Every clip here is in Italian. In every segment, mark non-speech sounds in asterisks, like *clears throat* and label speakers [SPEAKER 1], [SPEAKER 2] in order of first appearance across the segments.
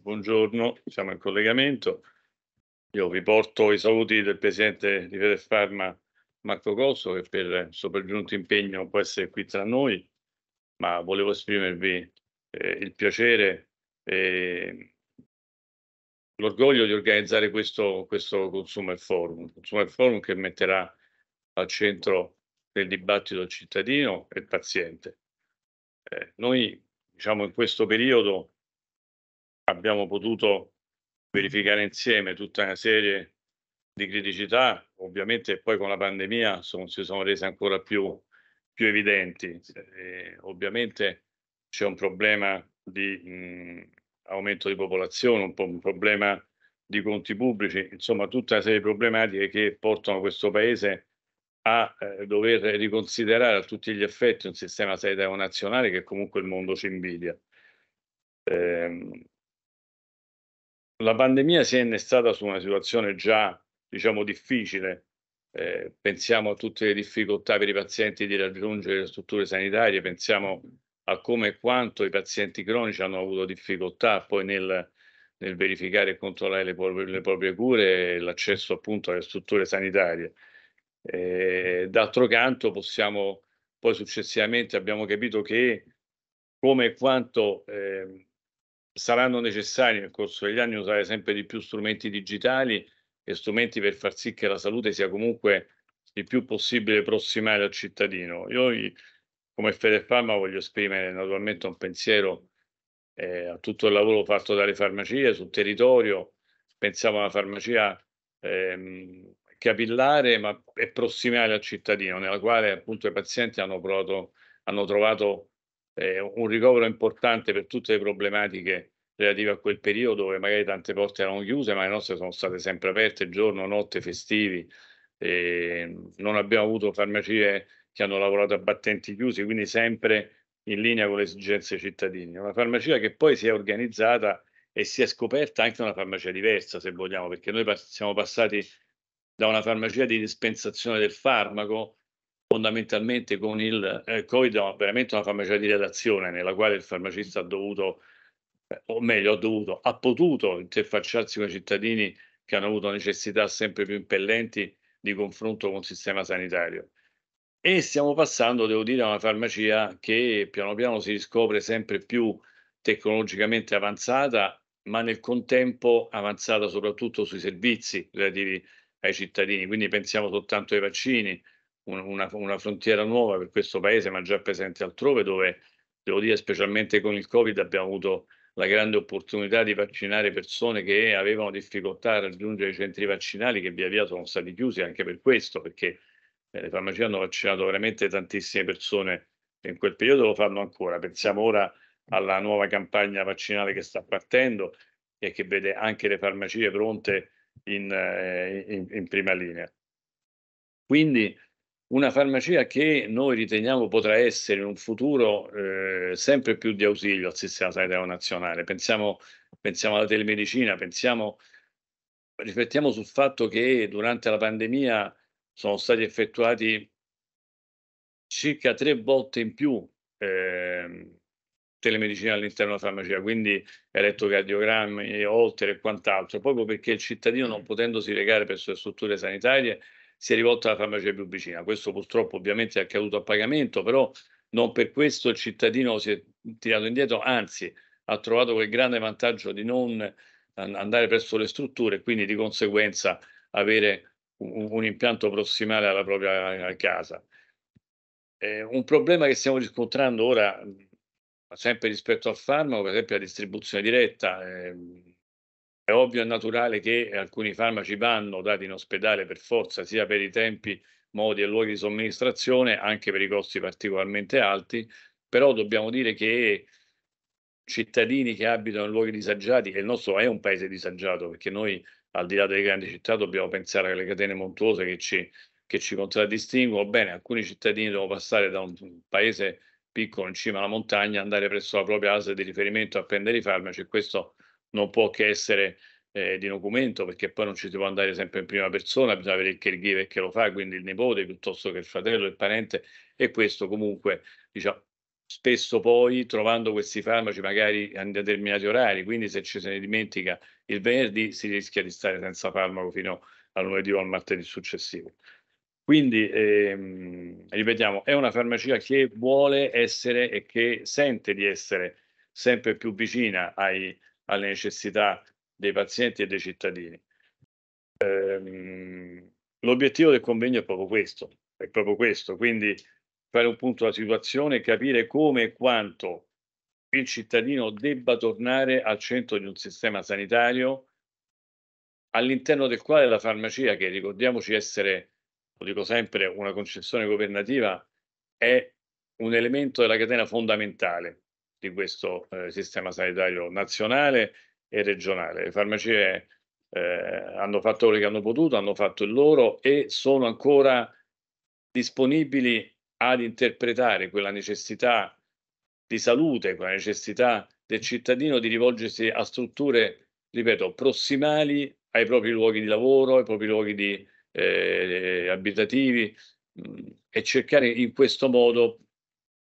[SPEAKER 1] Buongiorno, siamo in collegamento. Io vi porto i saluti del
[SPEAKER 2] presidente di Federfarma Marco Cosso che per sopraggiunto impegno può essere qui tra noi, ma volevo esprimervi eh, il piacere e l'orgoglio di organizzare questo, questo Consumer Forum, Consumer Forum che metterà al centro del dibattito il cittadino e il paziente. Eh, noi diciamo in questo periodo abbiamo potuto verificare insieme tutta una serie di criticità, ovviamente poi con la pandemia sono, si sono rese ancora più, più evidenti. E eh, ovviamente c'è un problema di mh, aumento di popolazione, un, po un problema di conti pubblici, insomma tutta una serie di problematiche che portano questo Paese a eh, dover riconsiderare a tutti gli effetti un sistema sanitario nazionale che comunque il mondo ci invidia. Eh, la pandemia si è innestata su una situazione già, diciamo, difficile. Eh, pensiamo a tutte le difficoltà per i pazienti di raggiungere le strutture sanitarie, pensiamo a come e quanto i pazienti cronici hanno avuto difficoltà poi nel, nel verificare e controllare le, proprie, le proprie cure e l'accesso appunto alle strutture sanitarie. Eh, d'altro canto possiamo poi successivamente abbiamo capito che come e quanto eh, saranno necessari nel corso degli anni usare sempre di più strumenti digitali e strumenti per far sì che la salute sia comunque il più possibile prossimale al cittadino. Io come Federfarma voglio esprimere naturalmente un pensiero eh, a tutto il lavoro fatto dalle farmacie sul territorio, pensiamo alla farmacia ehm, capillare ma è prossimale al cittadino, nella quale appunto i pazienti hanno, provato, hanno trovato eh, un ricovero importante per tutte le problematiche relative a quel periodo dove magari tante porte erano chiuse, ma le nostre sono state sempre aperte giorno, notte, festivi. Eh, non abbiamo avuto farmacie che hanno lavorato a battenti chiusi, quindi sempre in linea con le esigenze dei cittadini. Una farmacia che poi si è organizzata e si è scoperta anche una farmacia diversa, se vogliamo, perché noi siamo passati da una farmacia di dispensazione del farmaco fondamentalmente con il eh, Covid veramente una farmacia di redazione nella quale il farmacista ha dovuto, eh, o meglio, ha dovuto, ha potuto interfacciarsi con i cittadini che hanno avuto necessità sempre più impellenti di confronto con il sistema sanitario. E stiamo passando, devo dire, a una farmacia che piano piano si riscopre sempre più tecnologicamente avanzata, ma nel contempo avanzata soprattutto sui servizi relativi ai cittadini. Quindi pensiamo soltanto ai vaccini, una, una, frontiera nuova per questo paese, ma già presente altrove, dove devo dire, specialmente con il Covid, abbiamo avuto la grande opportunità di vaccinare persone che avevano difficoltà a raggiungere i centri vaccinali, che via via sono stati chiusi anche per questo, perché eh, le farmacie hanno vaccinato veramente tantissime persone in quel periodo, lo fanno ancora. Pensiamo ora alla nuova campagna vaccinale che sta partendo e che vede anche le farmacie pronte in, eh, in, in prima linea. Quindi una farmacia che noi riteniamo potrà essere in un futuro eh, sempre più di ausilio al sistema sanitario nazionale. Pensiamo, pensiamo, alla telemedicina, pensiamo, riflettiamo sul fatto che durante la pandemia sono stati effettuati circa tre volte in più eh, telemedicina all'interno della farmacia, quindi elettrocardiogrammi, oltre e quant'altro, proprio perché il cittadino mm. non potendosi legare presso le strutture sanitarie si è rivolto alla farmacia più vicina. Questo purtroppo ovviamente è accaduto a pagamento, però non per questo il cittadino si è tirato indietro, anzi ha trovato quel grande vantaggio di non andare presso le strutture e quindi di conseguenza avere un, un impianto prossimale alla propria casa. Eh, un problema che stiamo riscontrando ora, sempre rispetto al farmaco, per esempio la distribuzione diretta, eh, è ovvio e naturale che alcuni farmaci vanno dati in ospedale per forza, sia per i tempi, modi e luoghi di somministrazione, anche per i costi particolarmente alti, però dobbiamo dire che cittadini che abitano in luoghi disagiati, e il nostro è un paese disagiato, perché noi al di là delle grandi città dobbiamo pensare alle catene montuose che ci, che ci contraddistinguono, bene, alcuni cittadini devono passare da un paese piccolo in cima alla montagna, andare presso la propria ASA di riferimento a prendere i farmaci e questo non può che essere eh, di documento perché poi non ci si può andare sempre in prima persona, bisogna avere il caregiver che lo fa, quindi il nipote piuttosto che il fratello, il parente e questo comunque diciamo, spesso poi trovando questi farmaci magari a determinati orari, quindi se ci se ne dimentica il venerdì si rischia di stare senza farmaco fino al lunedì o al martedì successivo. Quindi, ehm, ripetiamo, è una farmacia che vuole essere e che sente di essere sempre più vicina ai, alle necessità dei pazienti e dei cittadini. Ehm, l'obiettivo del convegno è proprio questo, è proprio questo, quindi fare un punto della situazione e capire come e quanto il cittadino debba tornare al centro di un sistema sanitario all'interno del quale la farmacia, che ricordiamoci essere, lo dico sempre, una concessione governativa, è un elemento della catena fondamentale di questo eh, sistema sanitario nazionale e regionale. Le farmacie eh, hanno fatto quello che hanno potuto, hanno fatto il loro e sono ancora disponibili ad interpretare quella necessità di salute, quella necessità del cittadino di rivolgersi a strutture, ripeto, prossimali ai propri luoghi di lavoro, ai propri luoghi di, eh, abitativi mh, mm, e cercare in questo modo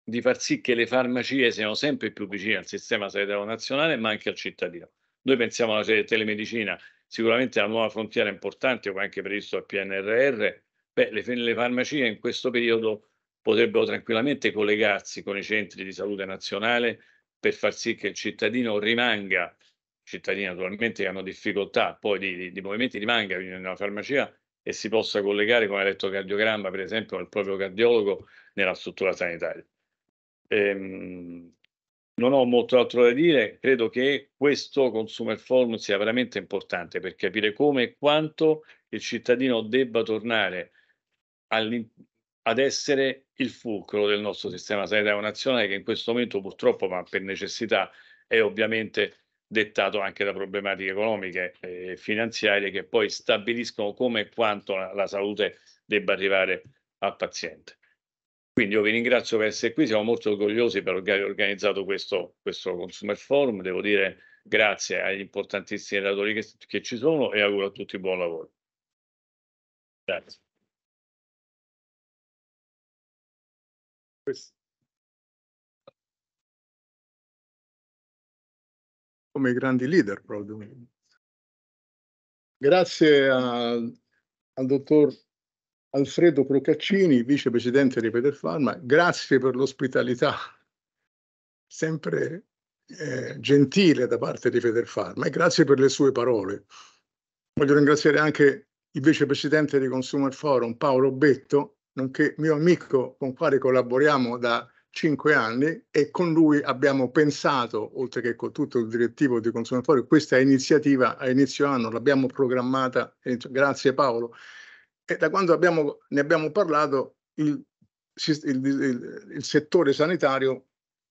[SPEAKER 2] di far sì che le farmacie siano sempre più vicine al sistema sanitario nazionale, ma anche al cittadino. Noi pensiamo alla telemedicina, sicuramente la nuova frontiera è importante, come anche previsto al PNRR. Beh, le, le farmacie in questo periodo potrebbero tranquillamente collegarsi con i centri di salute nazionale per far sì che il cittadino rimanga, cittadini naturalmente che hanno difficoltà poi di, di, di movimenti, rimanga in una farmacia e si possa collegare con l'elettrocardiogramma, per esempio, al proprio cardiologo nella struttura sanitaria ehm, non ho molto altro da dire, credo che questo consumer forum sia veramente importante per capire come e quanto il cittadino debba tornare ad essere il fulcro del nostro sistema sanitario nazionale che in questo momento purtroppo, ma per necessità, è ovviamente dettato anche da problematiche economiche e finanziarie che poi stabiliscono come e quanto la, la salute debba arrivare al paziente. Quindi io vi ringrazio per essere qui, siamo molto orgogliosi per aver organizzato questo, questo Consumer Forum, devo dire grazie agli
[SPEAKER 1] importantissimi relatori che, che ci sono e auguro a tutti buon lavoro. Grazie. Come i grandi leader, probabilmente. Grazie a, al dottor
[SPEAKER 3] Alfredo Procaccini, vicepresidente di Peterfarma, grazie per l'ospitalità sempre eh, gentile da parte di Federfarma e grazie per le sue parole. Voglio ringraziare anche il vicepresidente di Consumer Forum, Paolo Betto, nonché mio amico con quale collaboriamo da cinque anni e con lui abbiamo pensato, oltre che con tutto il direttivo di Consumer Forum, questa iniziativa a inizio anno l'abbiamo programmata. Grazie Paolo e da quando abbiamo, ne abbiamo parlato il, il, il, il settore sanitario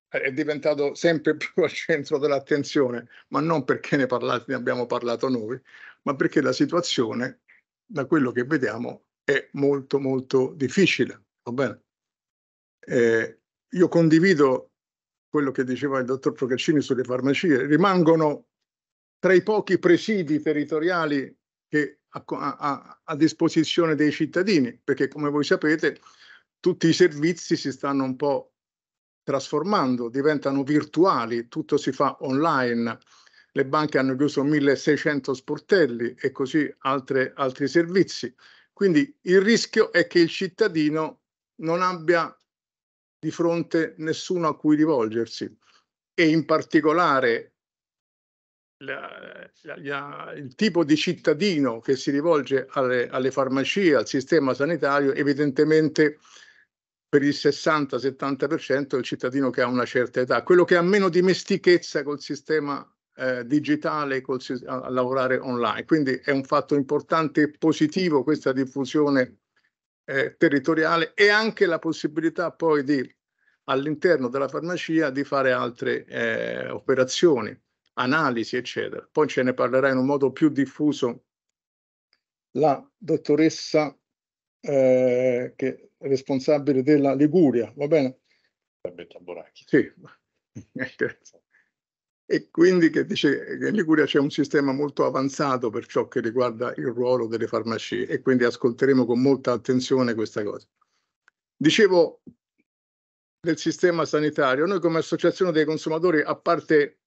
[SPEAKER 3] è diventato sempre *laughs* più al centro dell'attenzione, ma non perché ne, parlati, ne, abbiamo parlato noi, ma perché la situazione, da quello che vediamo, è molto molto difficile. Va Eh, io condivido quello che diceva il dottor Procaccini sulle farmacie, rimangono tra i pochi presidi territoriali che a, a, a disposizione dei cittadini, perché come voi sapete tutti i servizi si stanno un po' trasformando, diventano virtuali, tutto si fa online. Le banche hanno chiuso 1600 sportelli e così altre, altri servizi. Quindi il rischio è che il cittadino non abbia di fronte nessuno a cui rivolgersi e in particolare la, la, il tipo di cittadino che si rivolge alle, alle farmacie, al sistema sanitario, evidentemente per il 60-70% è il cittadino che ha una certa età, quello che ha meno dimestichezza col sistema eh, digitale, col, a, a, lavorare online. Quindi è un fatto importante e positivo questa diffusione eh, territoriale e anche la possibilità poi di all'interno della farmacia di fare altre eh, operazioni analisi, eccetera. Poi ce ne parlerà in un modo più diffuso la dottoressa eh, che è responsabile della Liguria, va bene?
[SPEAKER 2] Elisabetta Boracchi.
[SPEAKER 3] Sì. *laughs* e quindi che dice che in Liguria c'è un sistema molto avanzato per ciò che riguarda il ruolo delle farmacie e quindi ascolteremo con molta attenzione questa cosa. Dicevo del sistema sanitario, noi come associazione dei consumatori, a parte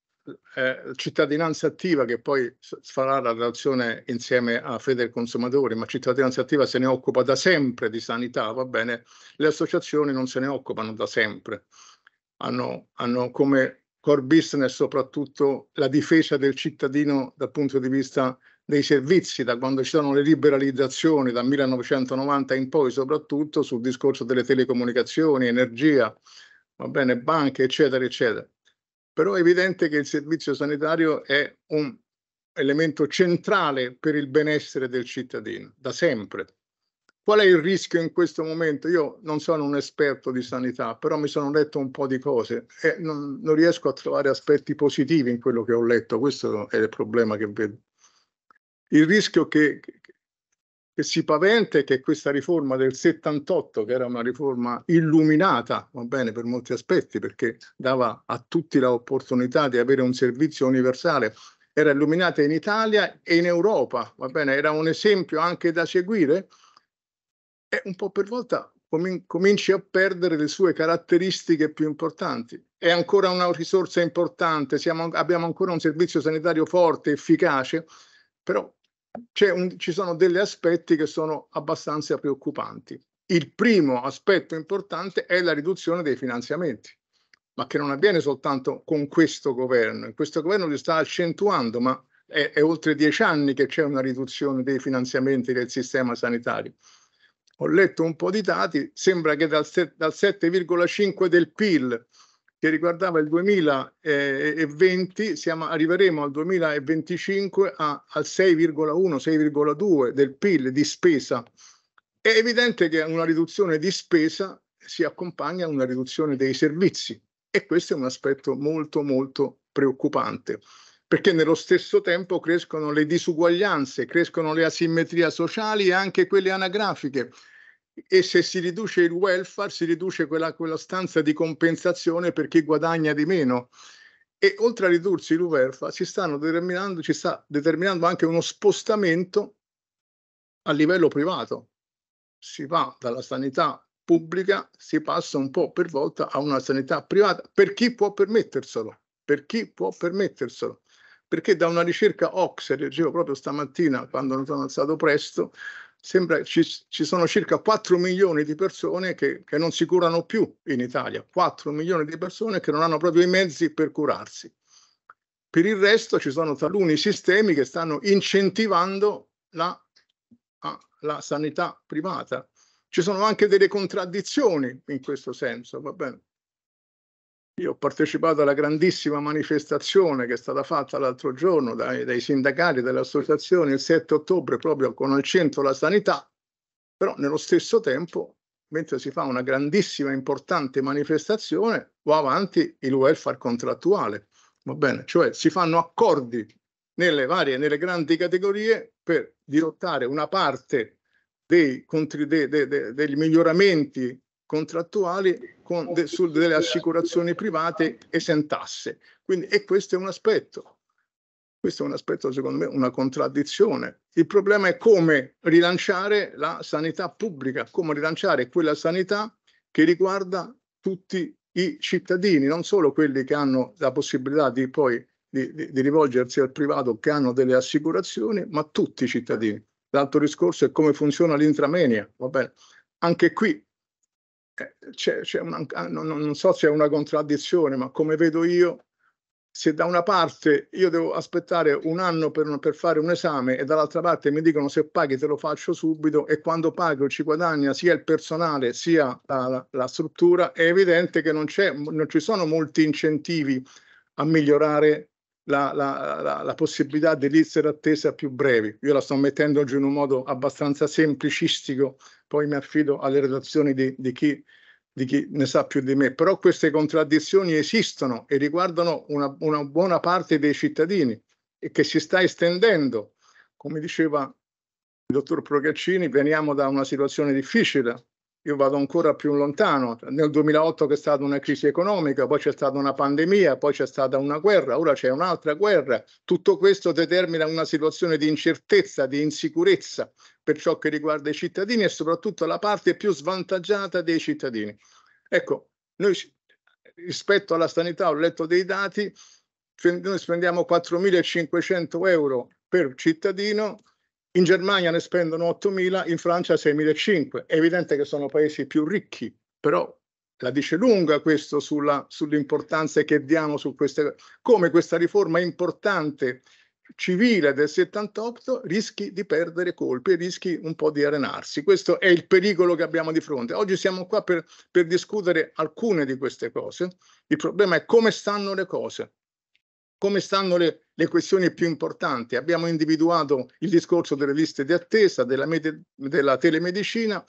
[SPEAKER 3] eh, cittadinanza attiva che poi farà la relazione insieme a Fede del Consumatore, ma cittadinanza attiva se ne occupa da sempre di sanità, va bene, le associazioni non se ne occupano da sempre, hanno, hanno come core business soprattutto la difesa del cittadino dal punto di vista dei servizi, da quando ci sono le liberalizzazioni, dal 1990 in poi soprattutto sul discorso delle telecomunicazioni, energia, va bene, banche, eccetera, eccetera però è evidente che il servizio sanitario è un elemento centrale per il benessere del cittadino, da sempre. Qual è il rischio in questo momento? Io non sono un esperto di sanità, però mi sono letto un po' di cose e non, non riesco a trovare aspetti positivi in quello che ho letto. Questo è il problema che vedo. Il rischio che, che si paventa è che questa riforma del 78, che era una riforma illuminata, va bene, per molti aspetti, perché dava a tutti l'opportunità di avere un servizio universale, era illuminata in Italia e in Europa, va bene, era un esempio anche da seguire, e un po' per volta cominci a perdere le sue caratteristiche più importanti. È ancora una risorsa importante, siamo, abbiamo ancora un servizio sanitario forte, efficace, però un, ci sono degli aspetti che sono abbastanza preoccupanti. Il primo aspetto importante è la riduzione dei finanziamenti, ma che non avviene soltanto con questo governo. In Questo governo si sta accentuando, ma è, è oltre dieci anni che c'è una riduzione dei finanziamenti del sistema sanitario. Ho letto un po' di dati, sembra che dal, dal 7,5 del PIL che riguardava il 2020, eh, siamo, arriveremo al 2025 a, al 6,1-6,2 del PIL di spesa. È evidente che una riduzione di spesa si accompagna a una riduzione dei servizi e questo è un aspetto molto molto preoccupante perché nello stesso tempo crescono le disuguaglianze, crescono le asimmetrie sociali e anche quelle anagrafiche e se si riduce il welfare si riduce quella, quella stanza di compensazione per chi guadagna di meno e oltre a ridursi il welfare ci, stanno determinando, ci sta determinando anche uno spostamento a livello privato. Si va dalla sanità pubblica, si passa un po' per volta a una sanità privata, per chi può permetterselo, per chi può permetterselo. Perché da una ricerca Ox, leggevo proprio stamattina quando mi sono alzato presto, sembra ci, ci sono circa 4 milioni di persone che, che non si curano più in Italia, 4 milioni di persone che non hanno proprio i mezzi per curarsi. Per il resto ci sono taluni sistemi che stanno incentivando la, la sanità privata. Ci sono anche delle contraddizioni in questo senso, va bene? Io ho partecipato alla grandissima manifestazione che è stata fatta l'altro giorno dai, dai sindacati delle associazioni il 7 ottobre proprio con al centro la sanità, però nello stesso tempo, mentre si fa una grandissima importante manifestazione, va avanti il welfare contrattuale, va bene? Cioè si fanno accordi nelle varie, nelle grandi categorie per dirottare una parte dei, dei, dei, dei miglioramenti contrattuali con de, su delle assicurazioni private esentasse. Quindi, e questo è un aspetto. Questo è un aspetto, secondo me, una contraddizione. Il problema è come rilanciare la sanità pubblica, come rilanciare quella sanità che riguarda tutti i cittadini, non solo quelli che hanno la possibilità di poi di, di, di rivolgersi al privato che hanno delle assicurazioni, ma tutti i cittadini. L'altro discorso è come funziona l'intramenia. Anche qui c'è, c'è una, ah, non, non so se è una contraddizione, ma come vedo io, se da una parte io devo aspettare un anno per, per, fare un esame e dall'altra parte mi dicono se paghi te lo faccio subito e quando pago ci guadagna sia il personale sia la, la, la struttura, è evidente che non, non, ci sono molti incentivi a migliorare la, la, la, la, possibilità di liste attesa più brevi. Io la sto mettendo oggi in un modo abbastanza semplicistico, poi mi affido alle relazioni di, di, chi, di chi, ne sa più di me. Però queste contraddizioni esistono e riguardano una, una buona parte dei cittadini e che si sta estendendo. Come diceva il dottor Procaccini, veniamo da una situazione difficile io vado ancora più lontano, nel 2008 c'è stata una crisi economica, poi c'è stata una pandemia, poi c'è stata una guerra, ora c'è un'altra guerra. Tutto questo determina una situazione di incertezza, di insicurezza per ciò che riguarda i cittadini e soprattutto la parte più svantaggiata dei cittadini. Ecco, noi rispetto alla sanità, ho letto dei dati, noi spendiamo 4.500 euro per cittadino in Germania ne spendono 8.000, in Francia 6.500. È evidente che sono paesi più ricchi, però la dice lunga questo sulla, sull'importanza che diamo su queste, come questa riforma importante civile del 78 rischi di perdere colpi, rischi un po' di arenarsi. Questo è il pericolo che abbiamo di fronte. Oggi siamo qua per, per discutere alcune di queste cose. Il problema è come stanno le cose come stanno le, le, questioni più importanti. Abbiamo individuato il discorso delle liste di attesa, della, della, telemedicina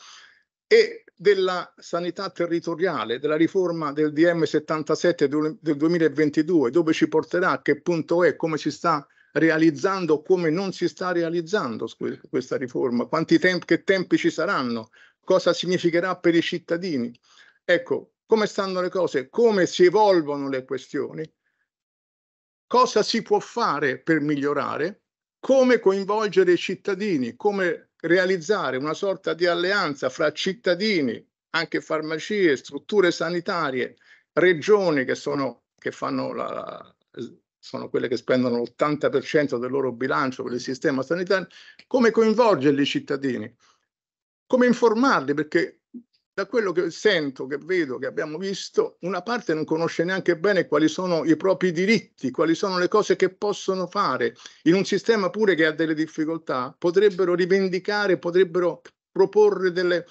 [SPEAKER 3] e della sanità territoriale, della riforma del DM 77 del 2022, dove ci porterà, a che punto è, come si sta realizzando come non si sta realizzando questa riforma, quanti tempi, che tempi ci saranno, cosa significherà per i cittadini. Ecco, come stanno le cose, come si evolvono le questioni cosa si può fare per migliorare, come coinvolgere i cittadini, come realizzare una sorta di alleanza fra cittadini, anche farmacie, strutture sanitarie, regioni che sono, che la, sono quelle che spendono l'80% del loro bilancio per il sistema sanitario, come coinvolgere i cittadini, come informarli, perché da quello che sento, che vedo, che abbiamo visto, una parte non conosce neanche bene quali sono i propri diritti, quali sono le cose che possono fare. In un sistema pure che ha delle difficoltà, potrebbero rivendicare, potrebbero proporre delle,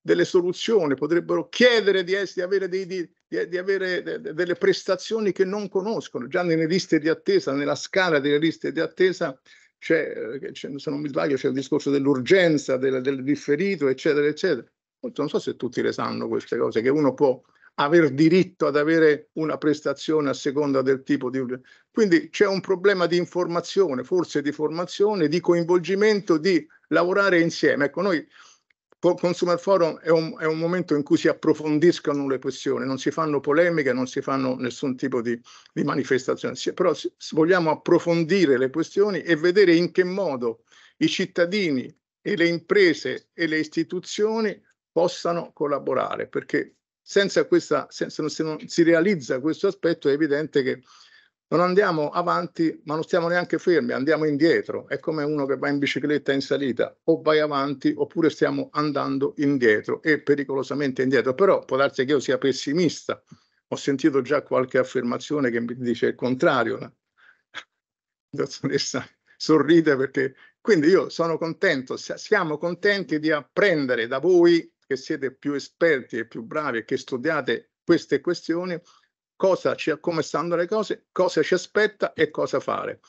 [SPEAKER 3] delle soluzioni, potrebbero chiedere di, essere, di avere, dei, di, di avere de, de, delle prestazioni che non conoscono. Già nelle liste di attesa, nella scala delle liste di attesa, c'è, eh, se non mi sbaglio, c'è il discorso dell'urgenza, del, del differito, eccetera, eccetera non so se tutti le sanno queste cose, che uno può aver diritto ad avere una prestazione a seconda del tipo di... Quindi c'è un problema di informazione, forse di formazione, di coinvolgimento, di lavorare insieme. Ecco, noi Consumer Forum è un, è un momento in cui si approfondiscono le questioni, non si fanno polemiche, non si fanno nessun tipo di, di manifestazione, si, però si, vogliamo approfondire le questioni e vedere in che modo i cittadini e le imprese e le istituzioni possano collaborare, perché senza questa, senza, se non si realizza questo aspetto è evidente che non andiamo avanti, ma non stiamo neanche fermi, andiamo indietro. È come uno che va in bicicletta in salita, o vai avanti oppure stiamo andando indietro e pericolosamente indietro. Però può darsi che io sia pessimista. Ho sentito già qualche affermazione che mi dice il contrario. *laughs* La dottoressa sorride perché... Quindi io sono contento, siamo contenti di apprendere da voi che siete più esperti e più bravi e che studiate queste questioni, cosa ci, come stanno le cose, cosa ci aspetta e cosa fare.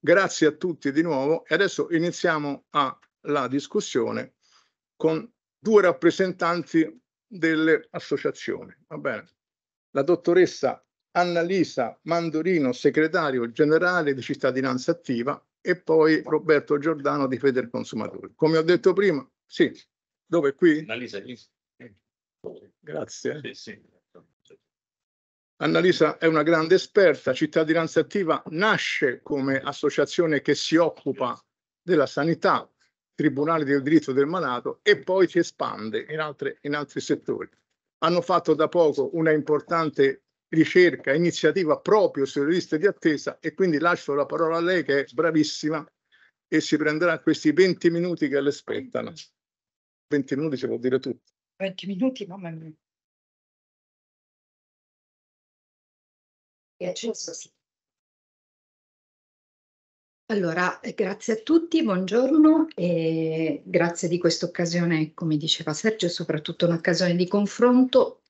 [SPEAKER 3] Grazie a tutti di nuovo e adesso iniziamo a, la discussione con due rappresentanti delle associazioni. Va bene. La dottoressa Annalisa Mandorino, segretario generale di Cittadinanza Attiva, e poi Roberto Giordano di Federconsumatori. Come ho detto prima, sì, dove? Qui? Annalisa. Grazie. Sì, sì. Annalisa è una grande esperta, Cittadinanza Attiva nasce come associazione che si occupa della sanità, Tribunale del diritto del malato e poi si espande in, altre, in altri settori. Hanno fatto da poco una importante ricerca, iniziativa proprio sulle liste di attesa e quindi lascio la parola a lei che è bravissima e si prenderà questi 20 minuti che le aspettano. 20 minuti
[SPEAKER 1] ci può dire tutto. 20 minuti, mamma mia. Eh, allora, eh, grazie a tutti, buongiorno e grazie di questa occasione, come
[SPEAKER 4] diceva Sergio, soprattutto un'occasione di confronto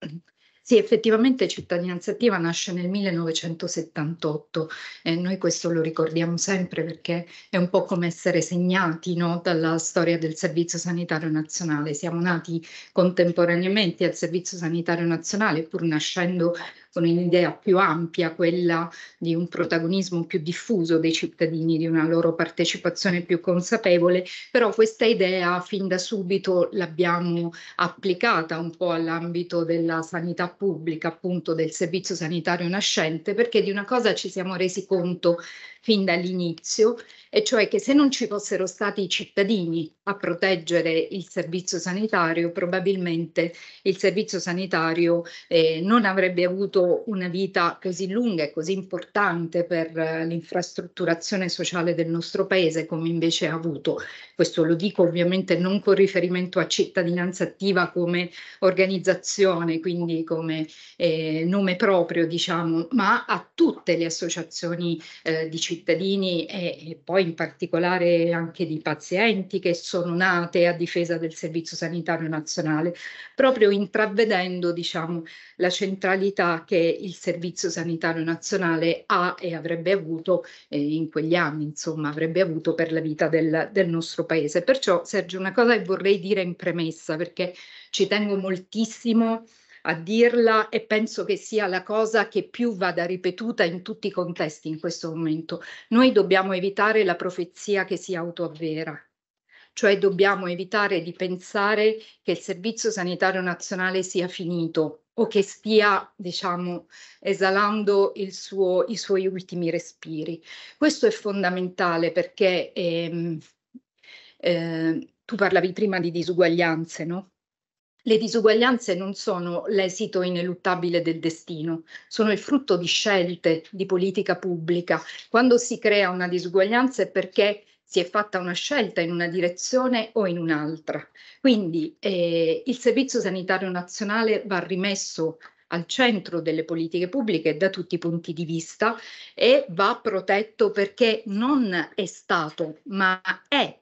[SPEAKER 4] sì, effettivamente cittadinanza attiva nasce nel 1978 e noi questo lo ricordiamo sempre perché è un po' come essere segnati no, dalla storia del Servizio Sanitario Nazionale. Siamo nati contemporaneamente al Servizio Sanitario Nazionale, pur nascendo con un'idea più ampia, quella di un protagonismo più diffuso dei cittadini, di una loro partecipazione più consapevole, però questa idea fin da subito l'abbiamo applicata un po' all'ambito della sanità pubblica, appunto del servizio sanitario nascente, perché di una cosa ci siamo resi conto fin dall'inizio, e cioè che se non ci fossero stati i cittadini a proteggere il servizio sanitario, probabilmente il servizio sanitario eh, non avrebbe avuto avuto una vita così lunga e così importante per eh, l'infrastrutturazione sociale del nostro paese come invece ha avuto. Questo lo dico ovviamente non con riferimento a cittadinanza attiva come organizzazione, quindi come eh, nome proprio, diciamo, ma a tutte le associazioni eh, di cittadini e, e poi in particolare anche di pazienti che sono nate a difesa del Servizio Sanitario Nazionale, proprio intravedendo diciamo, la centralità che il Servizio Sanitario Nazionale ha e avrebbe avuto eh, in quegli anni, insomma, avrebbe avuto per la vita del, del nostro paese. Perciò, Sergio, una cosa che vorrei dire in premessa, perché ci tengo moltissimo a dirla e penso che sia la cosa che più vada ripetuta in tutti i contesti in questo momento. Noi dobbiamo evitare la profezia che si autoavvera cioè dobbiamo evitare di pensare che il Servizio Sanitario Nazionale sia finito o che stia, diciamo, esalando suo, i suoi ultimi respiri. Questo è fondamentale perché ehm, eh, tu parlavi prima di disuguaglianze, no? Le disuguaglianze non sono l'esito ineluttabile del destino, sono il frutto di scelte di politica pubblica. Quando si crea una disuguaglianza è perché si è fatta una scelta in una direzione o in un'altra. Quindi eh, il Servizio Sanitario Nazionale va rimesso al centro delle politiche pubbliche da tutti i punti di vista e va protetto perché non è stato, ma è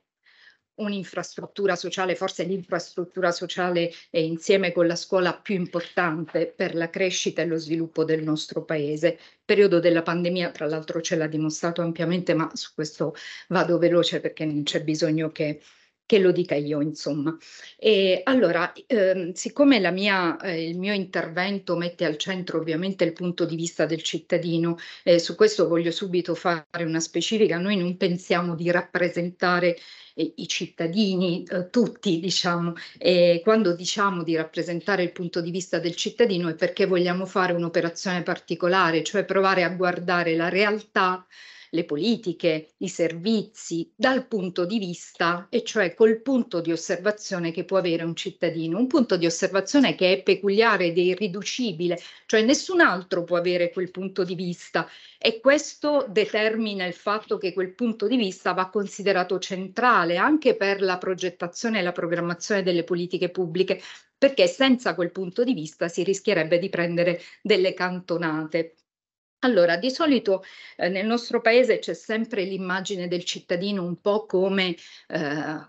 [SPEAKER 4] un'infrastruttura sociale, forse l'infrastruttura sociale è insieme con la scuola più importante per la crescita e lo sviluppo del nostro paese. Il periodo della pandemia, tra l'altro, ce l'ha dimostrato ampiamente, ma su questo vado veloce perché non c'è bisogno che che lo dica io, insomma. E allora, ehm, siccome mia, eh, il mio intervento mette al centro ovviamente il punto di vista del cittadino, eh, su questo voglio subito fare una specifica, noi non pensiamo di rappresentare eh, i cittadini, eh, tutti diciamo, e quando diciamo di rappresentare il punto di vista del cittadino è perché vogliamo fare un'operazione particolare, cioè provare a guardare la realtà le politiche, i servizi, dal punto di vista, e cioè col punto di osservazione che può avere un cittadino, un punto di osservazione che è peculiare ed è irriducibile, cioè nessun altro può avere quel punto di vista e questo determina il fatto che quel punto di vista va considerato centrale anche per la progettazione e la programmazione delle politiche pubbliche, perché senza quel punto di vista si rischierebbe di prendere delle cantonate. Allora, di solito eh, nel nostro paese c'è sempre l'immagine del cittadino un po' come, eh,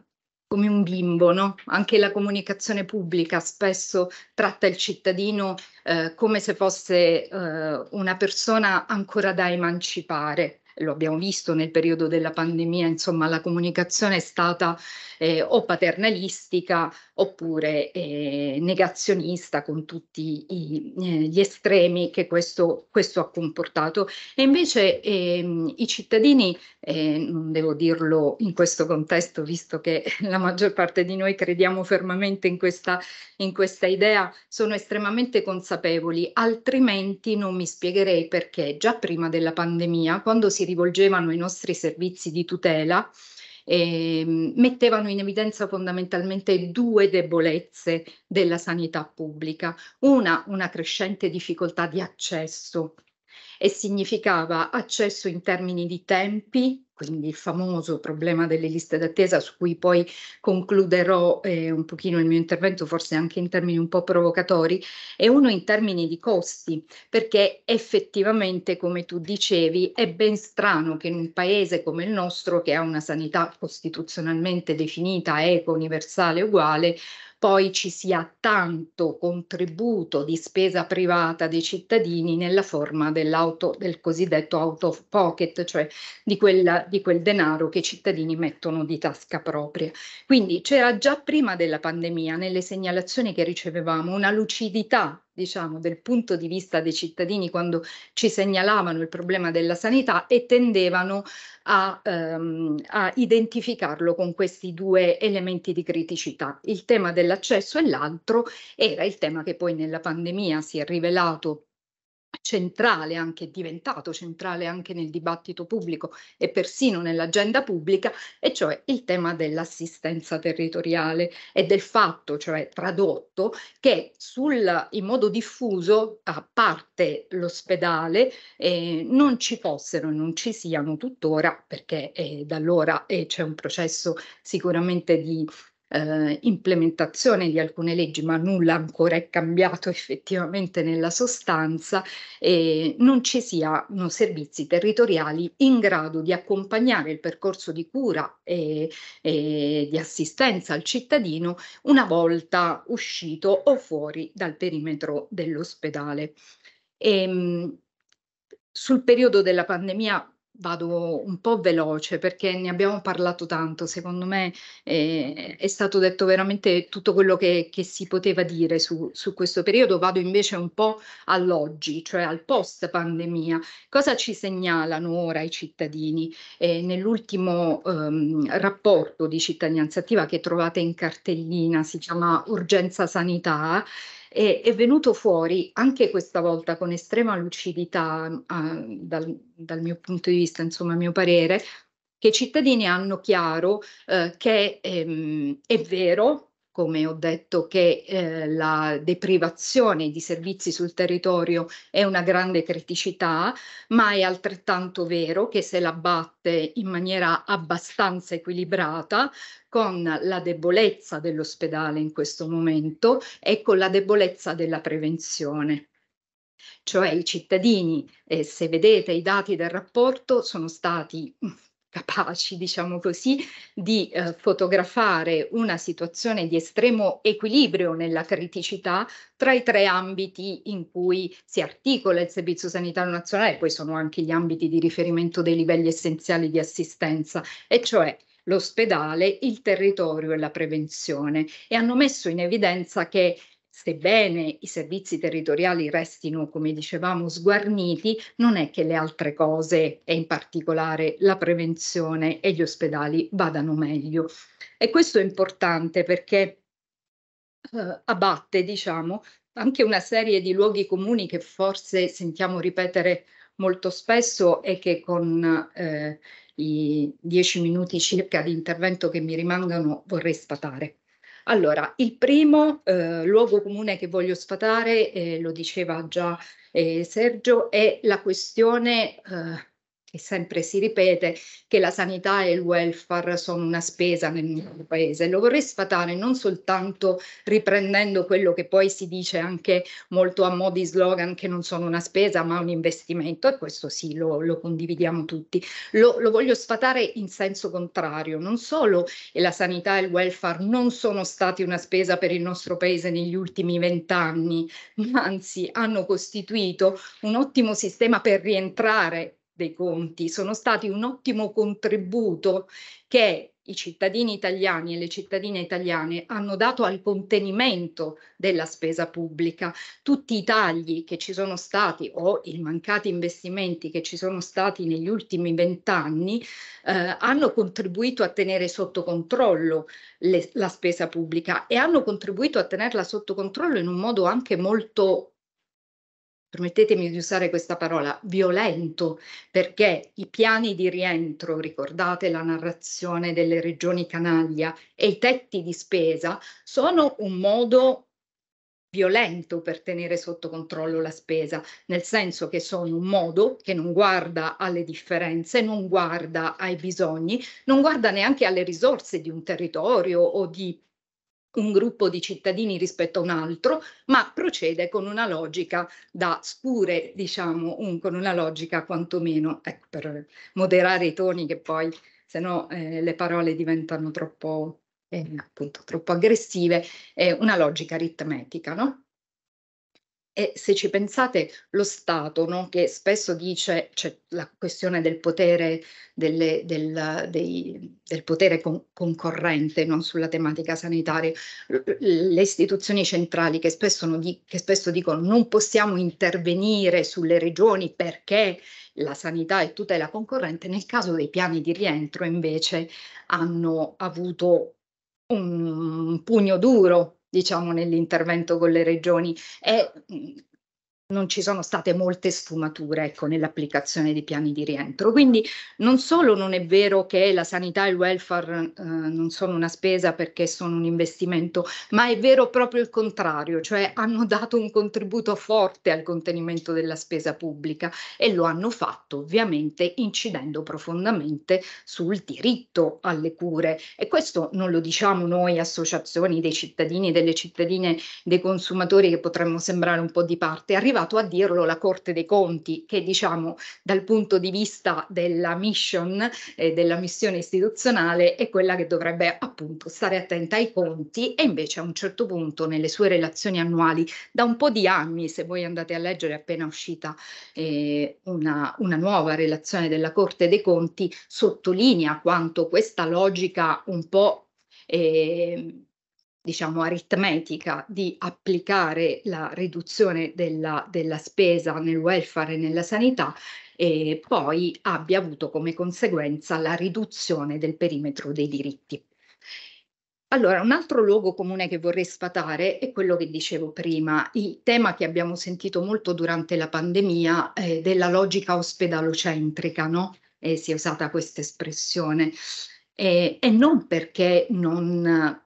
[SPEAKER 4] come un bimbo, no? Anche la comunicazione pubblica spesso tratta il cittadino eh, come se fosse eh, una persona ancora da emancipare lo abbiamo visto nel periodo della pandemia, insomma la comunicazione è stata eh, o paternalistica oppure eh, negazionista con tutti i, eh, gli estremi che questo, questo, ha comportato. E invece ehm, i cittadini, non eh, devo dirlo in questo contesto, visto che *laughs* la maggior parte di noi crediamo fermamente in questa, in questa idea, sono estremamente consapevoli, altrimenti non mi spiegherei perché già prima della pandemia, quando si rivolgevano ai nostri servizi di tutela eh, mettevano in evidenza fondamentalmente due debolezze della sanità pubblica. Una, una crescente difficoltà di accesso e significava accesso in termini di tempi, quindi il famoso problema delle liste d'attesa su cui poi concluderò eh, un pochino il mio intervento, forse anche in termini un po' provocatori, e uno in termini di costi, perché effettivamente, come tu dicevi, è ben strano che in un paese come il nostro, che ha una sanità costituzionalmente definita, eco, universale, uguale, poi ci sia tanto contributo di spesa privata dei cittadini nella forma del cosiddetto out of pocket, cioè di, quella, di quel denaro che i cittadini mettono di tasca propria. Quindi c'era già prima della pandemia nelle segnalazioni che ricevevamo una lucidità diciamo, del punto di vista dei cittadini quando ci segnalavano il problema della sanità e tendevano a, ehm, a identificarlo con questi due elementi di criticità. Il tema dell'accesso e l'altro era il tema che poi nella pandemia si è rivelato centrale anche, è diventato centrale anche nel dibattito pubblico e persino nell'agenda pubblica, e cioè il tema dell'assistenza territoriale e del fatto, cioè tradotto, che sul, in modo diffuso, a parte l'ospedale, eh, non ci fossero e non ci siano tuttora, perché eh, da allora eh, c'è un processo sicuramente di eh, implementazione di alcune leggi, ma nulla ancora è cambiato effettivamente nella sostanza, eh, non ci siano servizi territoriali in grado di accompagnare il percorso di cura e, e di assistenza al cittadino una volta uscito o fuori dal perimetro dell'ospedale. E, ehm, sul periodo della pandemia Vado un po' veloce perché ne abbiamo parlato tanto, secondo me eh, è stato detto veramente tutto quello che, che si poteva dire su, su, questo periodo, vado invece un po' all'oggi, cioè al post pandemia. Cosa ci segnalano ora i cittadini? Eh, nell'ultimo ehm, rapporto di cittadinanza attiva che trovate in cartellina, si chiama Urgenza Sanità, e è venuto fuori anche questa volta con estrema lucidità eh, dal, dal, mio punto di vista, insomma a mio parere, che i cittadini hanno chiaro eh, che ehm, è vero come ho detto, che eh, la deprivazione di servizi sul territorio è una grande criticità, ma è altrettanto vero che se la batte in maniera abbastanza equilibrata, con la debolezza dell'ospedale in questo momento e con la debolezza della prevenzione. Cioè i cittadini, eh, se vedete i dati del rapporto, sono stati capaci, diciamo così, di eh, fotografare una situazione di estremo equilibrio nella criticità tra i tre ambiti in cui si articola il Servizio Sanitario Nazionale, poi sono anche gli ambiti di riferimento dei livelli essenziali di assistenza, e cioè l'ospedale, il territorio e la prevenzione. E hanno messo in evidenza che sebbene i servizi territoriali restino, come dicevamo, sguarniti, non è che le altre cose, e in particolare la prevenzione e gli ospedali, vadano meglio. E questo è importante perché eh, abbatte, diciamo, anche una serie di luoghi comuni che forse sentiamo ripetere molto spesso e che con eh, i dieci minuti circa di intervento che mi rimangono vorrei spatare. Allora, il primo eh, luogo comune che voglio sfatare, eh, lo diceva già eh, Sergio, è la questione eh, che sempre si ripete che la sanità e il welfare sono una spesa nel nostro paese. Lo vorrei sfatare non soltanto riprendendo quello che poi si dice anche molto a modi slogan che non sono una spesa ma un investimento e questo sì lo, lo condividiamo tutti. Lo, lo voglio sfatare in senso contrario, non solo la sanità e il welfare non sono stati una spesa per il nostro paese negli ultimi vent'anni, ma anzi hanno costituito un ottimo sistema per rientrare dei conti sono stati un ottimo contributo che i cittadini italiani e le cittadine italiane hanno dato al contenimento della spesa pubblica. Tutti i tagli che ci sono stati o i mancati investimenti che ci sono stati negli ultimi vent'anni eh, hanno contribuito a tenere sotto controllo le, la spesa pubblica e hanno contribuito a tenerla sotto controllo in un modo anche molto permettetemi di usare questa parola, violento, perché i piani di rientro, ricordate la narrazione delle regioni canaglia, e i tetti di spesa sono un modo violento per tenere sotto controllo la spesa, nel senso che sono un modo che non guarda alle differenze, non guarda ai bisogni, non guarda neanche alle risorse di un territorio o di un gruppo di cittadini rispetto a un altro, ma procede con una logica da scure, diciamo, un, con una logica quantomeno, ecco, per moderare i toni che poi, se no, eh, le parole diventano troppo, eh, appunto, troppo aggressive, eh, una logica aritmetica, no? E se ci pensate, lo Stato, no? che spesso dice c'è cioè, la questione del potere, delle, del, dei, del potere con, concorrente no? sulla tematica sanitaria, le istituzioni centrali che spesso, di, che spesso dicono non possiamo intervenire sulle regioni perché la sanità è tutela concorrente, nel caso dei piani di rientro invece hanno avuto un pugno duro diciamo, nell'intervento con le regioni. È non ci sono state molte sfumature ecco, nell'applicazione dei piani di rientro. Quindi non solo non è vero che la sanità e il welfare eh, non sono una spesa perché sono un investimento, ma è vero proprio il contrario, cioè hanno dato un contributo forte al contenimento della spesa pubblica e lo hanno fatto ovviamente incidendo profondamente sul diritto alle cure. E questo non lo diciamo noi associazioni dei cittadini, delle cittadine, dei consumatori che potremmo sembrare un po' di parte. Arriva arrivato a dirlo la Corte dei Conti, che diciamo dal punto di vista della mission, eh, della missione istituzionale, è quella che dovrebbe appunto stare attenta ai conti e invece a un certo punto nelle sue relazioni annuali, da un po' di anni, se voi andate a leggere è appena uscita eh, una, una nuova relazione della Corte dei Conti, sottolinea quanto questa logica un po' eh, diciamo, aritmetica di applicare la riduzione della, della spesa nel welfare e nella sanità e poi abbia avuto come conseguenza la riduzione del perimetro dei diritti. Allora, un altro luogo comune che vorrei sfatare è quello che dicevo prima, il tema che abbiamo sentito molto durante la pandemia eh, della logica ospedalocentrica, no? Eh, si è usata questa espressione, eh, e non perché non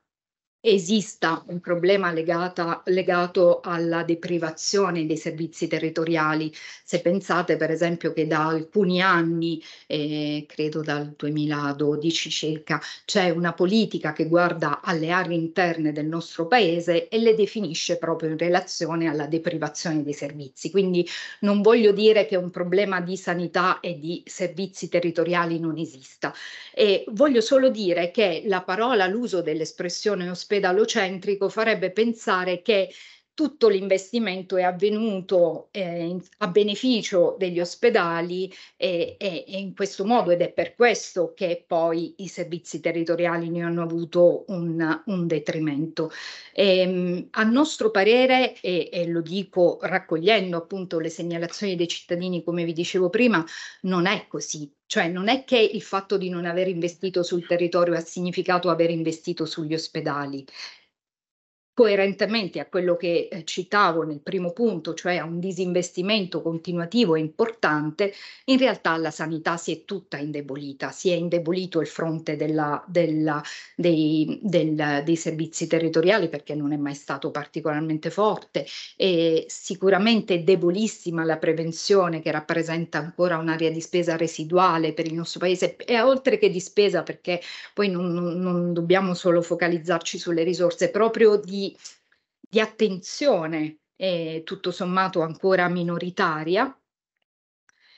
[SPEAKER 4] esista un problema legata, legato alla deprivazione dei servizi territoriali. Se pensate per esempio che da alcuni anni, eh, credo dal 2012 circa, c'è una politica che guarda alle aree interne del nostro paese e le definisce proprio in relazione alla deprivazione dei servizi. Quindi non voglio dire che un problema di sanità e di servizi territoriali non esista. E voglio solo dire che la parola, l'uso dell'espressione ospedale ospedalocentrico farebbe pensare che tutto l'investimento è avvenuto eh, a beneficio degli ospedali e, e, e, in questo modo ed è per questo che poi i servizi territoriali ne hanno avuto un, un detrimento. E, ehm, a nostro parere, e, e lo dico raccogliendo appunto le segnalazioni dei cittadini, come vi dicevo prima, non è così. Cioè non è che il fatto di non aver investito sul territorio ha significato aver investito sugli ospedali, coerentemente a quello che eh, citavo nel primo punto, cioè a un disinvestimento continuativo e importante, in realtà la sanità si è tutta indebolita, si è indebolito il fronte della, della, dei, del, dei, servizi territoriali perché non è mai stato particolarmente forte e sicuramente debolissima la prevenzione che rappresenta ancora un'area di spesa residuale per il nostro paese e oltre che di spesa perché poi non, non, non dobbiamo solo focalizzarci sulle risorse proprio di di, attenzione, eh, tutto sommato ancora minoritaria.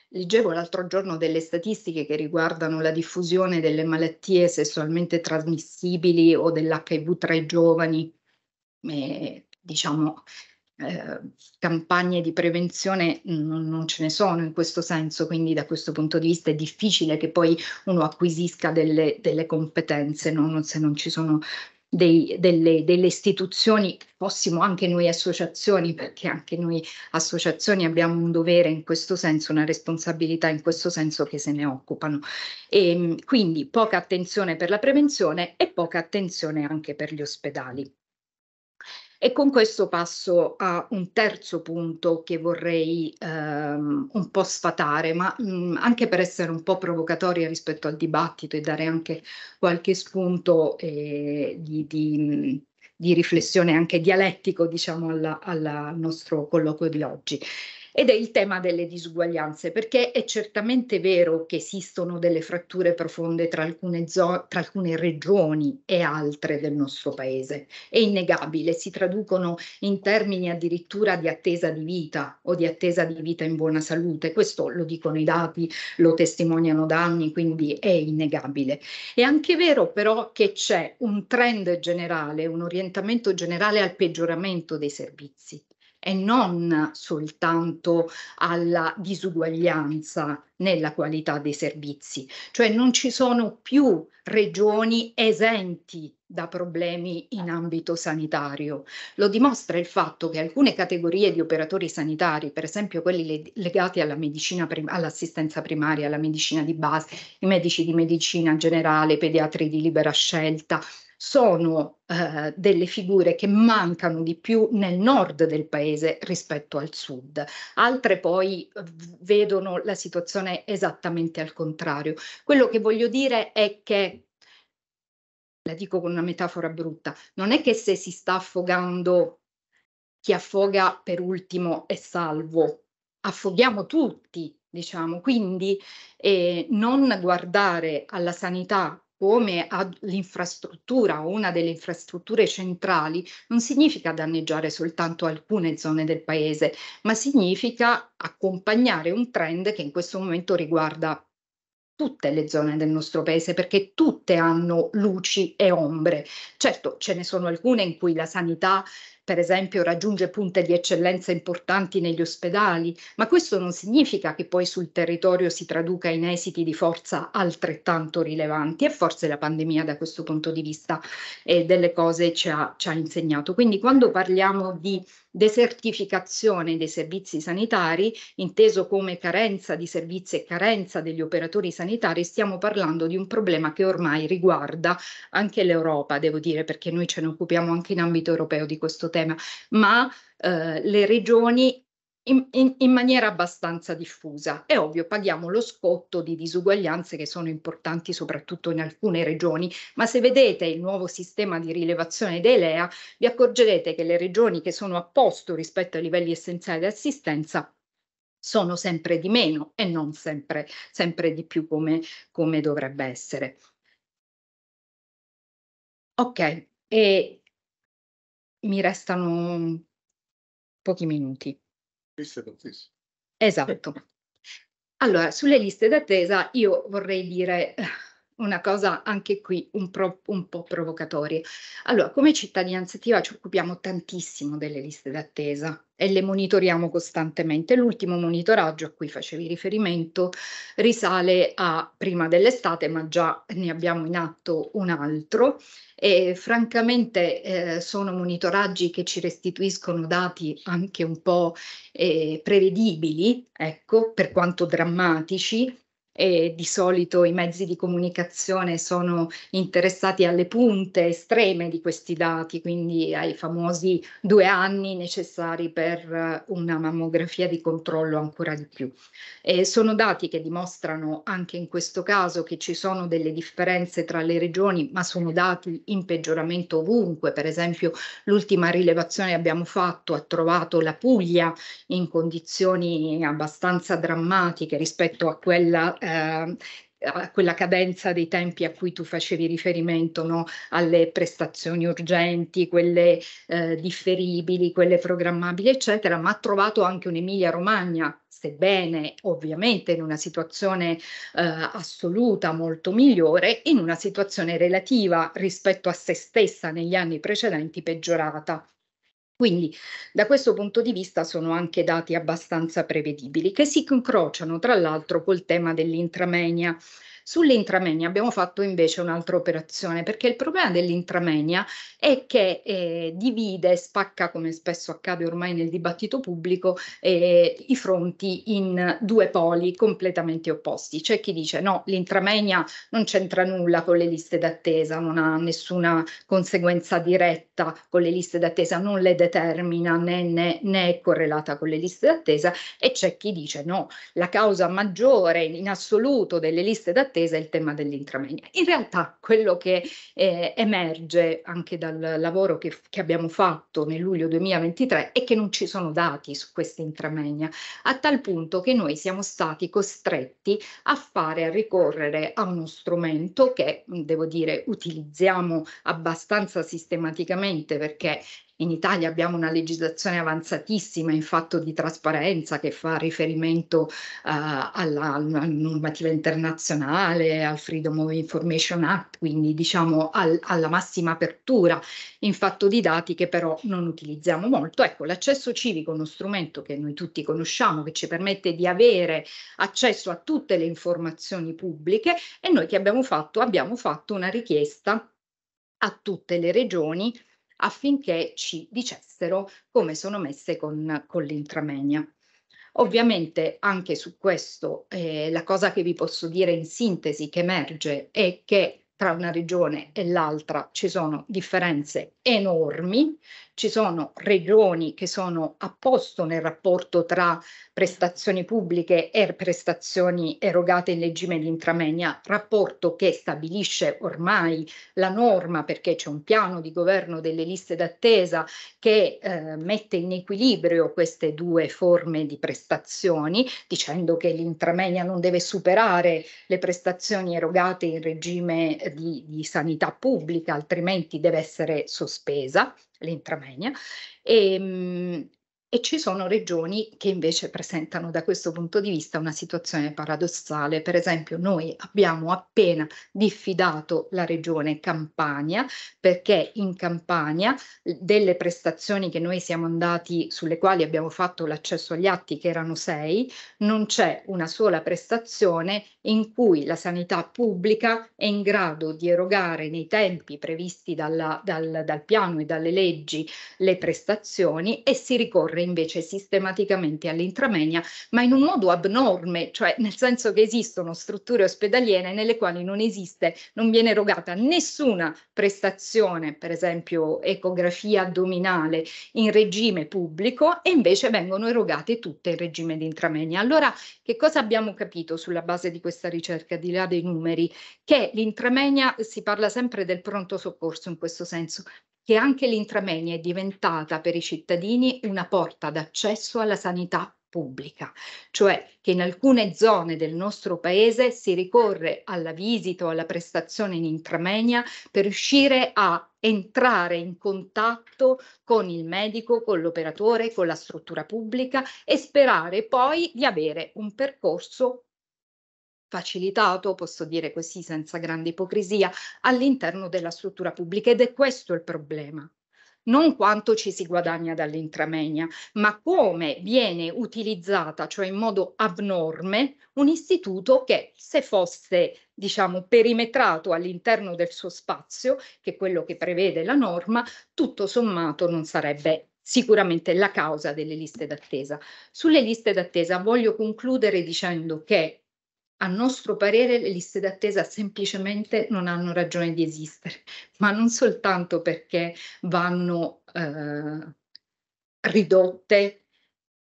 [SPEAKER 4] Leggevo l'altro giorno delle statistiche che riguardano la diffusione delle malattie sessualmente trasmissibili o dell'HIV tra i giovani, eh, diciamo, eh, campagne di prevenzione non, non, ce ne sono in questo senso, quindi da questo punto di vista è difficile che poi uno acquisisca delle, delle competenze no? non, se non ci sono dei, delle, delle, istituzioni, fossimo anche noi associazioni, perché anche noi associazioni abbiamo un dovere in questo senso, una responsabilità in questo senso che se ne occupano. E, ehm, quindi poca attenzione per la prevenzione e poca attenzione anche per gli ospedali. E con questo passo a un terzo punto che vorrei ehm, un po' sfatare, ma mh, mhmm, anche per essere un po' provocatoria rispetto al dibattito e dare anche qualche spunto eh, di, di, mhmm, di, riflessione anche dialettico, diciamo, al nostro colloquio di oggi ed è il tema delle disuguaglianze, perché è certamente vero che esistono delle fratture profonde tra alcune, zo- tra alcune regioni e altre del nostro paese, è innegabile, si traducono in termini addirittura di attesa di vita o di attesa di vita in buona salute, questo lo dicono i dati, lo testimoniano da anni, quindi è innegabile. È anche vero però che c'è un trend generale, un orientamento generale al peggioramento dei servizi e non soltanto alla disuguaglianza nella qualità dei servizi, cioè non ci sono più regioni esenti da problemi in ambito sanitario. Lo dimostra il fatto che alcune categorie di operatori sanitari, per esempio quelli legati alla medicina prim- all'assistenza primaria, alla medicina di base, i medici di medicina generale, i pediatri di libera scelta, sono eh, delle figure che mancano di più nel nord del paese rispetto al sud, altre poi eh, vedono la situazione esattamente al contrario. Quello che voglio dire è che la dico con una metafora brutta, non è che se si sta affogando chi affoga per ultimo è salvo, affoghiamo tutti, diciamo, quindi eh, non guardare alla sanità come l'infrastruttura o una delle infrastrutture centrali non significa danneggiare soltanto alcune zone del paese, ma significa accompagnare un trend che in questo momento riguarda tutte le zone del nostro paese perché tutte hanno luci e ombre. Certo, ce ne sono alcune in cui la sanità per esempio raggiunge punte di eccellenza importanti negli ospedali, ma questo non significa che poi sul territorio si traduca in esiti di forza altrettanto rilevanti e forse la pandemia da questo punto di vista eh, delle cose ci ha, ci ha insegnato. Quindi quando parliamo di desertificazione dei servizi sanitari, inteso come carenza di servizi e carenza degli operatori sanitari, stiamo parlando di un problema che ormai riguarda anche l'Europa, devo dire, perché noi ce ne occupiamo anche in ambito europeo di questo tema, ma eh, le regioni in, in, in, maniera abbastanza diffusa. È ovvio, paghiamo lo scotto di disuguaglianze che sono importanti soprattutto in alcune regioni, ma se vedete il nuovo sistema di rilevazione dei LEA, vi accorgerete che le regioni che sono a posto rispetto ai livelli essenziali di assistenza sono sempre di meno e non sempre, sempre di più come, come dovrebbe essere.
[SPEAKER 1] Ok, e mi restano pochi minuti. Liste d'attesa. Esatto. *laughs*
[SPEAKER 4] Allora, sulle liste d'attesa io vorrei dire una cosa anche qui un, pro, un, po' provocatoria. Allora, come cittadinanza attiva ci occupiamo tantissimo delle liste d'attesa e le monitoriamo costantemente. L'ultimo monitoraggio a cui facevi riferimento risale a prima dell'estate, ma già ne abbiamo in atto un altro e francamente eh, sono monitoraggi che ci restituiscono dati anche un po' eh, prevedibili, ecco, per quanto drammatici, e di solito i mezzi di comunicazione sono interessati alle punte estreme di questi dati, quindi ai famosi due anni necessari per eh, una mammografia di controllo ancora di più. E sono dati che dimostrano anche in questo caso che ci sono delle differenze tra le regioni, ma sono dati in peggioramento ovunque. Per esempio, l'ultima rilevazione che abbiamo fatto ha trovato la Puglia in condizioni abbastanza drammatiche rispetto a quella eh, a quella cadenza dei tempi a cui tu facevi riferimento, no? alle prestazioni urgenti, quelle eh, differibili, quelle programmabili, eccetera, ma ha trovato anche un'Emilia Romagna, sebbene ovviamente in una situazione eh, assoluta molto migliore, in una situazione relativa rispetto a se stessa negli anni precedenti peggiorata. Quindi da questo punto di vista sono anche dati abbastanza prevedibili, che si incrociano tra l'altro col tema dell'intramenia Sull'intramenia abbiamo fatto invece un'altra operazione perché il problema dell'intramenia è che eh, divide e spacca, come spesso accade ormai nel dibattito pubblico, eh, i fronti in due poli completamente opposti. C'è chi dice no, l'intramenia non c'entra nulla con le liste d'attesa, non ha nessuna conseguenza diretta con le liste d'attesa, non le determina né, né, né è correlata con le liste d'attesa e c'è chi dice no, la causa maggiore in assoluto delle liste d'attesa attesa il tema dell'intramenia. In realtà quello che eh, emerge anche dal lavoro che, che, abbiamo fatto nel luglio 2023 è che non ci sono dati su questa intramenia, a tal punto che noi siamo stati costretti a fare, a ricorrere a uno strumento che, devo dire, utilizziamo abbastanza sistematicamente perché in Italia abbiamo una legislazione avanzatissima in fatto di trasparenza che fa riferimento uh, alla, alla, normativa internazionale, al Freedom of Information Act, quindi diciamo al, alla massima apertura in fatto di dati che però non utilizziamo molto. Ecco, l'accesso civico è uno strumento che noi tutti conosciamo, che ci permette di avere accesso a tutte le informazioni pubbliche e noi che abbiamo fatto? Abbiamo fatto una richiesta a tutte le regioni affinché ci dicessero come sono messe con, con l'intramenia. Ovviamente anche su questo eh, la cosa che vi posso dire in sintesi che emerge è che tra una regione e l'altra ci sono differenze enormi, ci sono regioni che sono a posto nel rapporto tra prestazioni pubbliche e prestazioni erogate in regime di intramenia, rapporto che stabilisce ormai la norma perché c'è un piano di governo delle liste d'attesa che eh, mette in equilibrio queste due forme di prestazioni, dicendo che l'intramenia non deve superare le prestazioni erogate in regime di, di sanità pubblica, altrimenti deve essere sospesa l'intramenia, e, ehm, e ci sono regioni che invece presentano da questo punto di vista una situazione paradossale. Per esempio noi abbiamo appena diffidato la regione Campania perché in Campania delle prestazioni che noi siamo andati, sulle quali abbiamo fatto l'accesso agli atti, che erano sei, non c'è una sola prestazione in cui la sanità pubblica è in grado di erogare nei tempi previsti dalla, dal, dal piano e dalle leggi le prestazioni e si ricorre invece sistematicamente all'intramenia, ma in un modo abnorme, cioè nel senso che esistono strutture ospedaliere nelle quali non esiste, non viene erogata nessuna prestazione, per esempio ecografia addominale, in regime pubblico e invece vengono erogate tutte in regime di intramenia. Allora, che cosa abbiamo capito sulla base di questa ricerca, di là dei numeri? Che l'intramenia, si parla sempre del pronto soccorso in questo senso, che anche l'intramenia è diventata per i cittadini una porta d'accesso alla sanità pubblica, cioè che in alcune zone del nostro paese si ricorre alla visita o alla prestazione in intramenia per riuscire a entrare in contatto con il medico, con l'operatore, con la struttura pubblica e sperare poi di avere un percorso facilitato, posso dire così senza grande ipocrisia, all'interno della struttura pubblica ed è questo il problema non quanto ci si guadagna dall'intramegna, ma come viene utilizzata, cioè in modo abnorme, un istituto che se fosse, diciamo, perimetrato all'interno del suo spazio, che è quello che prevede la norma, tutto sommato non sarebbe sicuramente la causa delle liste d'attesa. Sulle liste d'attesa voglio concludere dicendo che a nostro parere le liste d'attesa semplicemente non hanno ragione di esistere, ma non soltanto perché vanno eh, ridotte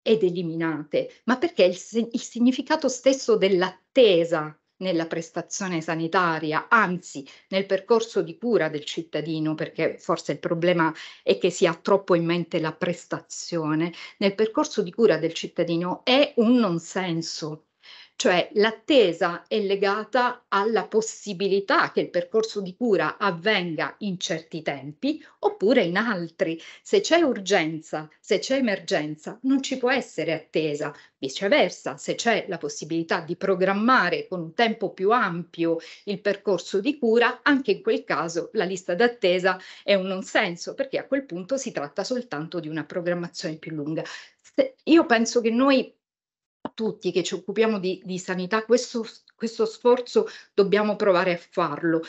[SPEAKER 4] ed eliminate, ma perché il, il significato stesso dell'attesa nella prestazione sanitaria, anzi nel percorso di cura del cittadino, perché forse il problema è che si ha troppo in mente la prestazione, nel percorso di cura del cittadino è un non senso cioè l'attesa è legata alla possibilità che il percorso di cura avvenga in certi tempi oppure in altri. Se c'è urgenza, se c'è emergenza, non ci può essere attesa. Viceversa, se c'è la possibilità di programmare con un tempo più ampio il percorso di cura, anche in quel caso la lista d'attesa è un non senso perché a quel punto si tratta soltanto di una programmazione più lunga. io penso che noi tutti che ci occupiamo di, di sanità, questo, questo sforzo dobbiamo provare a farlo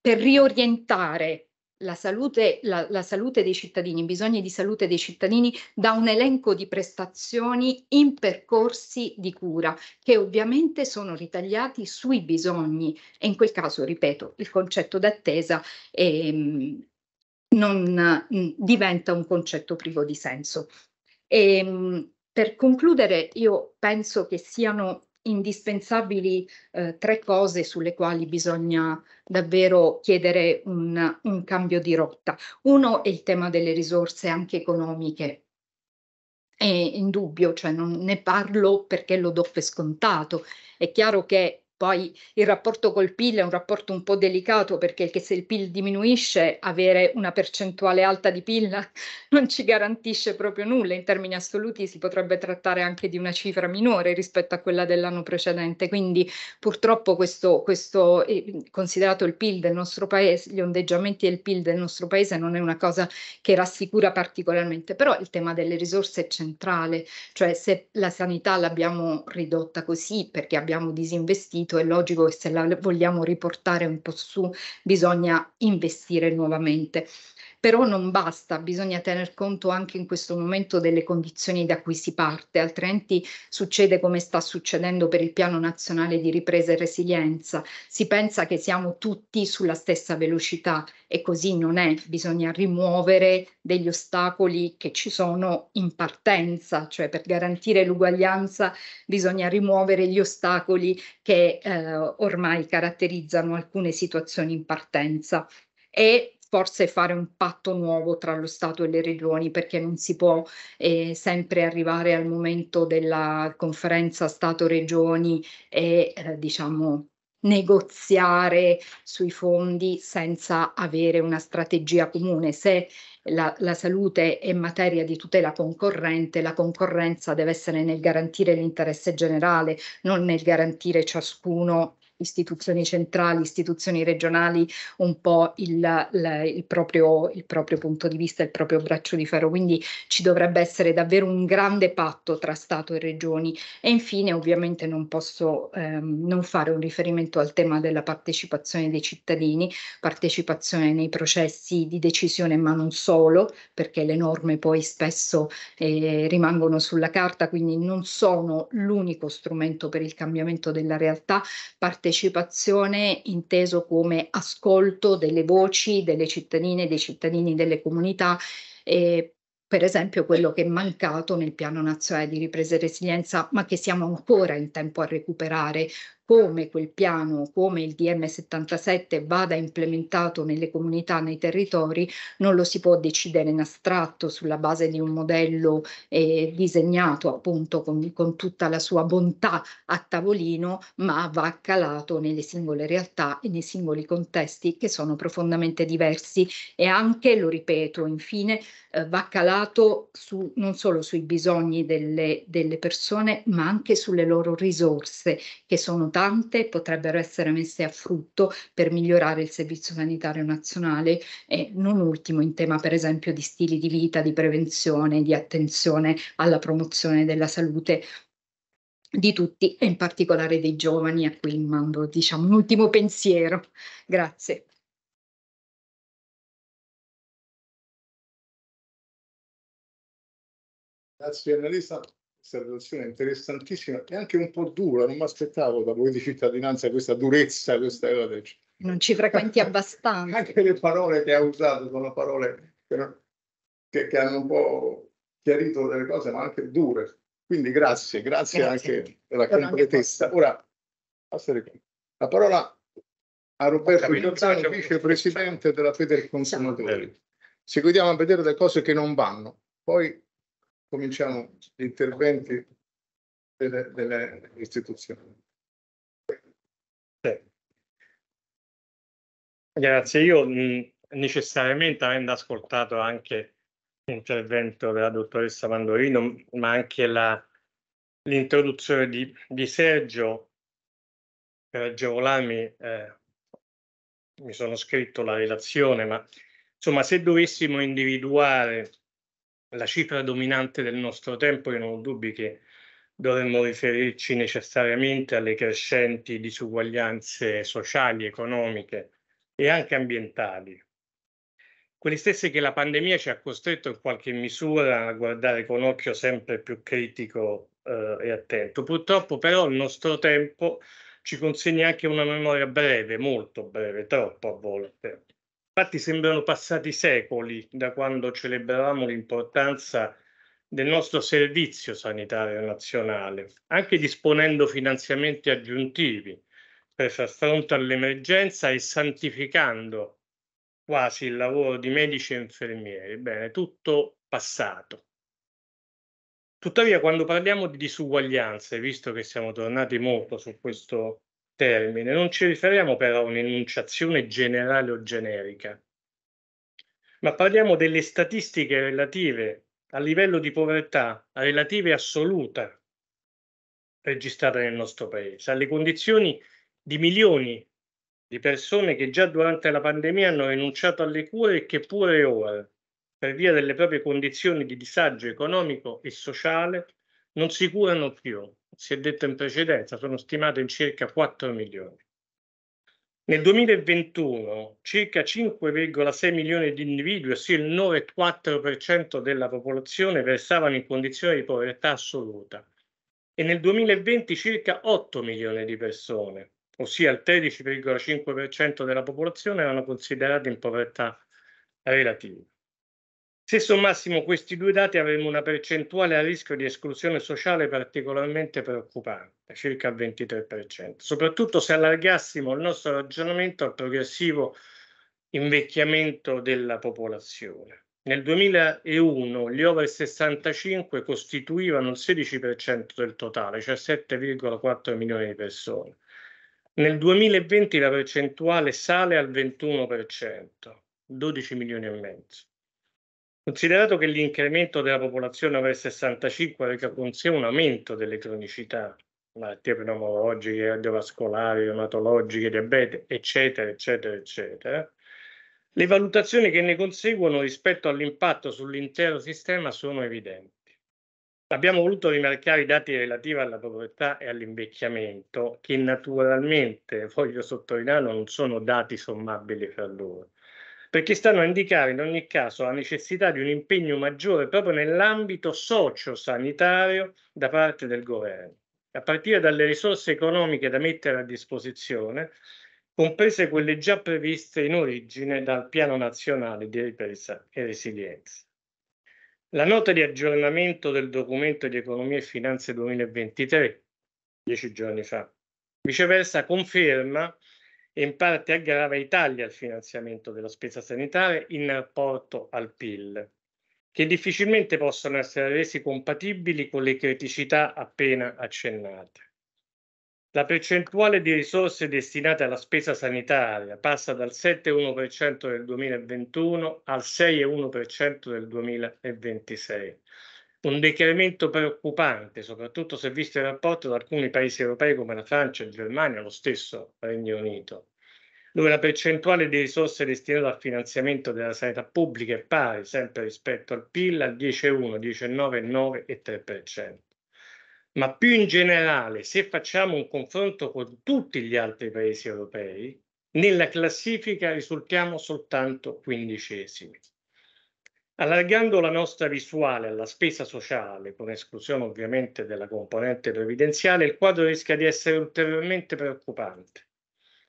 [SPEAKER 4] per riorientare la salute, la, la salute, dei cittadini, i bisogni di salute dei cittadini da un elenco di prestazioni in percorsi di cura che ovviamente sono ritagliati sui bisogni e in quel caso, ripeto, il concetto d'attesa ehm, non, mm, diventa un concetto privo di senso. E, ehm, per concludere, io penso che siano indispensabili eh, tre cose sulle quali bisogna davvero chiedere un, un cambio di rotta. Uno è il tema delle risorse anche economiche, è dubbio, cioè non ne parlo perché lo do per scontato. È chiaro che poi il rapporto col PIL è un rapporto un po' delicato perché se il PIL diminuisce, avere una percentuale alta di PIL *laughs* non ci garantisce proprio nulla. In termini assoluti si potrebbe trattare anche di una cifra minore rispetto a quella dell'anno precedente. Quindi purtroppo questo, questo eh, considerato il PIL del nostro paese, gli ondeggiamenti del PIL del nostro paese non è una cosa che rassicura particolarmente. Però il tema delle risorse è centrale, cioè se la sanità l'abbiamo ridotta così perché abbiamo disinvestito sentito, è logico che se la vogliamo riportare un po' su bisogna investire nuovamente però non basta, bisogna tener conto anche in questo momento delle condizioni da cui si parte, altrimenti succede come sta succedendo per il Piano Nazionale di Ripresa e Resilienza, si pensa che siamo tutti sulla stessa velocità e così non è, bisogna rimuovere degli ostacoli che ci sono in partenza, cioè per garantire l'uguaglianza bisogna rimuovere gli ostacoli che eh, ormai caratterizzano alcune situazioni in partenza. E forse fare un patto nuovo tra lo Stato e le regioni perché non si può eh, sempre arrivare al momento della conferenza Stato-Regioni e eh, diciamo negoziare sui fondi senza avere una strategia comune. Se la, la, salute è materia di tutela concorrente, la concorrenza deve essere nel garantire l'interesse generale, non nel garantire ciascuno istituzioni centrali, istituzioni regionali, un po' il, il, il, proprio, il proprio punto di vista, il proprio braccio di ferro. Quindi ci dovrebbe essere davvero un grande patto tra Stato e regioni. E infine, ovviamente, non posso ehm, non fare un riferimento al tema della partecipazione dei cittadini, partecipazione nei processi di decisione, ma non solo, perché le norme poi spesso eh, rimangono sulla carta, quindi non sono l'unico strumento per il cambiamento della realtà. Parte partecipazione inteso come ascolto delle voci delle cittadine, dei cittadini, delle comunità. Eh, per esempio quello che è mancato nel piano nazionale di ripresa e resilienza, ma che siamo ancora in tempo a recuperare, come quel piano, come il DM77 vada implementato nelle comunità, nei territori, non lo si può decidere in astratto sulla base di un modello eh, disegnato appunto con, con, tutta la sua bontà a tavolino, ma va calato nelle singole realtà e nei singoli contesti che sono profondamente diversi e anche, lo ripeto, infine eh, va calato su, non solo sui bisogni delle, delle persone, ma anche sulle loro risorse che sono tante potrebbero essere messe a frutto per migliorare il servizio sanitario nazionale e non ultimo in tema per esempio di stili di vita, di prevenzione, di attenzione alla promozione della salute di tutti e in particolare
[SPEAKER 1] dei giovani a cui mando diciamo un ultimo pensiero. Grazie. Grazie Annalisa relazione interessantissima e anche un po' dura, non mi
[SPEAKER 3] aspettavo da voi di cittadinanza questa durezza, questa era del...
[SPEAKER 4] Non ci frequenti abbastanza.
[SPEAKER 3] anche le parole che ha usato sono parole che, che, hanno un po' chiarito delle cose, ma anche dure. Quindi grazie, grazie, grazie. anche la completezza. Ora, la parola a Roberto Giordano, vicepresidente della Fede dei Consumatori. Seguiamo a vedere le cose che non vanno, poi
[SPEAKER 1] cominciamo gli interventi delle, delle istituzioni. Sì. Grazie,
[SPEAKER 5] io necessariamente avendo ascoltato anche l'intervento della dottoressa Mandorino, ma anche l'introduzione di, di, Sergio, per agevolarmi eh, mi sono scritto la relazione, ma insomma se dovessimo individuare la cifra dominante del nostro tempo, io non ho dubbi che dovremmo riferirci necessariamente alle crescenti disuguaglianze sociali, economiche e anche ambientali. Quelle stesse che la pandemia ci ha costretto in qualche misura a guardare con occhio sempre più critico eh, e attento. Purtroppo però il nostro tempo ci consegna anche una memoria breve, molto breve, troppo a volte. Infatti sembrano passati secoli da quando celebravamo l'importanza del nostro servizio sanitario nazionale, anche disponendo finanziamenti aggiuntivi per far fronte all'emergenza e santificando quasi il lavoro di medici e infermieri. Bene, tutto passato. Tuttavia, quando parliamo di disuguaglianze, visto che siamo tornati molto su questo termine, non ci riferiamo però a un'enunciazione generale o generica, ma parliamo delle statistiche relative al livello di povertà relative assoluta registrata nel nostro paese, alle condizioni di milioni di persone che già durante la pandemia hanno rinunciato alle cure e che pure ora, per via delle proprie condizioni di disagio economico e sociale, non si curano più si è detto in precedenza, sono stimate in circa 4 milioni. Nel 2021 circa 5,6 milioni di individui, ossia il 9,4% della popolazione, versavano in condizioni di povertà assoluta e nel 2020 circa 8 milioni di persone, ossia il 13,5% della popolazione, erano considerate in povertà relativa. Se sommassimo questi due dati avremmo una percentuale a rischio di esclusione sociale particolarmente preoccupante, circa il 23%, soprattutto se allargassimo il nostro ragionamento al progressivo invecchiamento della popolazione. Nel 2001 gli over 65 costituivano il 16% del totale, cioè 7,4 milioni di persone. Nel 2020 la percentuale sale al 21%, 12 milioni e mezzo. Considerato che l'incremento della popolazione over 65 reca con sé un aumento delle cronicità, malattie pneumologiche, cardiovascolari, reumatologiche, diabete, eccetera, eccetera, eccetera, le valutazioni che ne conseguono rispetto all'impatto sull'intero sistema sono evidenti. Abbiamo voluto rimarcare i dati relativi alla povertà e all'invecchiamento, che naturalmente, voglio sottolineare, non sono dati sommabili fra loro, perché stanno a indicare in ogni caso la necessità di un impegno maggiore proprio nell'ambito socio-sanitario da parte del governo, a partire dalle risorse economiche da mettere a disposizione, comprese quelle già previste in origine dal Piano Nazionale di Ripresa e Resilienza. La nota di aggiornamento del documento di economia e finanze 2023, dieci giorni fa, viceversa conferma e in parte aggrava i tagli al finanziamento della spesa sanitaria in rapporto al PIL, che difficilmente possono essere resi compatibili con le criticità appena accennate. La percentuale di risorse destinate alla spesa sanitaria passa dal 7,1% del 2021 al 6,1% del 2026, un decremento preoccupante, soprattutto se visto il rapporto da alcuni paesi europei come la Francia, la Germania, lo stesso Regno Unito, dove la percentuale di risorse destinate al finanziamento della sanità pubblica è pari, sempre rispetto al PIL, al 10,1, 19,9 e 3%. Ma più in generale, se facciamo un confronto con tutti gli altri paesi europei, nella classifica risultiamo soltanto quindicesimi. Allargando la nostra visuale alla spesa sociale, con esclusione ovviamente della componente previdenziale, il quadro rischia di essere ulteriormente preoccupante.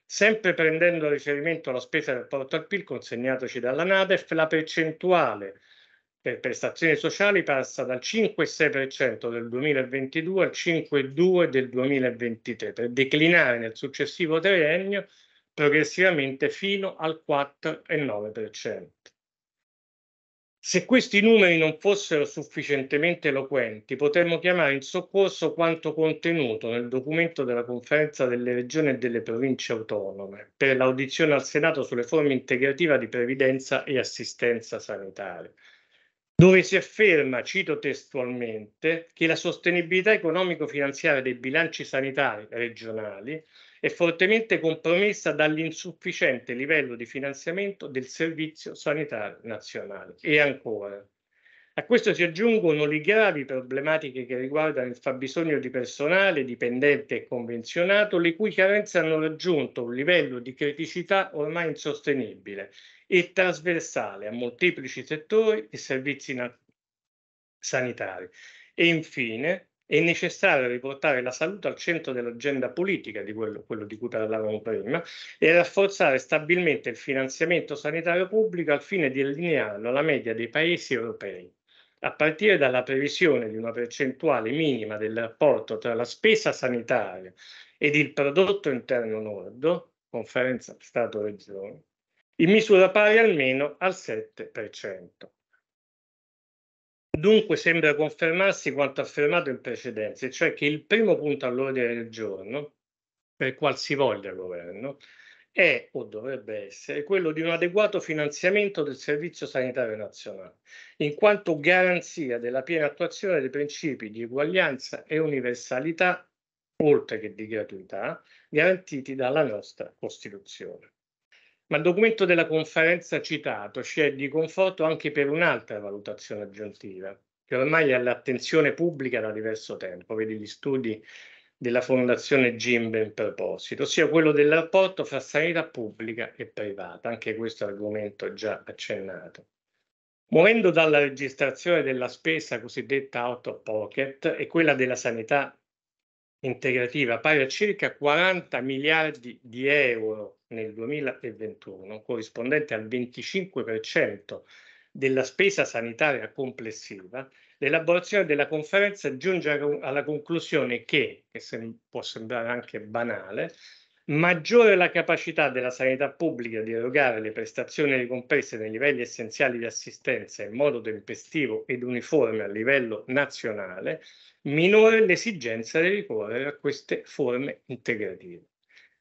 [SPEAKER 5] Sempre prendendo a riferimento la spesa del rapporto al PIL consegnatoci dalla NADEF, la percentuale per prestazioni sociali passa dal 5,6% del 2022 al 5,2% del 2023, per declinare nel successivo triennio progressivamente fino al 4,9%. Se questi numeri non fossero sufficientemente eloquenti, potremmo chiamare in soccorso quanto contenuto nel documento della conferenza delle regioni e delle province autonome per l'audizione al Senato sulle forme integrative di previdenza e assistenza sanitaria, dove si afferma, cito testualmente, che la sostenibilità economico-finanziaria dei bilanci sanitari regionali è fortemente compromessa dall'insufficiente livello di finanziamento del Servizio Sanitario Nazionale. E ancora, a questo si aggiungono le gravi problematiche che riguardano il fabbisogno di personale dipendente e convenzionato, le cui carenze hanno raggiunto un livello di criticità ormai insostenibile e trasversale a molteplici settori e servizi sanitari. E infine, è necessario riportare la salute al centro dell'agenda politica, di quello, quello, di cui parlavamo prima, e rafforzare stabilmente il finanziamento sanitario pubblico al fine di allinearlo alla media dei paesi europei, a partire dalla previsione di una percentuale minima del rapporto tra la spesa sanitaria ed il prodotto interno lordo, conferenza Stato-Regione, in misura pari almeno al 7%. Dunque sembra confermarsi quanto affermato in precedenza, cioè che il primo punto all'ordine del giorno per qualsivoglia governo è o dovrebbe essere quello di un adeguato finanziamento del Servizio Sanitario Nazionale, in quanto garanzia della piena attuazione dei principi di uguaglianza e universalità, oltre che di gratuità, garantiti dalla nostra Costituzione. Ma il documento della conferenza citato c'è di conforto anche per un'altra valutazione aggiuntiva, che ormai è all'attenzione pubblica da diverso tempo, vedi gli studi della Fondazione GIMB in proposito, ossia quello del rapporto fra sanità pubblica e privata, anche questo argomento già accennato. Muovendo dalla registrazione della spesa cosiddetta out of pocket e quella della sanità integrativa, pari a circa 40 miliardi di euro nel 2021, corrispondente al 25% della spesa sanitaria complessiva, l'elaborazione della conferenza giunge alla conclusione che, che se può sembrare anche banale, maggiore la capacità della sanità pubblica di erogare le prestazioni ricomprese nei livelli essenziali di assistenza in modo tempestivo ed uniforme a livello nazionale, minore l'esigenza di ricorrere a queste forme integrative.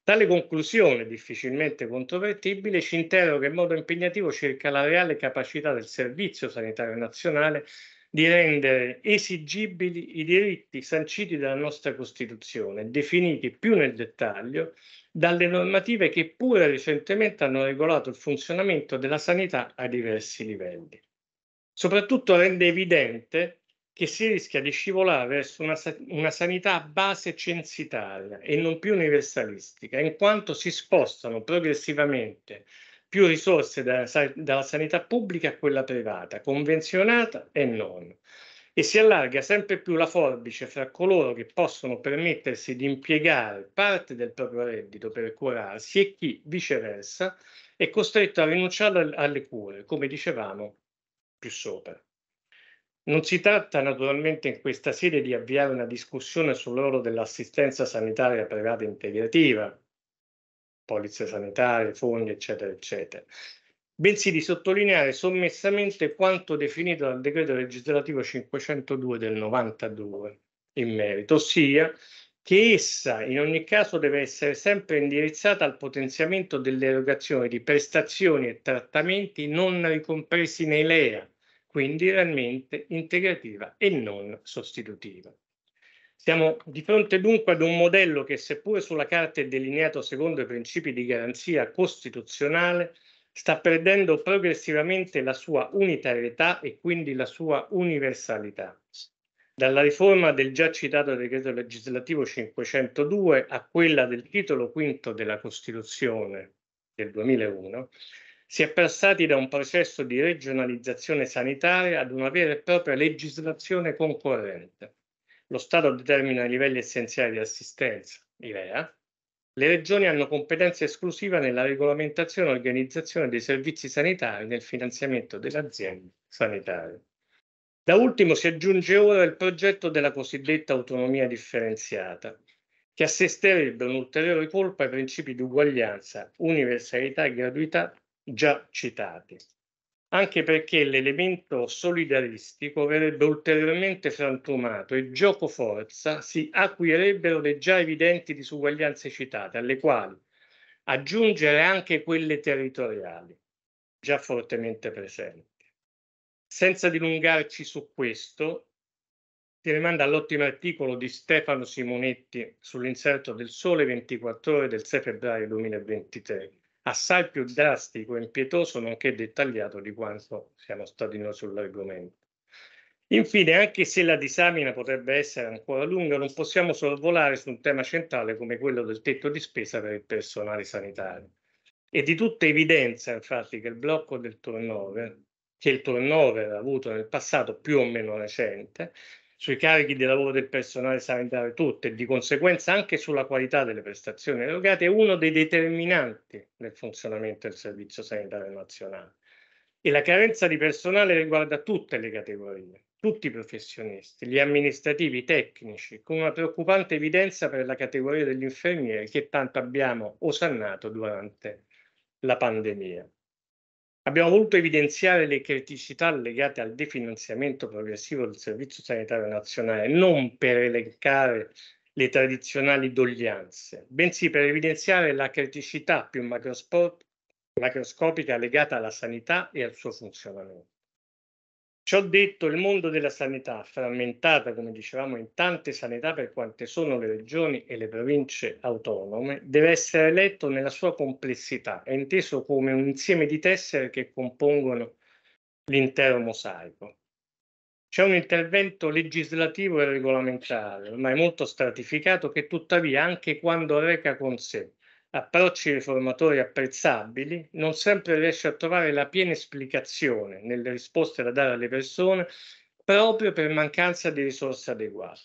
[SPEAKER 5] Tale conclusione, difficilmente controvertibile, ci interroga in modo impegnativo circa la reale capacità del Servizio Sanitario Nazionale di rendere esigibili i diritti sanciti dalla nostra Costituzione, definiti più nel dettaglio dalle normative che pure recentemente hanno regolato il funzionamento della sanità a diversi livelli. Soprattutto rende evidente che si rischia di scivolare verso una, una sanità a base censitaria e non più universalistica, in quanto si spostano progressivamente più risorse da, dalla sanità pubblica a quella privata, convenzionata e non. E si allarga sempre più la forbice fra coloro che possono permettersi di impiegare parte del proprio reddito per curarsi e chi, viceversa, è costretto a rinunciare alle cure, come dicevamo più sopra. Non si tratta naturalmente in questa sede di avviare una discussione sul ruolo dell'assistenza sanitaria privata integrativa, polizze sanitarie, fondi, eccetera, eccetera, bensì di sottolineare sommessamente quanto definito dal decreto legislativo 502 del 92 in merito, ossia che essa in ogni caso deve essere sempre indirizzata al potenziamento dell'erogazione di prestazioni e trattamenti non ricompresi nei LEA quindi realmente integrativa e non sostitutiva. Siamo di fronte dunque ad un modello che, seppure sulla carta è delineato secondo i principi di garanzia costituzionale, sta perdendo progressivamente la sua unitarietà e quindi la sua universalità. Dalla riforma del già citato decreto legislativo 502 a quella del titolo V della Costituzione del 2001, si è passati da un processo di regionalizzazione sanitaria ad una vera e propria legislazione concorrente. Lo Stato determina i livelli essenziali di assistenza, i Le regioni hanno competenza esclusiva nella regolamentazione e organizzazione dei servizi sanitari nel finanziamento delle aziende sanitarie. Da ultimo si aggiunge ora il progetto della cosiddetta autonomia differenziata, che assisterebbe un ulteriore colpo ai principi di uguaglianza, universalità e gratuità già citati, anche perché l'elemento solidaristico verrebbe ulteriormente frantumato e gioco forza si acquirebbero le già evidenti disuguaglianze citate, alle quali aggiungere anche quelle territoriali, già fortemente presenti. Senza dilungarci su questo, si rimanda all'ottimo articolo di Stefano Simonetti sull'inserto del Sole 24 ore del 6 febbraio 2023, assai più drastico e impietoso nonché dettagliato di quanto siamo stati noi sull'argomento. Infine, anche se la disamina potrebbe essere ancora lunga, non possiamo sorvolare su un tema centrale come quello del tetto di spesa per il personale sanitario. È di tutta evidenza, infatti, che il blocco del turnover, che il turnover ha avuto nel passato più o meno recente, sui carichi di lavoro del personale sanitario tutto e di conseguenza anche sulla qualità delle prestazioni erogate è uno dei determinanti nel funzionamento del Servizio Sanitario Nazionale. E la carenza di personale riguarda tutte le categorie, tutti i professionisti, gli amministrativi, i tecnici, con una preoccupante evidenza per la categoria degli infermieri che tanto abbiamo osannato durante la pandemia. Abbiamo voluto evidenziare le criticità legate al definanziamento progressivo del Servizio Sanitario Nazionale, non per elencare le tradizionali doglianze, bensì per evidenziare la criticità più macroscopica legata alla sanità e al suo funzionamento. Ciò detto, il mondo della sanità, frammentata, come dicevamo, in tante sanità per quante sono le regioni e le province autonome, deve essere letto nella sua complessità, è inteso come un insieme di tessere che compongono l'intero mosaico. C'è un intervento legislativo e regolamentare, ormai molto stratificato, che tuttavia, anche quando reca con sé approcci riformatori apprezzabili, non sempre riesce a trovare la piena esplicazione nelle risposte da dare alle persone proprio per mancanza di risorse adeguate.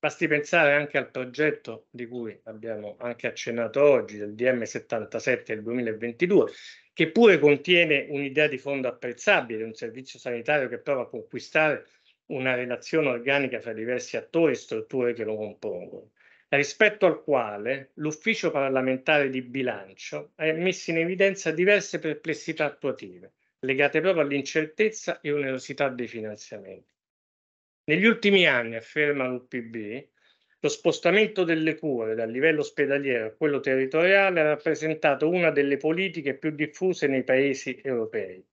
[SPEAKER 5] Basti pensare anche al progetto di cui abbiamo anche accennato oggi, del DM77 del 2022, che pure contiene un'idea di fondo apprezzabile, un servizio sanitario che prova a conquistare una relazione organica fra diversi attori e strutture che lo compongono rispetto al quale l'Ufficio parlamentare di bilancio ha messo in evidenza diverse perplessità attuative, legate proprio all'incertezza e onerosità dei finanziamenti. Negli ultimi anni, afferma l'UPB, lo spostamento delle cure dal livello ospedaliero a quello territoriale ha rappresentato una delle politiche più diffuse nei paesi europei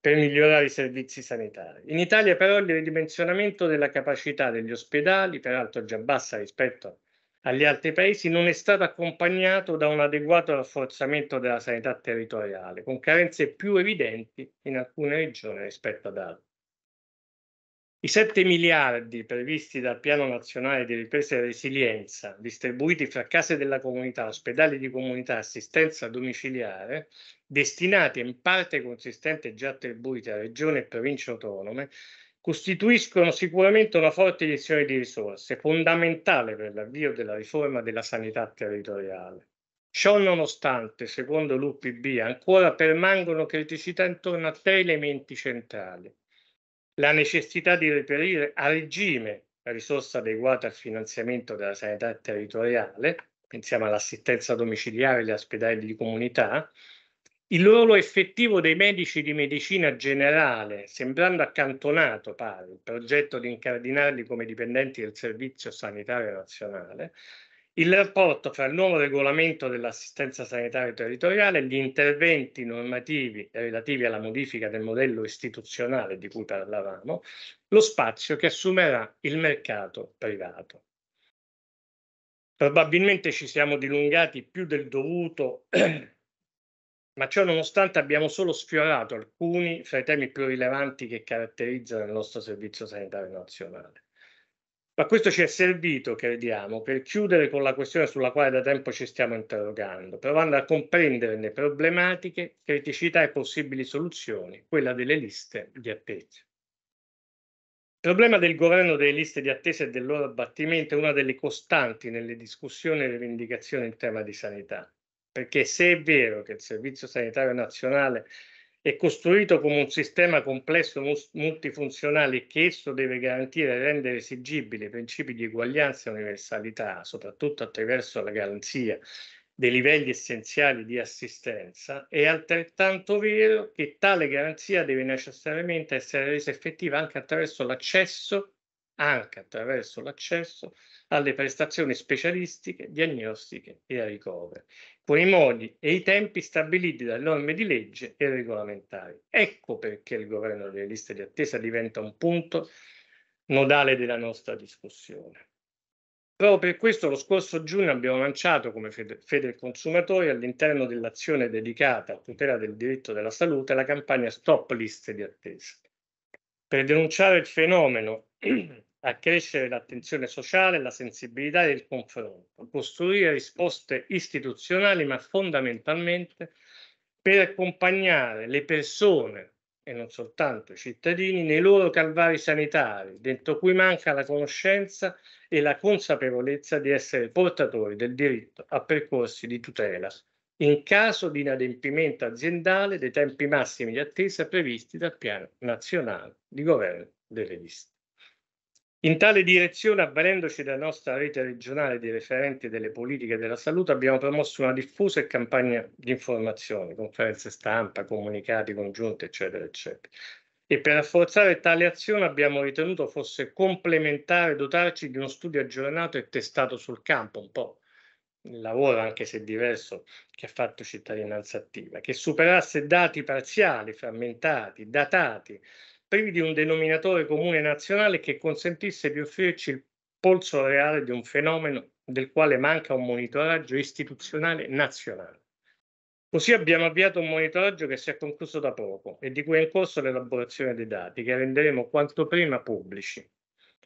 [SPEAKER 5] per migliorare i servizi sanitari. In Italia però il ridimensionamento della capacità degli ospedali, peraltro già bassa rispetto agli altri paesi non è stato accompagnato da un adeguato rafforzamento della sanità territoriale, con carenze più evidenti in alcune regioni rispetto ad altre. I 7 miliardi previsti dal Piano Nazionale di Ripresa e Resilienza, distribuiti fra case della comunità, ospedali di comunità, assistenza domiciliare, destinati in parte consistente già attribuiti a regioni e province autonome, costituiscono sicuramente una forte edizione di risorse, fondamentale per l'avvio della riforma della sanità territoriale. Ciò nonostante, secondo l'UPB, ancora permangono criticità intorno a tre elementi centrali. La necessità di reperire a regime la risorsa adeguata al finanziamento della sanità territoriale, pensiamo all'assistenza domiciliare e agli ospedali di comunità, il ruolo effettivo dei medici di medicina generale, sembrando accantonato, pare, il progetto di incardinarli come dipendenti del Servizio Sanitario Nazionale, il rapporto fra il nuovo regolamento dell'assistenza sanitaria territoriale e gli interventi normativi relativi alla modifica del modello istituzionale di cui parlavamo, lo spazio che assumerà il mercato privato. Probabilmente ci siamo dilungati più del dovuto *clears throat* ma ciò nonostante abbiamo solo sfiorato alcuni fra i temi più rilevanti che caratterizzano il nostro Servizio Sanitario Nazionale. Ma questo ci è servito, crediamo, per chiudere con la questione sulla quale da tempo ci stiamo interrogando, provando a comprendere le problematiche, criticità e possibili soluzioni, quella delle liste di attesa. Il problema del governo delle liste di attesa e del loro abbattimento è una delle costanti nelle discussioni e rivendicazioni in tema di sanità perché se è vero che il Servizio Sanitario Nazionale è costruito come un sistema complesso multifunzionale che esso deve garantire e rendere esigibili i principi di uguaglianza e universalità, soprattutto attraverso la garanzia dei livelli essenziali di assistenza, è altrettanto vero che tale garanzia deve necessariamente essere resa effettiva anche attraverso l'accesso anche attraverso l'accesso alle prestazioni specialistiche, diagnostiche e a ricovero con i modi e i tempi stabiliti dalle norme di legge e regolamentari. Ecco perché il governo delle liste di attesa diventa un punto nodale della nostra discussione. Proprio per questo lo scorso giugno abbiamo lanciato come Fede, del Consumatore all'interno dell'azione dedicata a tutela del diritto della salute la campagna Stop Liste di attesa. Per denunciare il fenomeno *clears throat* accrescere l'attenzione sociale, la sensibilità e il confronto, costruire risposte istituzionali, ma fondamentalmente per accompagnare le persone e non soltanto i cittadini nei loro calvari sanitari, dentro cui manca la conoscenza e la consapevolezza di essere portatori del diritto a percorsi di tutela in caso di inadempimento aziendale dei tempi massimi di attesa previsti dal piano nazionale di governo delle liste. In tale direzione, avvalendoci della nostra rete regionale di referenti delle politiche della salute, abbiamo promosso una diffusa campagna di informazioni, conferenze stampa, comunicati congiunti, eccetera, eccetera. E per rafforzare tale azione abbiamo ritenuto fosse complementare dotarci di uno studio aggiornato e testato sul campo, un po' il lavoro, anche se diverso, che ha fatto cittadinanza attiva, che superasse dati parziali, frammentati, datati, privi di un denominatore comune nazionale che consentisse di offrirci il polso reale di un fenomeno del quale manca un monitoraggio istituzionale nazionale. Così abbiamo avviato un monitoraggio che si è concluso da poco e di cui è in corso l'elaborazione dei dati, che renderemo quanto prima pubblici.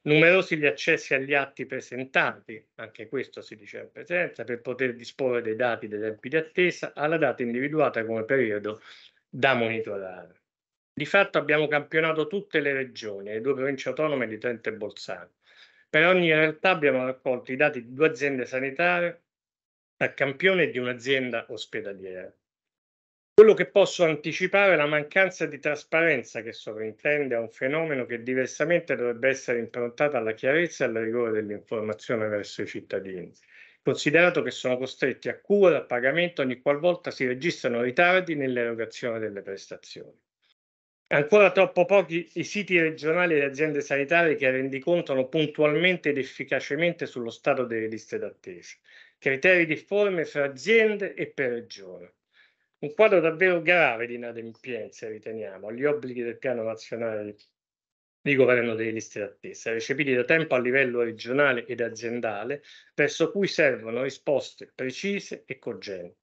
[SPEAKER 5] Numerosi gli accessi agli atti presentati, anche questo si dice in presenza, per poter disporre dei dati dei tempi di attesa alla data individuata come periodo da monitorare. Di fatto abbiamo campionato tutte le regioni, le due province autonome di Trento e Bolzano. Per ogni realtà abbiamo raccolto i dati di due aziende sanitarie a campione e di un'azienda ospedaliera. Quello che posso anticipare è la mancanza di trasparenza che sovrintende a un fenomeno che diversamente dovrebbe essere improntato alla chiarezza e al rigore dell'informazione verso i cittadini, considerato che sono costretti a cura, a pagamento ogni qualvolta si registrano ritardi nell'erogazione delle prestazioni. Ancora troppo pochi i siti regionali e le aziende sanitarie che rendicontano puntualmente ed efficacemente sullo stato delle liste d'attesa. Criteri difformi fra aziende e per regione. Un quadro davvero grave di inadempienze, riteniamo, agli obblighi del Piano Nazionale di governo delle liste d'attesa, recepiti da tempo a livello regionale ed aziendale, verso cui servono risposte precise e cogenti.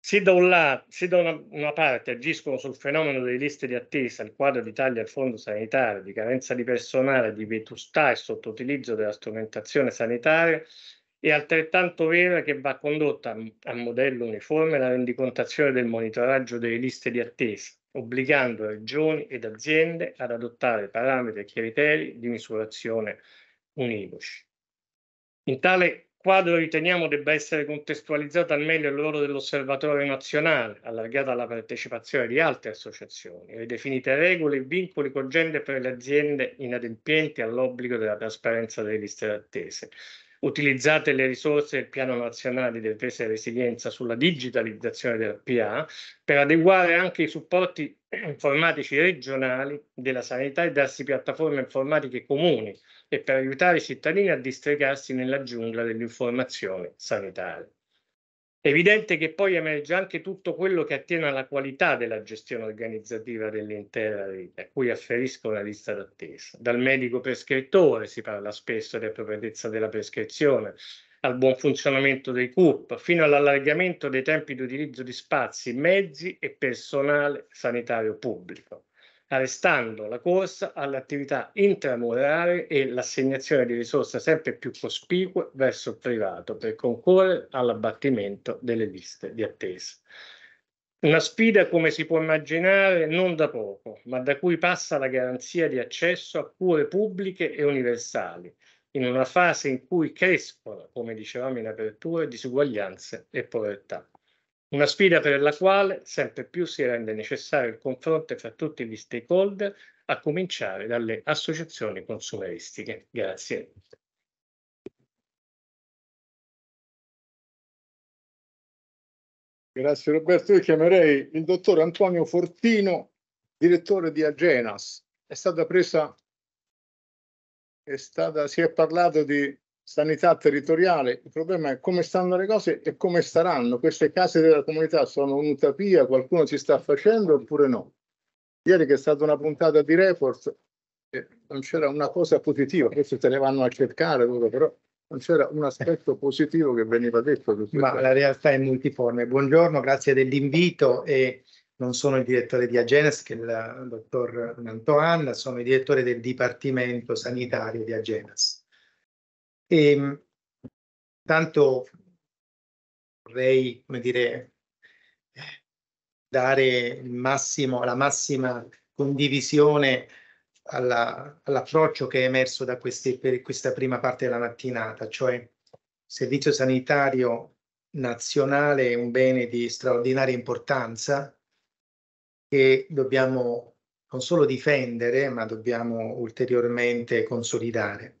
[SPEAKER 5] Se da, un lato, se da una, una, parte agiscono sul fenomeno delle liste di attesa, il quadro di tagli al fondo sanitario, di carenza di personale, di vetustà e sottoutilizzo della strumentazione sanitaria, è altrettanto vero che va condotta a modello uniforme la rendicontazione del monitoraggio delle liste di attesa, obbligando regioni ed aziende ad adottare parametri e criteri di misurazione univoci. In tale quadro riteniamo debba essere contestualizzato al meglio il ruolo dell'osservatore nazionale, allargato alla partecipazione di altre associazioni, ridefinite regole e vincoli cogente per le aziende inadempienti all'obbligo della trasparenza delle liste d'attese. Utilizzate le risorse del Piano Nazionale di Difesa e Resilienza sulla digitalizzazione della PA per adeguare anche i supporti *clears throat* informatici regionali della sanità e darsi piattaforme informatiche comuni e per aiutare i cittadini a districarsi nella giungla dell'informazione sanitaria. Evidente che poi emerge anche tutto quello che attiene alla qualità della gestione organizzativa dell'intera rete, a cui afferisco una lista d'attesa. Dal medico prescrittore si parla spesso dell'appropriatezza della prescrizione, al buon funzionamento dei CUP, fino all'allargamento dei tempi di utilizzo di spazi, mezzi e personale sanitario pubblico arrestando la corsa all'attività intramurale e l'assegnazione di risorse sempre più cospicue verso il privato per concorrere all'abbattimento delle liste di attesa. Una sfida, come si può immaginare, non da poco, ma da cui passa la garanzia di accesso a cure pubbliche e universali, in una fase in cui crescono, come dicevamo in apertura, disuguaglianze e povertà. Una sfida per la quale sempre più si rende necessario il confronto fra tutti gli stakeholder, a cominciare dalle associazioni consumeristiche.
[SPEAKER 1] Grazie. Grazie Roberto. Io chiamerei il dottor Antonio
[SPEAKER 3] Fortino, direttore di Agenas. È stata presa, è stata, si è parlato di sanità territoriale, il problema è come stanno le cose e come staranno. Queste case della comunità sono un'utopia, qualcuno ci sta facendo oppure no? Ieri che è stata una puntata di report, eh, non c'era una cosa positiva,
[SPEAKER 6] forse te ne vanno a cercare loro, però non c'era un aspetto positivo che veniva detto. Ma questo. la realtà è multiforme. Buongiorno, grazie dell'invito e non sono il direttore di Agenas, che è il dottor Nantoanna, sono il direttore del Dipartimento Sanitario di Agenas. E, ehm, intanto vorrei, come dire, dare il massimo, la massima condivisione all'approccio all che è emerso da questi, per questa prima parte della mattinata, cioè il servizio sanitario nazionale è un bene di straordinaria importanza che dobbiamo non solo difendere, ma dobbiamo ulteriormente consolidare.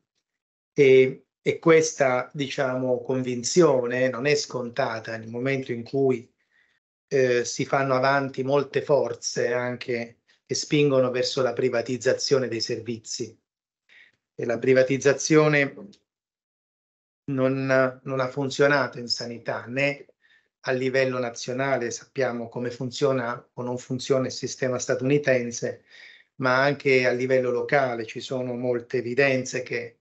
[SPEAKER 6] E e questa, diciamo, convinzione non è scontata nel momento in cui eh, si fanno avanti molte forze anche che spingono verso la privatizzazione dei servizi. E la privatizzazione non, non ha funzionato in sanità né a livello nazionale, sappiamo come funziona o non funziona il sistema statunitense, ma anche a livello locale ci sono molte evidenze che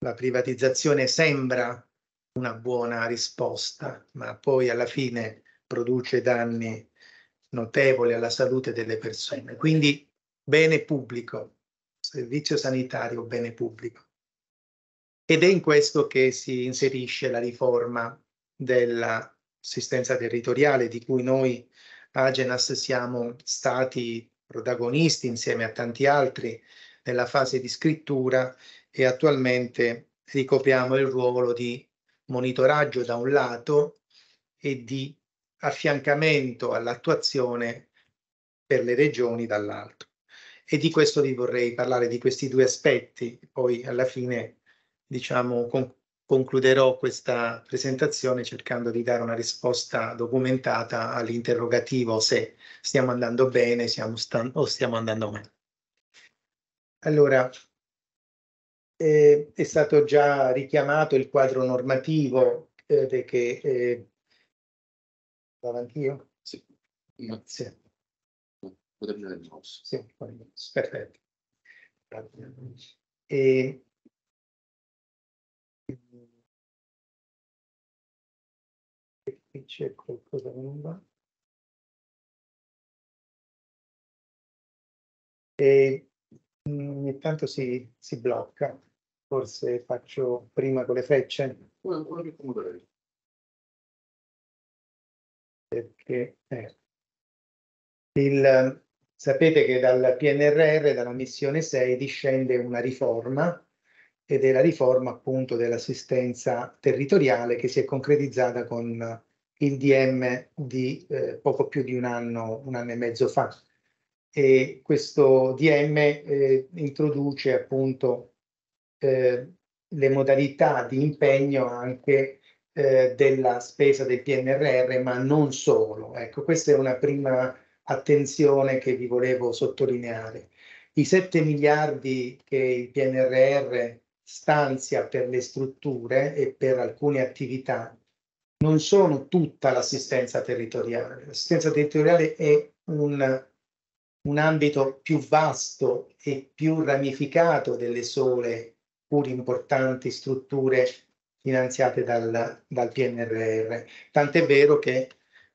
[SPEAKER 6] la privatizzazione sembra una buona risposta, ma poi alla fine produce danni notevoli alla salute delle persone. Quindi bene pubblico, servizio sanitario, bene pubblico. Ed è in questo che si inserisce la riforma dell'assistenza territoriale di cui noi Agenas siamo stati protagonisti insieme a tanti altri nella fase di scrittura e attualmente ricopriamo il ruolo di monitoraggio da un lato e di affiancamento all'attuazione per le regioni dall'altro. E di questo vi vorrei parlare, di questi due aspetti, poi alla fine diciamo, con concluderò questa presentazione cercando di dare una risposta documentata all'interrogativo se stiamo andando bene stiamo o stiamo andando male. Allora, eh, è stato già richiamato il quadro normativo eh, che... Eh, davanti io? Sì.
[SPEAKER 1] Grazie. Potremmo del mouse. Sì, perfetto. E, qui c'è qualcosa che non va. E mm, ogni tanto si, si blocca. Forse faccio prima con le frecce. Perché eh.
[SPEAKER 6] Il, sapete che dal PNRR, dalla missione 6, discende una riforma ed è la riforma appunto dell'assistenza territoriale che si è concretizzata con il DM di eh, poco più di un anno, un anno e mezzo fa. E questo DM eh, introduce appunto eh, le modalità di impegno anche eh, della spesa del PNRR, ma non solo. Ecco, questa è una prima attenzione che vi volevo sottolineare. I 7 miliardi che il PNRR stanzia per le strutture e per alcune attività non sono tutta l'assistenza territoriale. L'assistenza territoriale è un, un ambito più vasto e più ramificato delle sole pur importanti strutture finanziate dal, dal PNRR. Tant'è vero che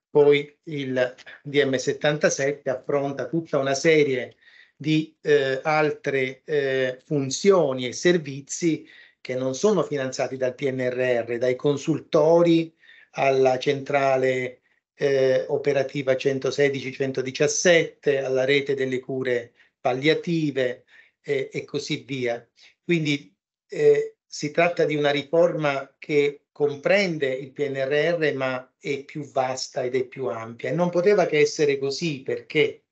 [SPEAKER 6] poi il DM77 affronta tutta una serie di eh, altre eh, funzioni e servizi che non sono finanziati dal PNRR, dai consultori alla centrale eh, operativa 116-117, alla rete delle cure palliative e così via. Quindi eh, si tratta di una riforma che comprende il PNRR ma è più vasta ed è più ampia e non poteva che essere così perché,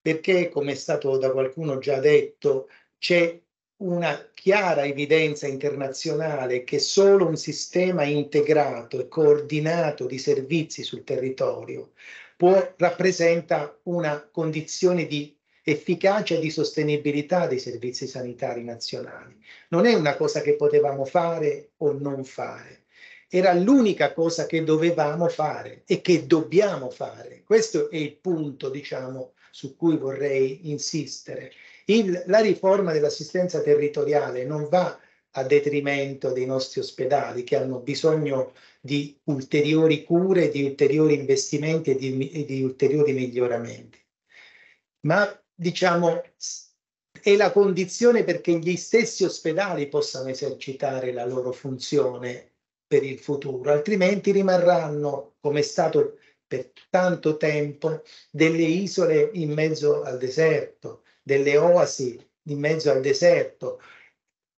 [SPEAKER 6] perché come è stato da qualcuno già detto c'è una chiara evidenza internazionale che solo un sistema integrato e coordinato di servizi sul territorio può, rappresenta una condizione di efficacia di sostenibilità dei servizi sanitari nazionali. Non è una cosa che potevamo fare o non fare, era l'unica cosa che dovevamo fare e che dobbiamo fare. Questo è il punto, diciamo, su cui vorrei insistere. Il, la riforma dell'assistenza territoriale non va a detrimento dei nostri ospedali che hanno bisogno di ulteriori cure, di ulteriori investimenti e di, e di ulteriori miglioramenti. Ma diciamo, è la condizione perché gli stessi ospedali possano esercitare la loro funzione per il futuro, altrimenti rimarranno, come è stato per tanto tempo, delle isole in mezzo al deserto, delle oasi in mezzo al deserto,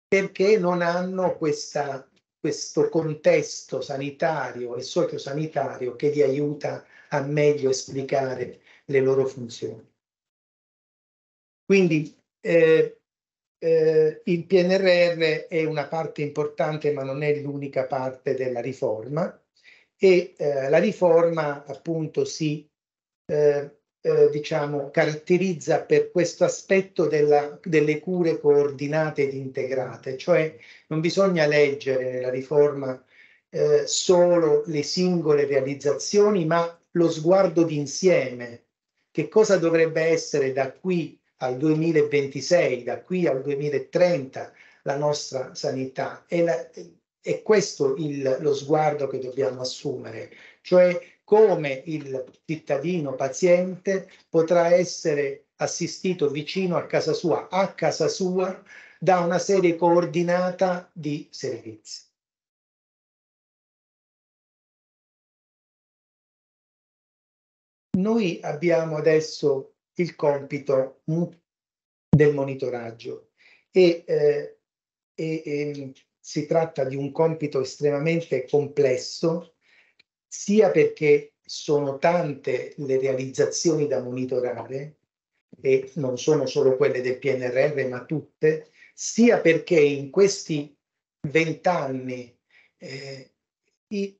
[SPEAKER 6] perché non hanno questa, questo contesto sanitario e sociosanitario che li aiuta a meglio esplicare le loro funzioni. Quindi eh, eh, il PNRR è una parte importante ma non è l'unica parte della riforma e eh, la riforma appunto si eh, eh, diciamo, caratterizza per questo aspetto della, delle cure coordinate ed integrate, cioè non bisogna leggere nella riforma eh, solo le singole realizzazioni ma lo sguardo d'insieme, che cosa dovrebbe essere da qui al 2026, da qui al 2030, la nostra sanità. E la, è questo il, lo sguardo che dobbiamo assumere, cioè come il cittadino paziente potrà essere assistito vicino a casa sua, a casa sua, da una serie
[SPEAKER 1] coordinata di servizi. Noi abbiamo adesso il compito del monitoraggio e, eh,
[SPEAKER 6] e, e si tratta di un compito estremamente complesso sia perché sono tante le realizzazioni da monitorare e non sono solo quelle del PNRR ma tutte, sia perché in questi vent'anni eh,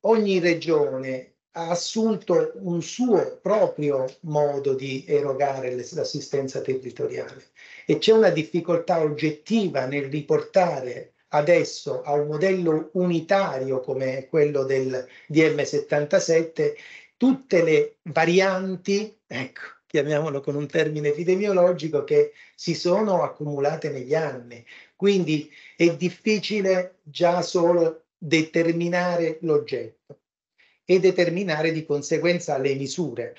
[SPEAKER 6] ogni regione ha assunto un suo proprio modo di erogare l'assistenza territoriale e c'è una difficoltà oggettiva nel riportare adesso a un modello unitario come quello del DM77 tutte le varianti, ecco, chiamiamolo con un termine epidemiologico, che si sono accumulate negli anni. Quindi è difficile già solo determinare l'oggetto e determinare di conseguenza le misure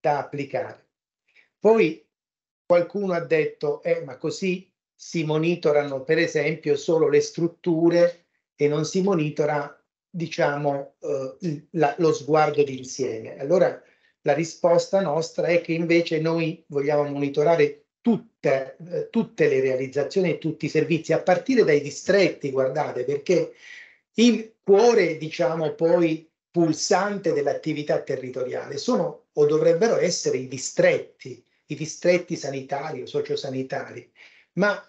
[SPEAKER 6] da applicare. Poi qualcuno ha detto, eh, ma così si monitorano per esempio solo le strutture e non si monitora diciamo eh, la, lo sguardo d'insieme. Allora la risposta nostra è che invece noi vogliamo monitorare tutte, eh, tutte le realizzazioni e tutti i servizi, a partire dai distretti, guardate, perché il cuore, diciamo, poi pulsante dell'attività territoriale sono o dovrebbero essere i distretti, i distretti sanitari o sociosanitari, ma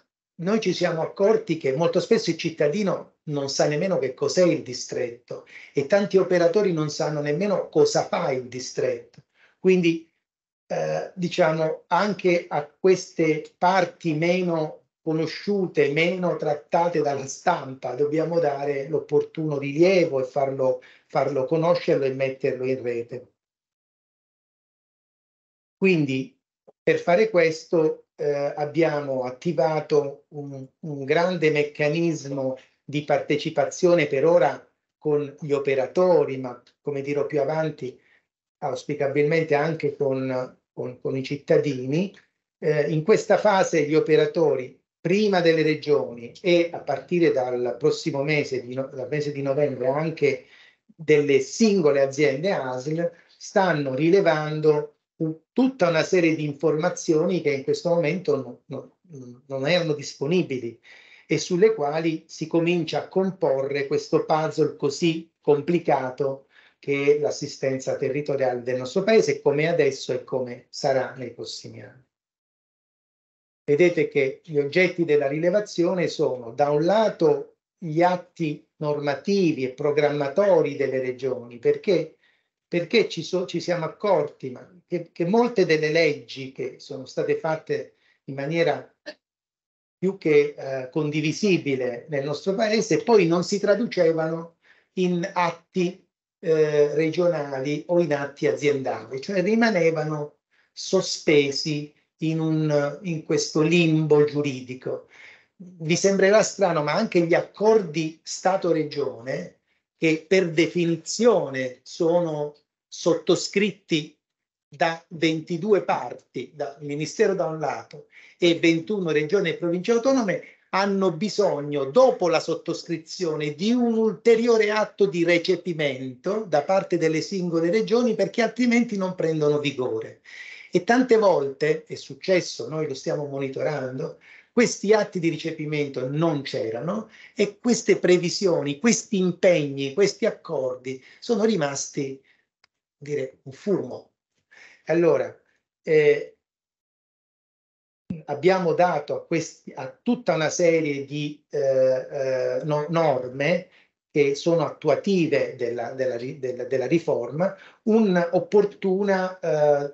[SPEAKER 6] noi ci siamo accorti che molto spesso il cittadino non sa nemmeno che cos'è il distretto e tanti operatori non sanno nemmeno cosa fa il distretto. Quindi eh, diciamo anche a queste parti meno conosciute, meno trattate dalla stampa, dobbiamo dare l'opportuno rilievo e farlo farlo conoscerlo e metterlo in rete. Quindi per fare questo eh, abbiamo attivato un, un grande meccanismo di partecipazione per ora con gli operatori, ma come dirò più avanti, auspicabilmente anche con, con, con i cittadini. Eh, in questa fase gli operatori, prima delle regioni e a partire dal prossimo mese, di, dal mese di novembre, anche delle singole aziende ASL stanno rilevando tutta una serie di informazioni che in questo momento non, non, non erano disponibili e sulle quali si comincia a comporre questo puzzle così complicato che è l'assistenza territoriale del nostro paese, come adesso e come sarà nei prossimi anni. Vedete che gli oggetti della rilevazione sono da un lato gli atti normativi e programmatori delle regioni, perché, perché ci, so, ci, siamo accorti ma, che, che, molte delle leggi che sono state fatte in maniera più che eh, condivisibile nel nostro paese poi non si traducevano in atti eh, regionali o in atti aziendali, cioè rimanevano sospesi in, un, in questo limbo giuridico vi sembrerà strano, ma anche gli accordi Stato-Regione, che per definizione sono sottoscritti da 22 parti, dal Ministero da un lato e 21 regioni e province autonome, hanno bisogno, dopo la sottoscrizione, di un ulteriore atto di recepimento da parte delle singole regioni perché altrimenti non prendono vigore. E tante volte, è successo, noi lo stiamo monitorando, questi atti di ricepimento non c'erano e queste previsioni, questi impegni, questi accordi sono rimasti, dire, un fumo. Allora, eh, abbiamo dato a, questi, a, tutta una serie di eh, eh, norme che sono attuative della, della, della, della riforma un'opportuna eh,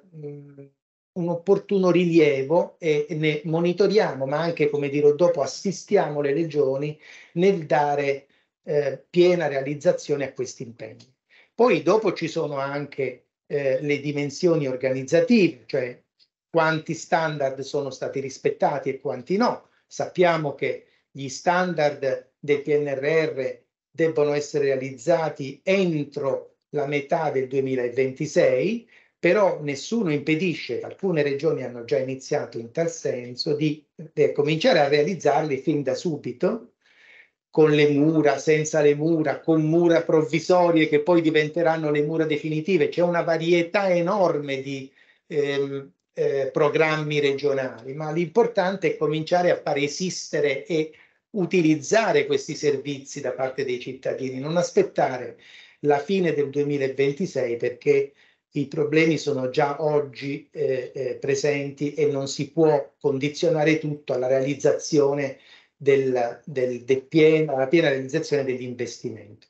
[SPEAKER 6] un opportuno rilievo e, e ne monitoriamo, ma anche, come dirò dopo, assistiamo le regioni nel dare eh, piena realizzazione a questi impegni. Poi dopo ci sono anche eh, le dimensioni organizzative, cioè quanti standard sono stati rispettati e quanti no. Sappiamo che gli standard del PNRR debbono essere realizzati entro la metà del 2026, però nessuno impedisce, alcune regioni hanno già iniziato in tal senso, di, di eh, cominciare a realizzarli fin da subito, con le mura, senza le mura, con mura provvisorie che poi diventeranno le mura definitive. C'è una varietà enorme di ehm, eh, programmi regionali, ma l'importante è cominciare a far esistere e utilizzare questi servizi da parte dei cittadini, non aspettare la fine del 2026 perché i problemi sono già oggi eh, eh, presenti e non si può condizionare tutto alla realizzazione del, del, del pieno, alla piena realizzazione dell'investimento.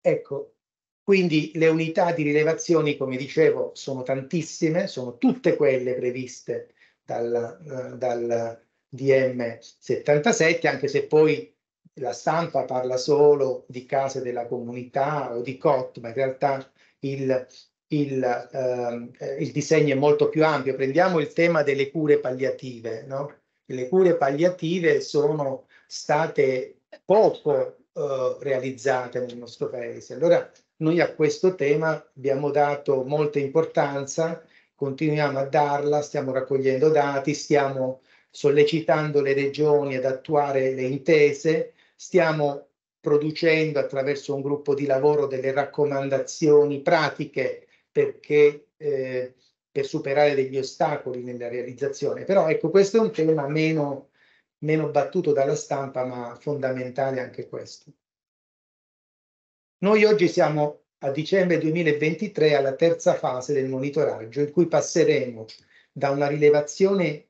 [SPEAKER 6] Ecco, quindi le unità di rilevazione, come dicevo, sono tantissime, sono tutte quelle previste dal, eh, dal DM77, anche se poi la stampa parla solo di case della comunità o di COT, ma in realtà il, il, ehm, eh, il disegno è molto più ampio. Prendiamo il tema delle cure palliative. No? Le cure palliative sono state poco eh, realizzate nel nostro paese. Allora noi a questo tema abbiamo dato molta importanza, continuiamo a darla, stiamo raccogliendo dati, stiamo sollecitando le regioni ad attuare le intese Stiamo producendo attraverso un gruppo di lavoro delle raccomandazioni pratiche perché, eh, per superare degli ostacoli nella realizzazione. Però ecco, questo è un tema meno, meno battuto dalla stampa, ma fondamentale anche questo. Noi oggi siamo a dicembre 2023 alla terza fase del monitoraggio in cui passeremo da una rilevazione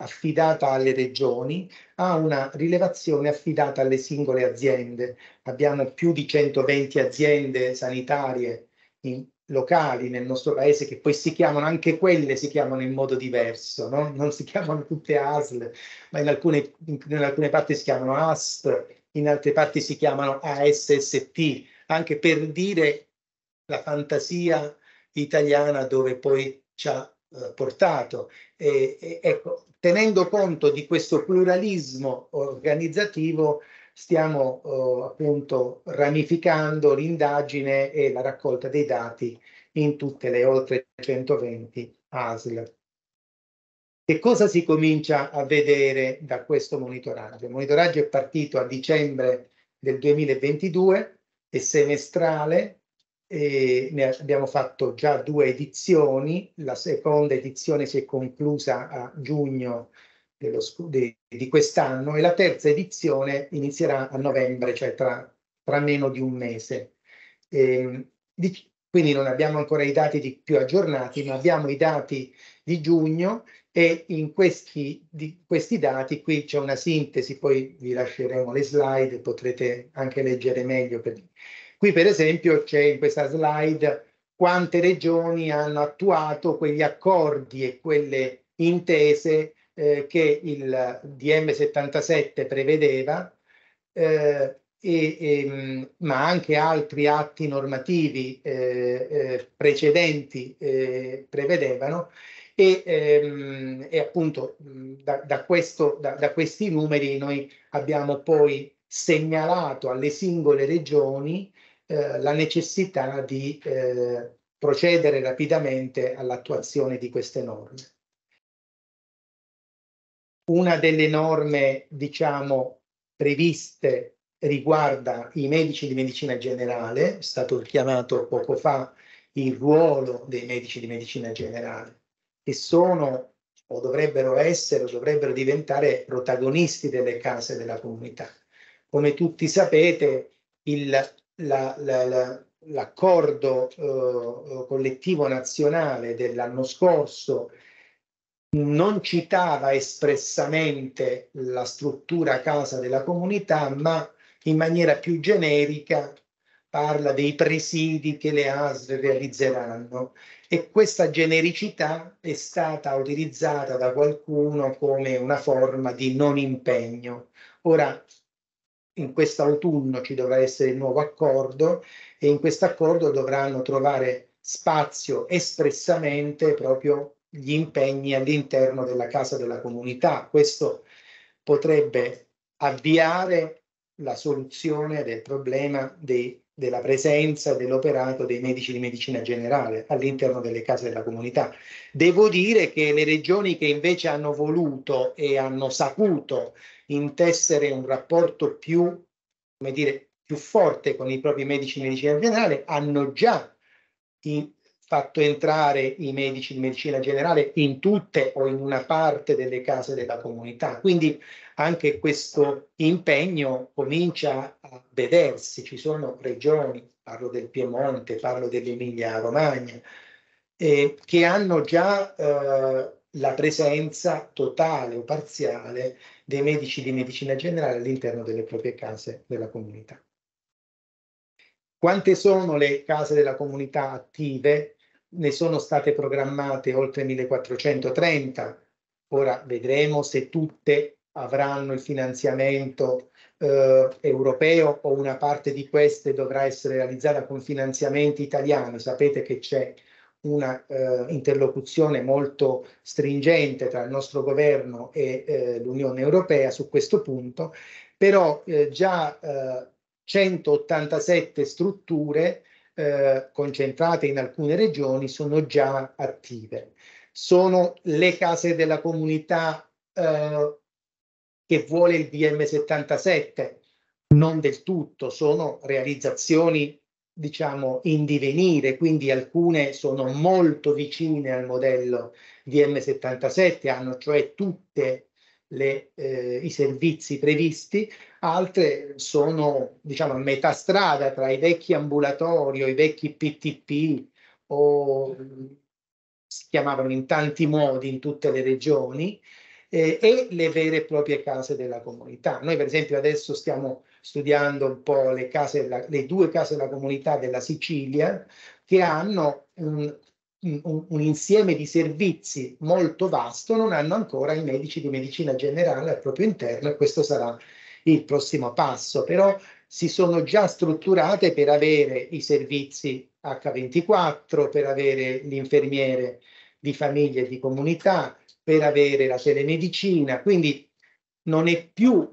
[SPEAKER 6] affidata alle regioni ha una rilevazione affidata alle singole aziende. Abbiamo più di 120 aziende sanitarie in, locali nel nostro paese che poi si chiamano, anche quelle si chiamano in modo diverso, no? non si chiamano tutte ASL, ma in alcune, in, in alcune parti si chiamano AST, in altre parti si chiamano ASST, anche per dire la fantasia italiana dove poi ci ha eh, portato. E, e, ecco, tenendo conto di questo pluralismo organizzativo, stiamo eh, appunto ramificando l'indagine e la raccolta dei dati in tutte le oltre 120 ASL. Che cosa si comincia a vedere da questo monitoraggio? Il monitoraggio è partito a dicembre del 2022, è semestrale, e ne abbiamo fatto già due edizioni, la seconda edizione si è conclusa a giugno dello, di, di quest'anno e la terza edizione inizierà a novembre, cioè tra, tra meno di un mese. E, ehm, di, quindi non abbiamo ancora i dati più aggiornati, ma abbiamo i dati di giugno e in questi, questi dati qui c'è una sintesi, poi vi lasceremo le slide, potrete anche leggere meglio. Per, Qui per esempio c'è in questa slide quante regioni hanno attuato quegli accordi e quelle intese eh, che il DM77 prevedeva, eh, e, e, ehm, ma anche altri atti normativi eh, eh precedenti eh, prevedevano. E, ehm, e, appunto da, da, questo, da, da, questi numeri noi abbiamo poi segnalato alle singole regioni eh, la necessità di eh, procedere rapidamente all'attuazione di queste norme. Una delle norme, diciamo, previste riguarda i medici di medicina generale, è stato richiamato poco fa il ruolo dei medici di medicina generale, che sono o dovrebbero essere o dovrebbero diventare protagonisti delle case della comunità. Come tutti sapete, il la, la, la l'accordo eh, eh, collettivo nazionale dell'anno scorso non citava espressamente la struttura casa della comunità, ma in maniera più generica parla dei presidi che le ASL realizzeranno e questa genericità è stata utilizzata da qualcuno come una forma di non impegno. Ora, in quest'autunno ci dovrà essere il nuovo accordo e in questo accordo dovranno trovare spazio espressamente proprio gli impegni all'interno della Casa della Comunità. Questo potrebbe avviare la soluzione del problema dei della presenza dell'operato dei medici di medicina generale all'interno delle case della comunità. Devo dire che le regioni che invece hanno voluto e hanno saputo intessere un rapporto più, come dire, più forte con i propri medici di medicina generale hanno già in, fatto entrare i medici di medicina generale in tutte o in una parte delle case della comunità. Quindi anche questo impegno comincia a vedersi. Ci sono regioni, parlo del Piemonte, parlo dell'Emilia Romagna, eh, che hanno già eh, la presenza totale o parziale dei medici di medicina generale all'interno delle proprie case della comunità. Quante sono le case della comunità attive? ne sono state programmate oltre 1430, ora vedremo se tutte avranno il finanziamento eh, europeo o una parte di queste dovrà essere realizzata con finanziamenti italiani. Sapete che c'è una eh, interlocuzione molto stringente tra il nostro governo e eh, l'Unione Europea su questo punto, però eh, già 187 eh, strutture eh, concentrate in alcune regioni sono già attive. Sono le case della comunità eh, che vuole il DM77, non del tutto, sono realizzazioni diciamo in divenire, quindi alcune sono molto vicine al modello DM77, hanno cioè tutti eh, i servizi previsti, altre sono diciamo a metà strada tra i vecchi ambulatori o i vecchi PTP o si chiamavano in tanti modi in tutte le regioni eh, e le vere e proprie case della comunità. Noi per esempio adesso stiamo studiando un po' le, case della, le due case della comunità della Sicilia che hanno un, un, un, insieme di servizi molto vasto, non hanno ancora i medici di medicina generale al proprio interno e questo sarà il prossimo passo, però si sono già strutturate per avere i servizi H24, per avere l'infermiere di famiglia e di comunità, per avere la telemedicina, quindi non è più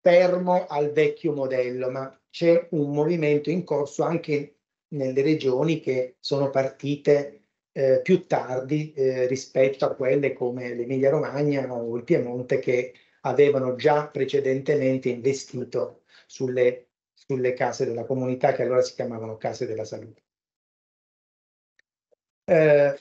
[SPEAKER 6] fermo al vecchio modello, ma c'è un movimento in corso anche nelle regioni che sono partite eh, più tardi eh, rispetto a quelle come l'Emilia Romagna o il Piemonte che avevano già precedentemente investito sulle, sulle case della comunità che allora si chiamavano case della salute. Eh,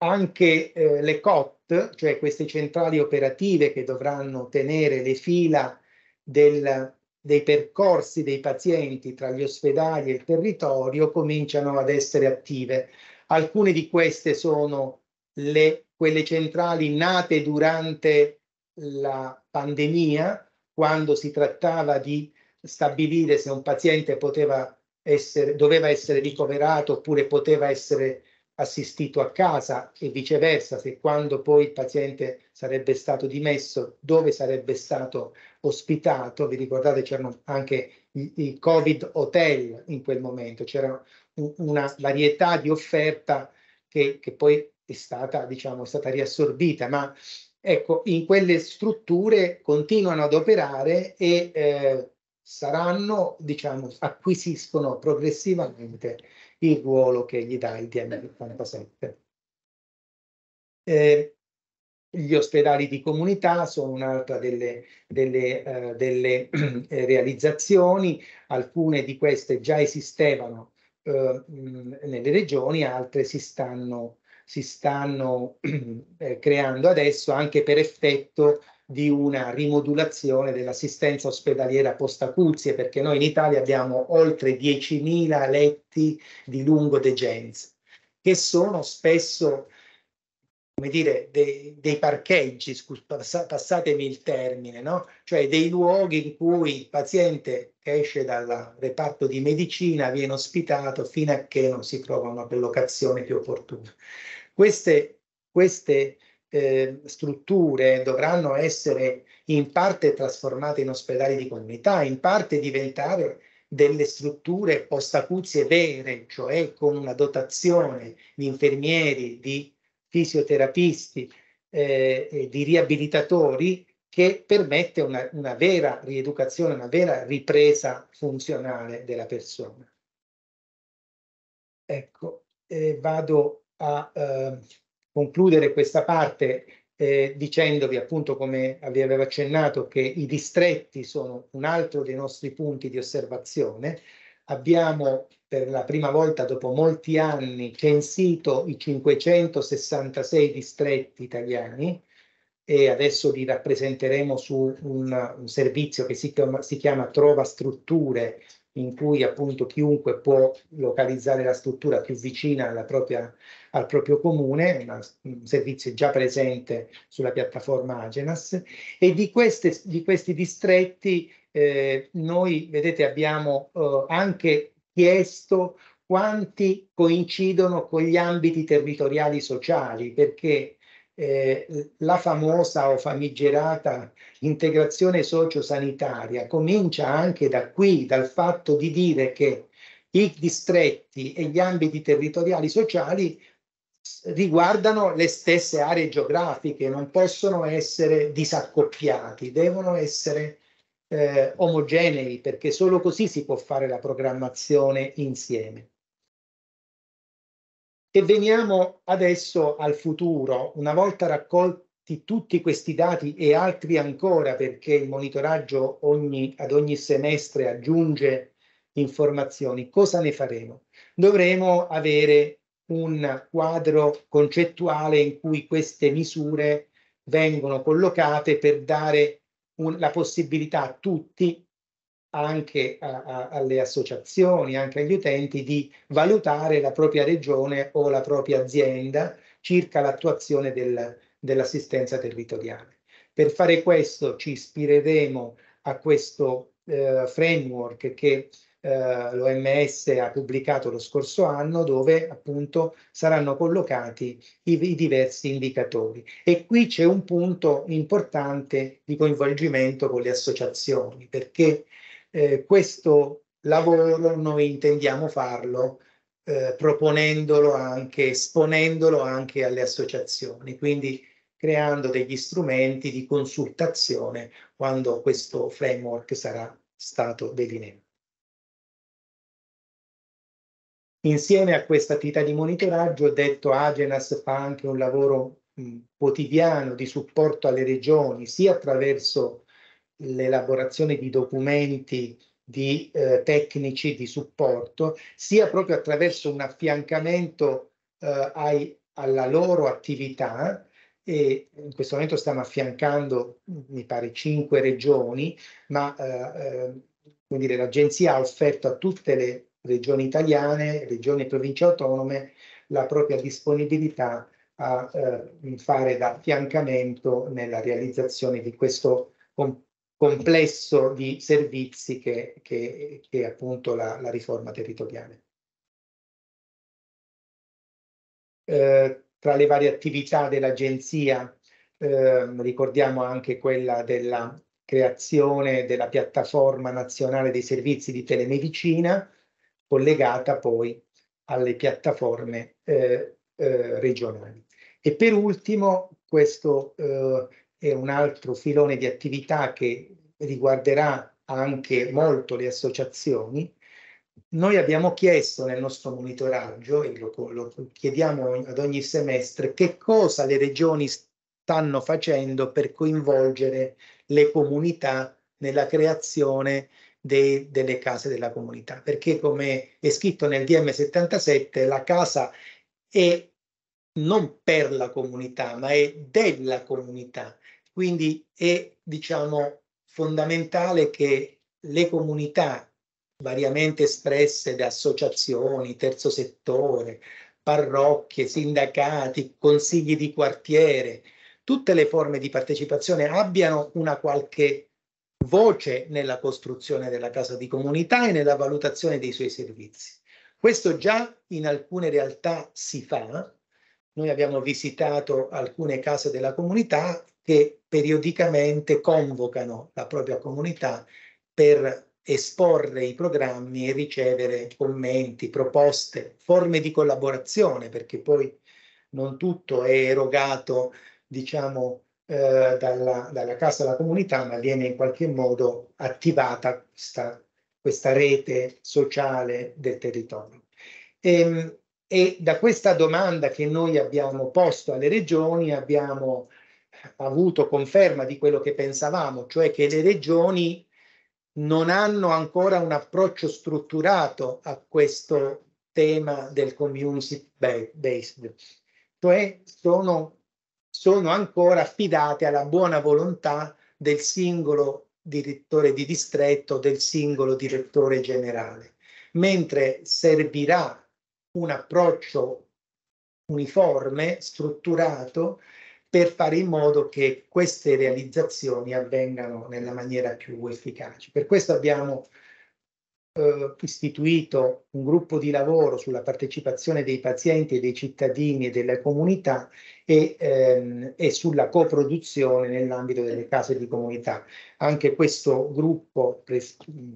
[SPEAKER 6] anche eh, le COT, cioè queste centrali operative che dovranno tenere le fila del, dei percorsi dei pazienti tra gli ospedali e il territorio, cominciano ad essere attive. Alcune di queste sono le, quelle centrali nate durante la pandemia, quando si trattava di stabilire se un paziente poteva essere, doveva essere ricoverato oppure poteva essere assistito a casa e viceversa, se quando poi il paziente sarebbe stato dimesso, dove sarebbe stato ospitato. Vi ricordate c'erano anche i, Covid hotel in quel momento, c'era una varietà di offerta che, che poi è stata, diciamo, è stata riassorbita, ma Ecco, in quelle strutture continuano ad operare e eh, saranno, diciamo, acquisiscono progressivamente il ruolo che gli dà il DM87. Eh, gli ospedali di comunità sono un'altra delle, delle, eh, delle *clears throat* eh, realizzazioni, alcune di queste già esistevano eh, mh, nelle regioni, altre si stanno si stanno *clears throat* eh, creando adesso anche per effetto di una rimodulazione dell'assistenza ospedaliera post acuzie, perché noi in Italia abbiamo oltre 10.000 letti di lungo degenza, che sono spesso come dire, dei, dei parcheggi, passatemi il termine, no? cioè dei luoghi in cui il paziente che esce dal reparto di medicina viene ospitato fino a che non si trova una collocazione più opportuna. Queste, queste eh, strutture dovranno essere in parte trasformate in ospedali di comunità, in parte diventare delle strutture post postacuzie vere, cioè con una dotazione di infermieri, di fisioterapisti, eh, di riabilitatori che permette una, una, vera rieducazione, una vera ripresa funzionale della persona. Ecco, eh, vado a eh, concludere questa parte eh, dicendovi appunto come vi avevo accennato che i distretti sono un altro dei nostri punti di osservazione. Abbiamo per la prima volta dopo molti anni censito i 566 distretti italiani e adesso li rappresenteremo su un, un servizio che si chiama, si chiama Trova Strutture in cui appunto chiunque può localizzare la struttura più vicina alla propria, al proprio comune, un servizio già presente sulla piattaforma Agenas, e di, queste, di questi distretti eh, noi, vedete, abbiamo eh, anche chiesto quanti coincidono con gli ambiti territoriali sociali, perché eh, la famosa o famigerata integrazione sociosanitaria comincia anche da qui, dal fatto di dire che i distretti e gli ambiti territoriali sociali riguardano le stesse aree geografiche, non possono essere disaccoppiati, devono essere eh, omogenei perché solo così si può fare la programmazione insieme. E veniamo adesso al futuro, una volta raccolti tutti questi dati e altri ancora, perché il monitoraggio ogni, ad ogni semestre aggiunge informazioni, cosa ne faremo? Dovremo avere un quadro concettuale in cui queste misure vengono collocate per dare un, la possibilità a tutti anche a, a, alle associazioni, anche agli utenti, di valutare la propria regione o la propria azienda circa l'attuazione del, dell'assistenza territoriale. Per fare questo ci ispireremo a questo eh, framework che eh, l'OMS ha pubblicato lo scorso anno dove appunto saranno collocati i, i diversi indicatori e qui c'è un punto importante di coinvolgimento con le associazioni perché eh, questo lavoro noi intendiamo farlo eh, proponendolo anche, esponendolo anche alle associazioni, quindi creando degli strumenti di consultazione quando questo framework sarà stato delineato. Insieme a questa attività di monitoraggio, ho detto Agenas fa anche un lavoro mh, quotidiano di supporto alle regioni, sia attraverso l'elaborazione di documenti di eh, tecnici di supporto, sia proprio attraverso un affiancamento eh, ai, alla loro attività. E in questo momento stiamo affiancando, mi pare, cinque regioni, ma eh, eh dire, l'agenzia ha offerto a tutte le regioni italiane, regioni e province autonome, la propria disponibilità a eh, fare da affiancamento nella realizzazione di questo comp- complesso di servizi che, che, che è appunto la, la riforma territoriale. Eh, tra le varie attività dell'agenzia eh, ricordiamo anche quella della creazione della piattaforma nazionale dei servizi di telemedicina collegata poi alle piattaforme eh, eh regionali. E per ultimo questo eh, è un altro filone di attività che riguarderà anche molto le associazioni. Noi abbiamo chiesto nel nostro monitoraggio, e lo, lo chiediamo ad ogni semestre, che cosa le regioni stanno facendo per coinvolgere le comunità nella creazione dei, delle case della comunità, perché come è scritto nel DM77 la casa è non per la comunità, ma è della comunità quindi è diciamo, fondamentale che le comunità variamente espresse da associazioni, terzo settore, parrocchie, sindacati, consigli di quartiere, tutte le forme di partecipazione abbiano una qualche voce nella costruzione della casa di comunità e nella valutazione dei suoi servizi. Questo già in alcune realtà si fa. Noi abbiamo visitato alcune case della comunità che periodicamente convocano la propria comunità per esporre i programmi e ricevere commenti, proposte, forme di collaborazione, perché poi non tutto è erogato, diciamo, eh, dalla, dalla, casa della comunità, ma viene in qualche modo attivata questa, questa rete sociale del territorio. E, ehm, e da questa domanda che noi abbiamo posto alle regioni abbiamo avuto conferma di quello che pensavamo, cioè che le regioni non hanno ancora un approccio strutturato a questo tema del community based, cioè sono, sono ancora affidate alla buona volontà del singolo direttore di distretto, del singolo direttore generale, mentre servirà un approccio uniforme, strutturato, per fare in modo che queste realizzazioni avvengano nella maniera più efficace. Per questo abbiamo eh, istituito un gruppo di lavoro sulla partecipazione dei pazienti, dei cittadini e delle comunità e, ehm, e sulla coproduzione nell'ambito delle case di comunità. Anche questo gruppo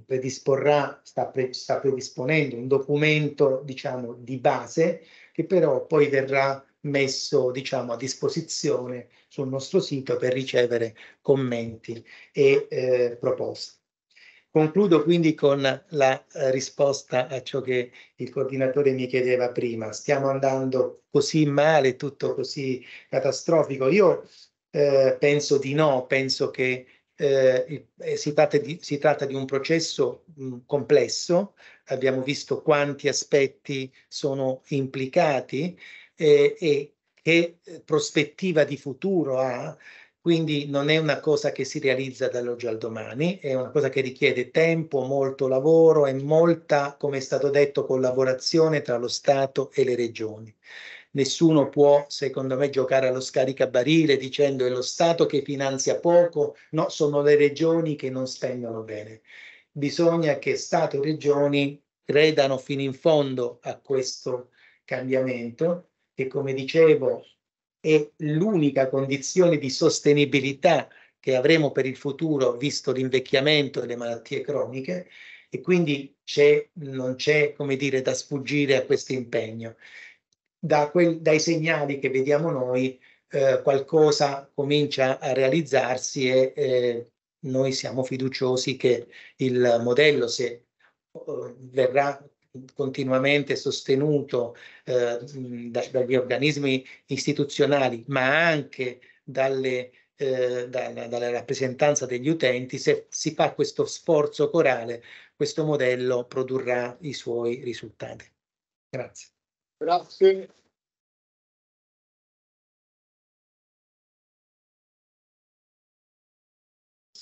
[SPEAKER 6] predisporrà, sta, pre, sta predisponendo un documento diciamo, di base che però poi verrà messo diciamo, a disposizione sul nostro sito per ricevere commenti e eh, proposte. Concludo quindi con la eh, risposta a ciò che il coordinatore mi chiedeva prima. Stiamo andando così male, tutto così catastrofico? Io eh, penso di no, penso che eh, eh si, tratta di, si, tratta di, un processo mh, mm, complesso, abbiamo visto quanti aspetti sono implicati eh, e che eh, prospettiva di futuro ha, quindi non è una cosa che si realizza dall'oggi al domani, è una cosa che richiede tempo, molto lavoro e molta, come è stato detto, collaborazione tra lo Stato e le regioni. Nessuno può, secondo me, giocare allo scaricabarile dicendo è lo Stato che finanzia poco, no, sono le regioni che non spendono bene. Bisogna che Stato e regioni credano fino in fondo a questo cambiamento che come dicevo è l'unica condizione di sostenibilità che avremo per il futuro visto l'invecchiamento e le malattie croniche e quindi c'è, non c'è come dire da sfuggire a questo impegno. Da quel, dai segnali che vediamo noi eh, qualcosa comincia a realizzarsi e eh, noi siamo fiduciosi che il modello, se eh, verrà continuamente sostenuto eh, da, dagli organismi istituzionali, ma anche dalle, eh, dalla, dalla, rappresentanza degli utenti, se si fa questo sforzo corale, questo modello produrrà
[SPEAKER 1] i suoi risultati. Grazie. Grazie.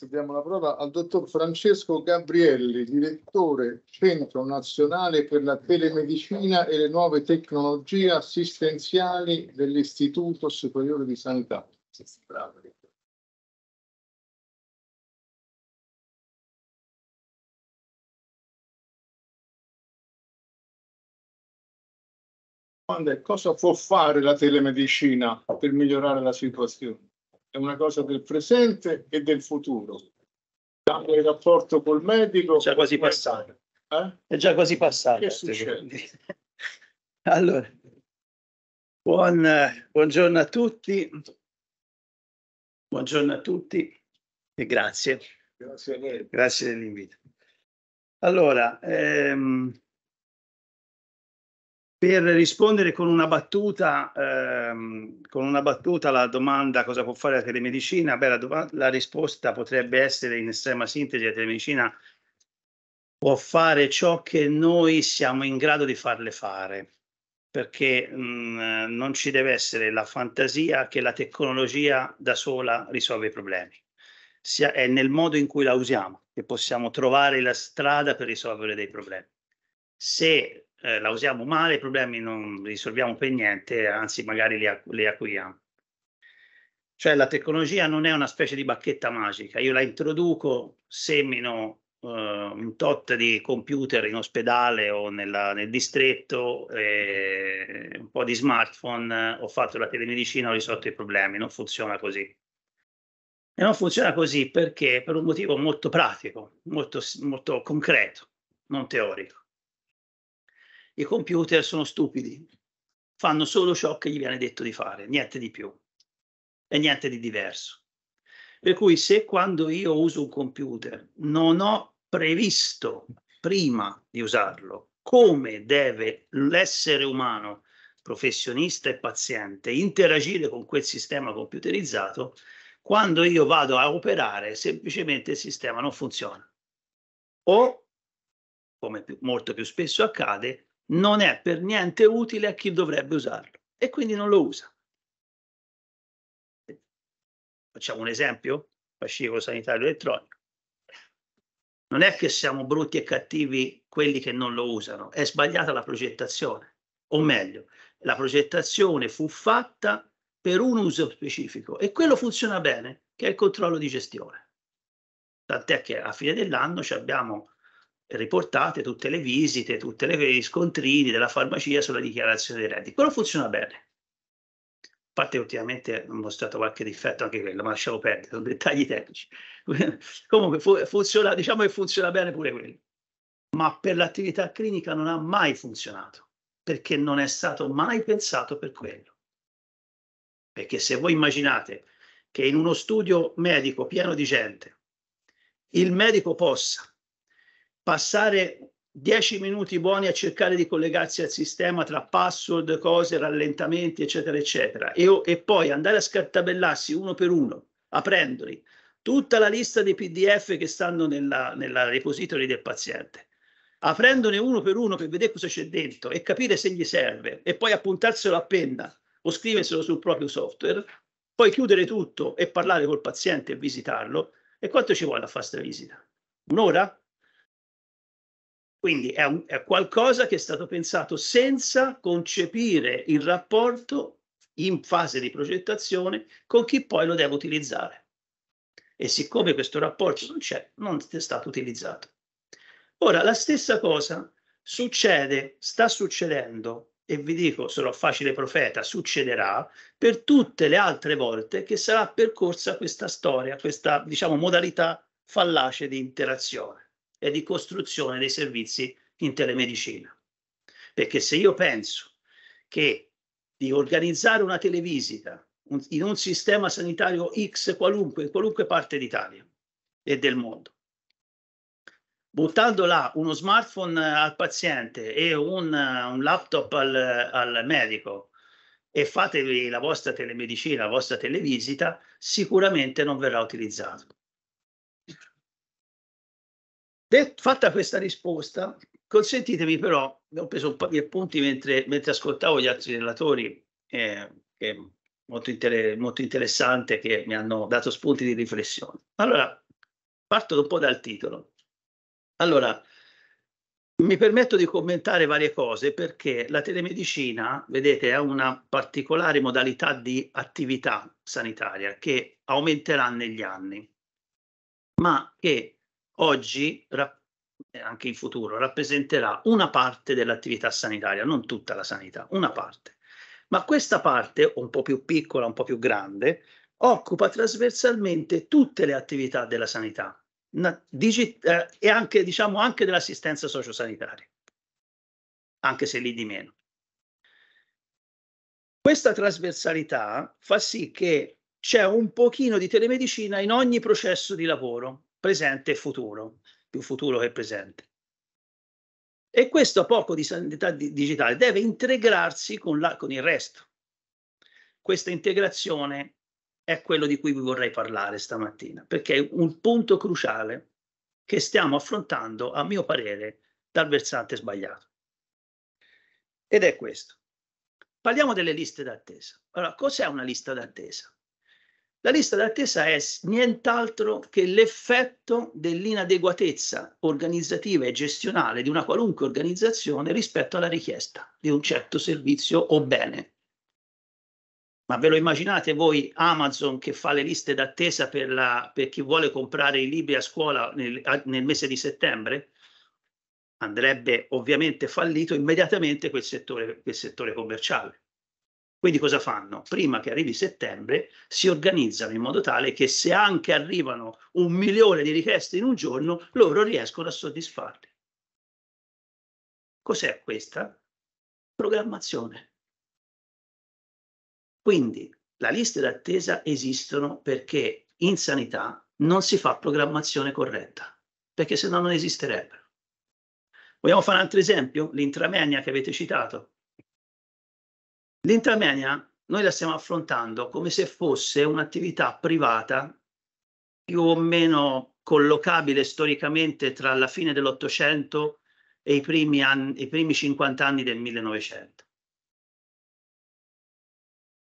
[SPEAKER 1] Fitness diamo la prova al dottor Francesco Gabrielli, direttore Centro
[SPEAKER 3] Nazionale per la Telemedicina e le nuove tecnologie assistenziali
[SPEAKER 1] dell'Istituto Superiore di Sanità. Bravo. Cosa può fare la telemedicina per migliorare la situazione? è una cosa del presente e del
[SPEAKER 7] futuro. Cambia il rapporto col medico. È Già quasi passato. Eh? È già quasi passato. Che eh, succede?
[SPEAKER 1] *laughs* allora, buon,
[SPEAKER 7] buongiorno a tutti. Buongiorno a tutti e grazie.
[SPEAKER 1] Grazie,
[SPEAKER 7] grazie dell'invito. Allora, ehm, per rispondere con una battuta, ehm, con una battuta alla domanda cosa può fare la telemedicina, beh, la, do- la, risposta potrebbe essere in estrema sintesi la telemedicina può fare ciò che noi siamo in grado di farle fare, perché mh, mm, non ci deve essere la fantasia che la tecnologia da sola risolve i problemi. Sia, è nel modo in cui la usiamo che possiamo trovare la strada per risolvere dei problemi. Se eh, la usiamo male, i problemi non risolviamo per niente, anzi magari li, li acuiamo. Cioè la tecnologia non è una specie di bacchetta magica, io la introduco, semino eh, un tot di computer in ospedale o nella, nel distretto, eh, un po' di smartphone, ho fatto la telemedicina, ho risolto i problemi, non funziona così. E non funziona così perché per un motivo molto pratico, molto, molto concreto, non teorico i computer sono stupidi, fanno solo ciò che gli viene detto di fare, niente di più e niente di diverso. Per cui se quando io uso un computer non ho previsto prima di usarlo come deve l'essere umano, professionista e paziente, interagire con quel sistema computerizzato, quando io vado a operare semplicemente il sistema non funziona. O, come più, molto più spesso accade, non è per niente utile a chi dovrebbe usarlo e quindi non lo usa. Facciamo un esempio, fascicolo sanitario elettronico. Non è che siamo brutti e cattivi quelli che non lo usano, è sbagliata la progettazione, o meglio, la progettazione fu fatta per un uso specifico e quello funziona bene, che è il controllo di gestione. Tant'è che a fine dell'anno ci abbiamo riportate tutte le visite, tutti gli scontrini della farmacia sulla dichiarazione dei redditi. Quello funziona bene. A parte ultimamente ho mostrato qualche difetto anche quello, ma lasciamo perdere, sono dettagli tecnici. *laughs* Comunque fu funziona, diciamo che funziona bene pure quello, ma per l'attività clinica non ha mai funzionato, perché non è stato mai pensato per quello. Perché se voi immaginate che in uno studio medico pieno di gente, il medico possa passare 10 minuti buoni a cercare di collegarsi al sistema tra password, cose, rallentamenti, eccetera, eccetera, e, e poi andare a scartabellarsi uno per uno, aprendoli, tutta la lista dei PDF che stanno nella, nella repository del paziente aprendone uno per uno per vedere cosa c'è dentro e capire se gli serve e poi appuntarselo a penna o scriverselo sul proprio software, poi chiudere tutto e parlare col paziente e visitarlo. E quanto ci vuole a fare questa visita? Un'ora? Quindi è, un, è qualcosa che è stato pensato senza concepire il rapporto in fase di progettazione con chi poi lo deve utilizzare. E siccome questo rapporto non c'è, non è stato utilizzato. Ora, la stessa cosa succede, sta succedendo, e vi dico, sarò facile profeta, succederà per tutte le altre volte che sarà percorsa questa storia, questa, diciamo, modalità fallace di interazione e di costruzione dei servizi in telemedicina. Perché se io penso che di organizzare una televisita in un sistema sanitario X qualunque, in qualunque parte d'Italia e del mondo, buttando là uno smartphone al paziente e un, un laptop al, al medico e fatevi la vostra telemedicina, la vostra televisita, sicuramente non verrà utilizzato. Det, fatta questa risposta, consentitemi però, ho preso un paio di appunti mentre, mentre ascoltavo gli altri relatori, eh, che molto, inter molto interessante, che mi hanno dato spunti di riflessione. Allora, parto un po' dal titolo. Allora, mi permetto di commentare varie cose perché la telemedicina, vedete, è una particolare modalità di attività sanitaria che aumenterà negli anni, ma che oggi eh, anche in futuro rappresenterà una parte dell'attività sanitaria, non tutta la sanità, una parte. Ma questa parte, un po' più piccola, un po' più grande, occupa trasversalmente tutte le attività della sanità digit, eh, e anche, diciamo, anche dell'assistenza sociosanitaria, anche se lì di meno. Questa trasversalità fa sì che c'è un pochino di telemedicina in ogni processo di lavoro, presente e futuro, più futuro che presente. E questo poco di sanità digitale deve integrarsi con, la, con il resto. Questa integrazione è quello di cui vi vorrei parlare stamattina, perché è un punto cruciale che stiamo affrontando, a mio parere, dal versante sbagliato. Ed è questo. Parliamo delle liste d'attesa. Allora, cos'è una lista d'attesa? La lista d'attesa è nient'altro che l'effetto dell'inadeguatezza organizzativa e gestionale di una qualunque organizzazione rispetto alla richiesta di un certo servizio o bene. Ma ve lo immaginate voi Amazon che fa le liste d'attesa per, la, per chi vuole comprare i libri a scuola nel, nel mese di settembre? Andrebbe ovviamente fallito immediatamente quel settore, quel settore commerciale. Quindi cosa fanno? Prima che arrivi settembre si organizzano in modo tale che se anche arrivano un milione di richieste in un giorno, loro riescono a soddisfarle. Cos'è questa? Programmazione. Quindi la lista d'attesa esistono perché in sanità non si fa programmazione corretta, perché se no non esisterebbero. Vogliamo fare un altro esempio? L'intramenia che avete citato. L'intramania noi la stiamo affrontando come se fosse un'attività privata più o meno collocabile storicamente tra la fine dell'Ottocento e i primi, anni,
[SPEAKER 1] i primi 50 anni del 1900.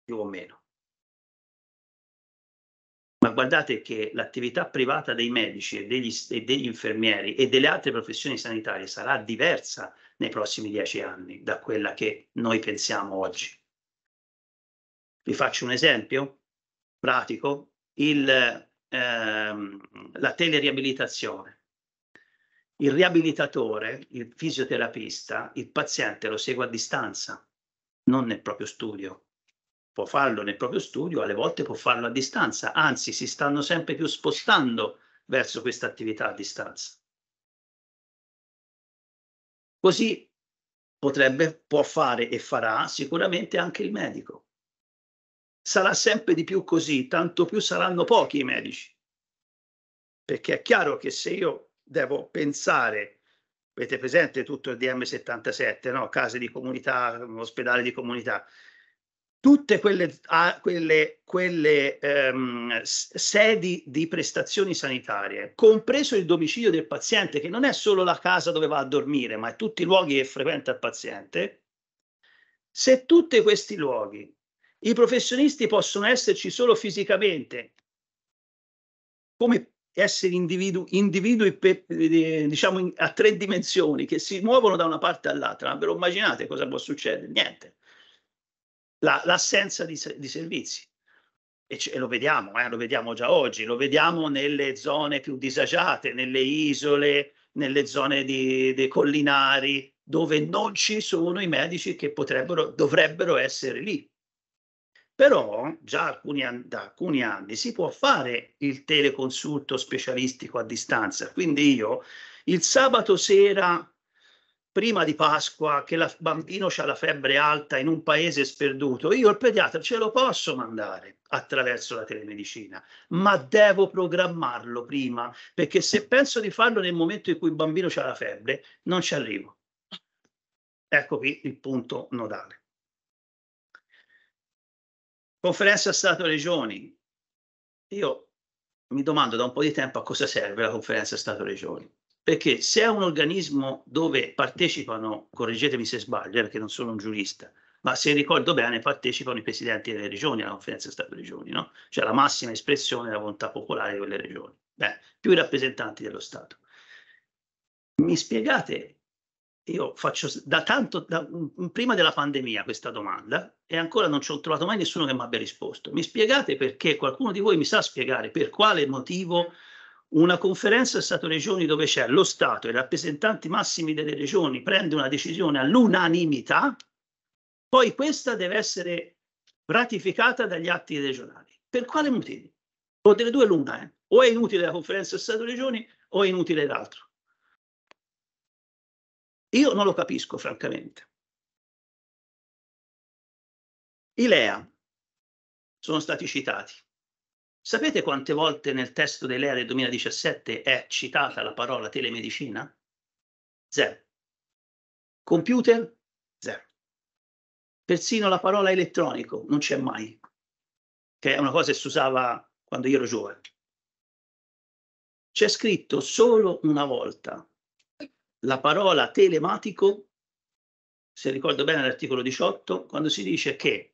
[SPEAKER 1] Più o meno. Ma guardate che l'attività privata
[SPEAKER 7] dei medici e degli, e degli infermieri e delle altre professioni sanitarie sarà diversa nei prossimi dieci anni da quella che noi pensiamo oggi. Vi faccio un esempio pratico, il, ehm, la teleriabilitazione. Il riabilitatore, il fisioterapista, il paziente lo segue a distanza, non nel proprio studio. Può farlo nel proprio studio, alle volte può farlo a distanza, anzi si stanno sempre più spostando verso questa attività a distanza. Così potrebbe, può fare e farà sicuramente anche il medico. Sarà sempre di più così, tanto più saranno pochi i medici. Perché è chiaro che se io devo pensare avete presente tutto il DM77, no? case di comunità, ospedale di comunità tutte quelle, ah, quelle, quelle ehm, sedi di prestazioni sanitarie, compreso il domicilio del paziente, che non è solo la casa dove va a dormire, ma è tutti i luoghi che frequenta il paziente, se tutti questi luoghi i professionisti possono esserci solo fisicamente, come essere individui, individui per, diciamo, a tre dimensioni che si muovono da una parte all'altra, ma ve lo immaginate cosa può succedere? Niente la, l'assenza di, di servizi. E, c- e, lo vediamo, eh, lo vediamo già oggi, lo vediamo nelle zone più disagiate, nelle isole, nelle zone di, dei collinari, dove non ci sono i medici che potrebbero, dovrebbero essere lì. Però già alcuni an- da alcuni anni si può fare il teleconsulto specialistico a distanza, quindi io il sabato sera prima di Pasqua che il bambino ha la febbre alta in un paese sperduto, io il pediatra ce lo posso mandare attraverso la telemedicina, ma devo programmarlo prima, perché se penso di farlo nel momento in cui il bambino ha la febbre, non ci arrivo. Ecco qui il punto nodale. Conferenza Stato-Regioni. Io mi domando da un po' di tempo a cosa serve la conferenza Stato-Regioni perché se è un organismo dove partecipano, correggetemi se sbaglio, eh, perché non sono un giurista, ma se ricordo bene partecipano i presidenti delle regioni alla conferenza Stato-Regioni, no? cioè la massima espressione della volontà popolare di quelle regioni, Beh, più i rappresentanti dello Stato. Mi spiegate, io faccio da tanto, da, prima della pandemia questa domanda e ancora non ci ho trovato mai nessuno che mi abbia risposto. Mi spiegate perché, qualcuno di voi mi sa spiegare per quale motivo una conferenza Stato-Regioni dove c'è lo Stato e i rappresentanti massimi delle regioni prende una decisione all'unanimità, poi questa deve essere ratificata dagli atti regionali. Per quale motivo? O delle due l'una, eh? o è inutile la conferenza
[SPEAKER 1] Stato-Regioni o è inutile l'altro. Io non lo capisco, francamente. I LEA
[SPEAKER 7] sono stati citati. Sapete quante volte nel testo dell'EA del 2017 è citata la parola telemedicina? Zero. Computer? Zero. Persino la parola elettronico non c'è mai, che è una cosa che si usava quando io ero giovane. C'è scritto solo una volta la parola telematico, se ricordo bene l'articolo 18, quando si dice che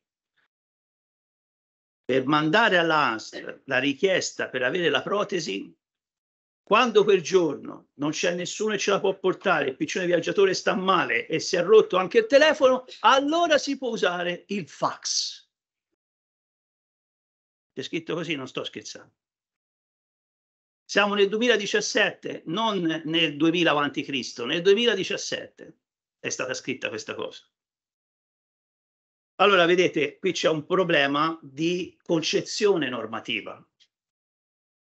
[SPEAKER 7] per mandare all'ANSL la richiesta per avere la protesi, quando quel giorno non c'è nessuno e ce la può portare, il piccione viaggiatore sta male e si è rotto anche il telefono, allora si può usare il fax. C'è scritto così, non sto scherzando. Siamo nel 2017, non nel 2000 avanti Cristo, nel 2017 è stata scritta questa cosa. Allora, vedete, qui c'è un problema di concezione normativa.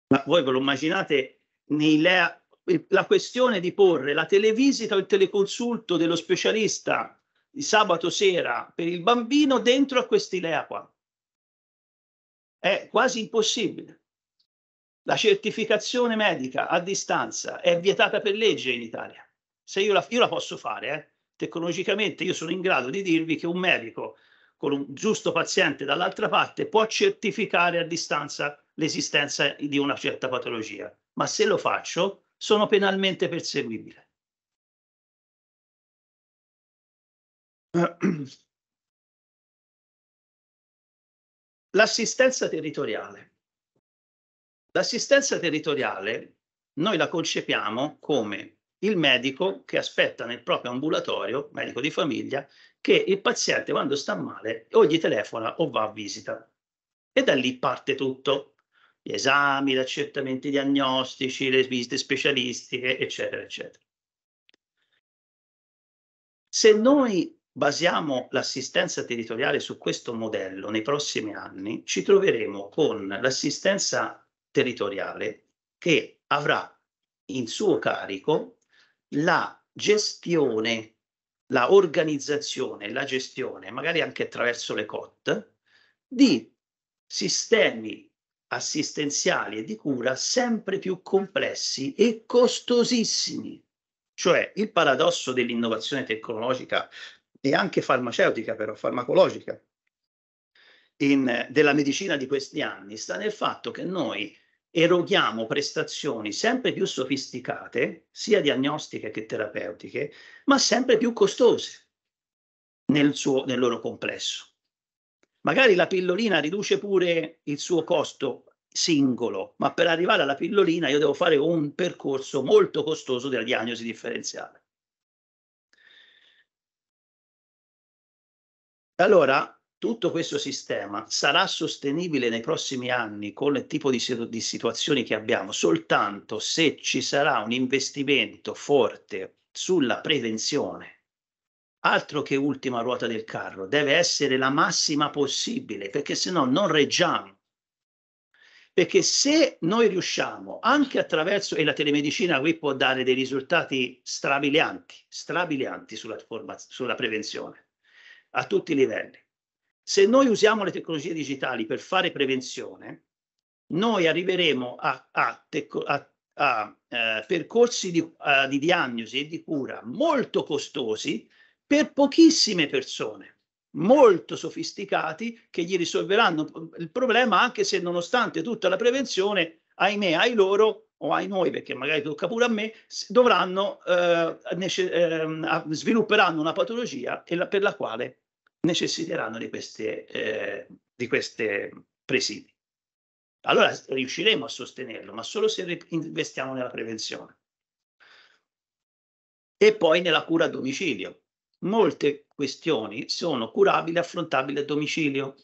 [SPEAKER 7] Ma voi ve lo immaginate nei LEA, la questione di porre la televisita o il teleconsulto dello specialista di sabato sera per il bambino dentro a questi LEA qua. È quasi impossibile. La certificazione medica a distanza è vietata per legge in Italia. Se io la, io la posso fare, eh? tecnologicamente io sono in grado di dirvi che un medico con un giusto paziente dall'altra parte può certificare a distanza l'esistenza di una certa patologia,
[SPEAKER 1] ma se lo faccio sono penalmente perseguibile. *clears throat* L'assistenza territoriale. L'assistenza territoriale
[SPEAKER 7] noi la concepiamo come il medico che aspetta nel proprio ambulatorio, medico di famiglia, che il paziente quando sta male o gli telefona o va a visita. E da lì parte tutto, gli esami, gli accertamenti diagnostici, le visite specialistiche, eccetera, eccetera. Se noi basiamo l'assistenza territoriale su questo modello nei prossimi anni, ci troveremo con l'assistenza territoriale che avrà in suo carico la gestione la organizzazione la gestione, magari anche attraverso le COT, di mm. sistemi assistenziali e di cura sempre più complessi e costosissimi. Cioè il paradosso dell'innovazione tecnologica e anche farmaceutica, però farmacologica, in, della medicina di questi anni sta nel fatto che noi eroghiamo prestazioni sempre più sofisticate, sia diagnostiche che terapeutiche, ma sempre più costose nel, suo, nel loro complesso. Magari la pillolina riduce pure il suo costo singolo, ma per arrivare alla pillolina io devo fare un percorso molto costoso della diagnosi differenziale. Allora, tutto questo sistema sarà sostenibile nei prossimi anni con il tipo di, situ- di, situazioni che abbiamo soltanto se ci sarà un investimento forte sulla prevenzione. Altro che ultima ruota del carro, deve essere la massima possibile perché se no non reggiamo. Perché se noi riusciamo anche attraverso, e la telemedicina qui può dare dei risultati strabilianti, strabilianti sulla, forma- sulla prevenzione a tutti i livelli se noi usiamo le tecnologie digitali per fare prevenzione, noi arriveremo a, a, a, a eh, percorsi di, eh, di diagnosi e di cura molto costosi per pochissime persone molto sofisticati che gli risolveranno il problema anche se nonostante tutta la prevenzione, ahimè, ai loro o ai noi, perché magari tocca pure a me, dovranno, eh, eh, svilupperanno una patologia per la quale necessiteranno di queste, eh, di queste presidi. Allora riusciremo a sostenerlo, ma solo se investiamo nella prevenzione. E poi nella cura a domicilio. Molte questioni sono curabili, e affrontabili a domicilio.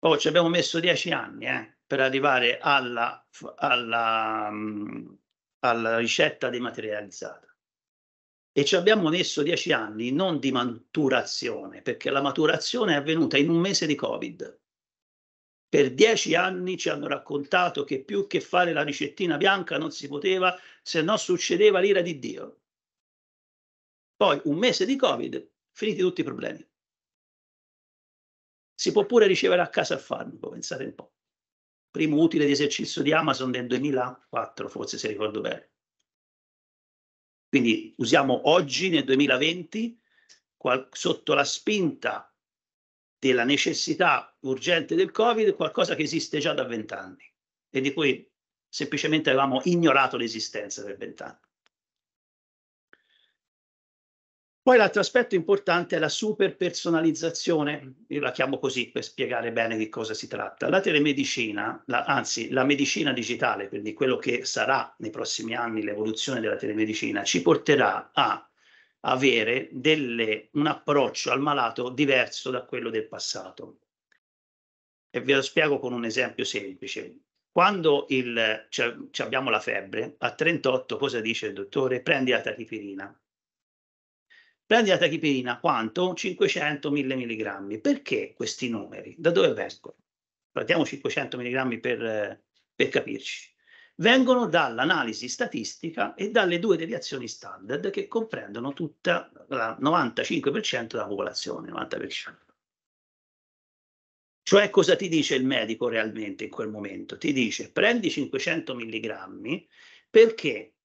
[SPEAKER 7] Oh, ci abbiamo messo dieci anni eh, per arrivare alla, alla, mm, alla ricetta dematerializzata e ci abbiamo messo dieci anni non di maturazione, perché la maturazione è avvenuta in un mese di Covid. Per dieci anni ci hanno raccontato che più che fare la ricettina bianca non si poteva, se no succedeva l'ira di Dio. Poi un mese di Covid, finiti tutti i problemi. Si può pure ricevere a casa il farmaco, pensate un po'. Primo utile di esercizio di Amazon nel 2004, forse se ricordo bene. Quindi usiamo oggi, nel 2020, qual- sotto la spinta della necessità urgente del Covid, qualcosa che esiste già da vent'anni e di cui semplicemente avevamo ignorato l'esistenza per vent'anni. Poi l'altro aspetto importante è la super personalizzazione, io la chiamo così per spiegare bene di cosa si tratta. La telemedicina, la, anzi la medicina digitale, quindi quello che sarà nei prossimi anni l'evoluzione della telemedicina, ci porterà a avere delle, un approccio al malato diverso da quello del passato. E ve lo spiego con un esempio semplice. Quando il, cioè, abbiamo la febbre, a 38 cosa dice il dottore? Prendi la tachipirina Prendi la tachipirina, quanto? 500-1000 mg. Perché questi numeri? Da dove vengono? Prendiamo 500 mg per, eh, per capirci. Vengono dall'analisi statistica e dalle due deviazioni standard che comprendono tutta il 95% della popolazione, 90%. Cioè cosa ti dice il medico realmente in quel momento? Ti dice prendi 500 mg perché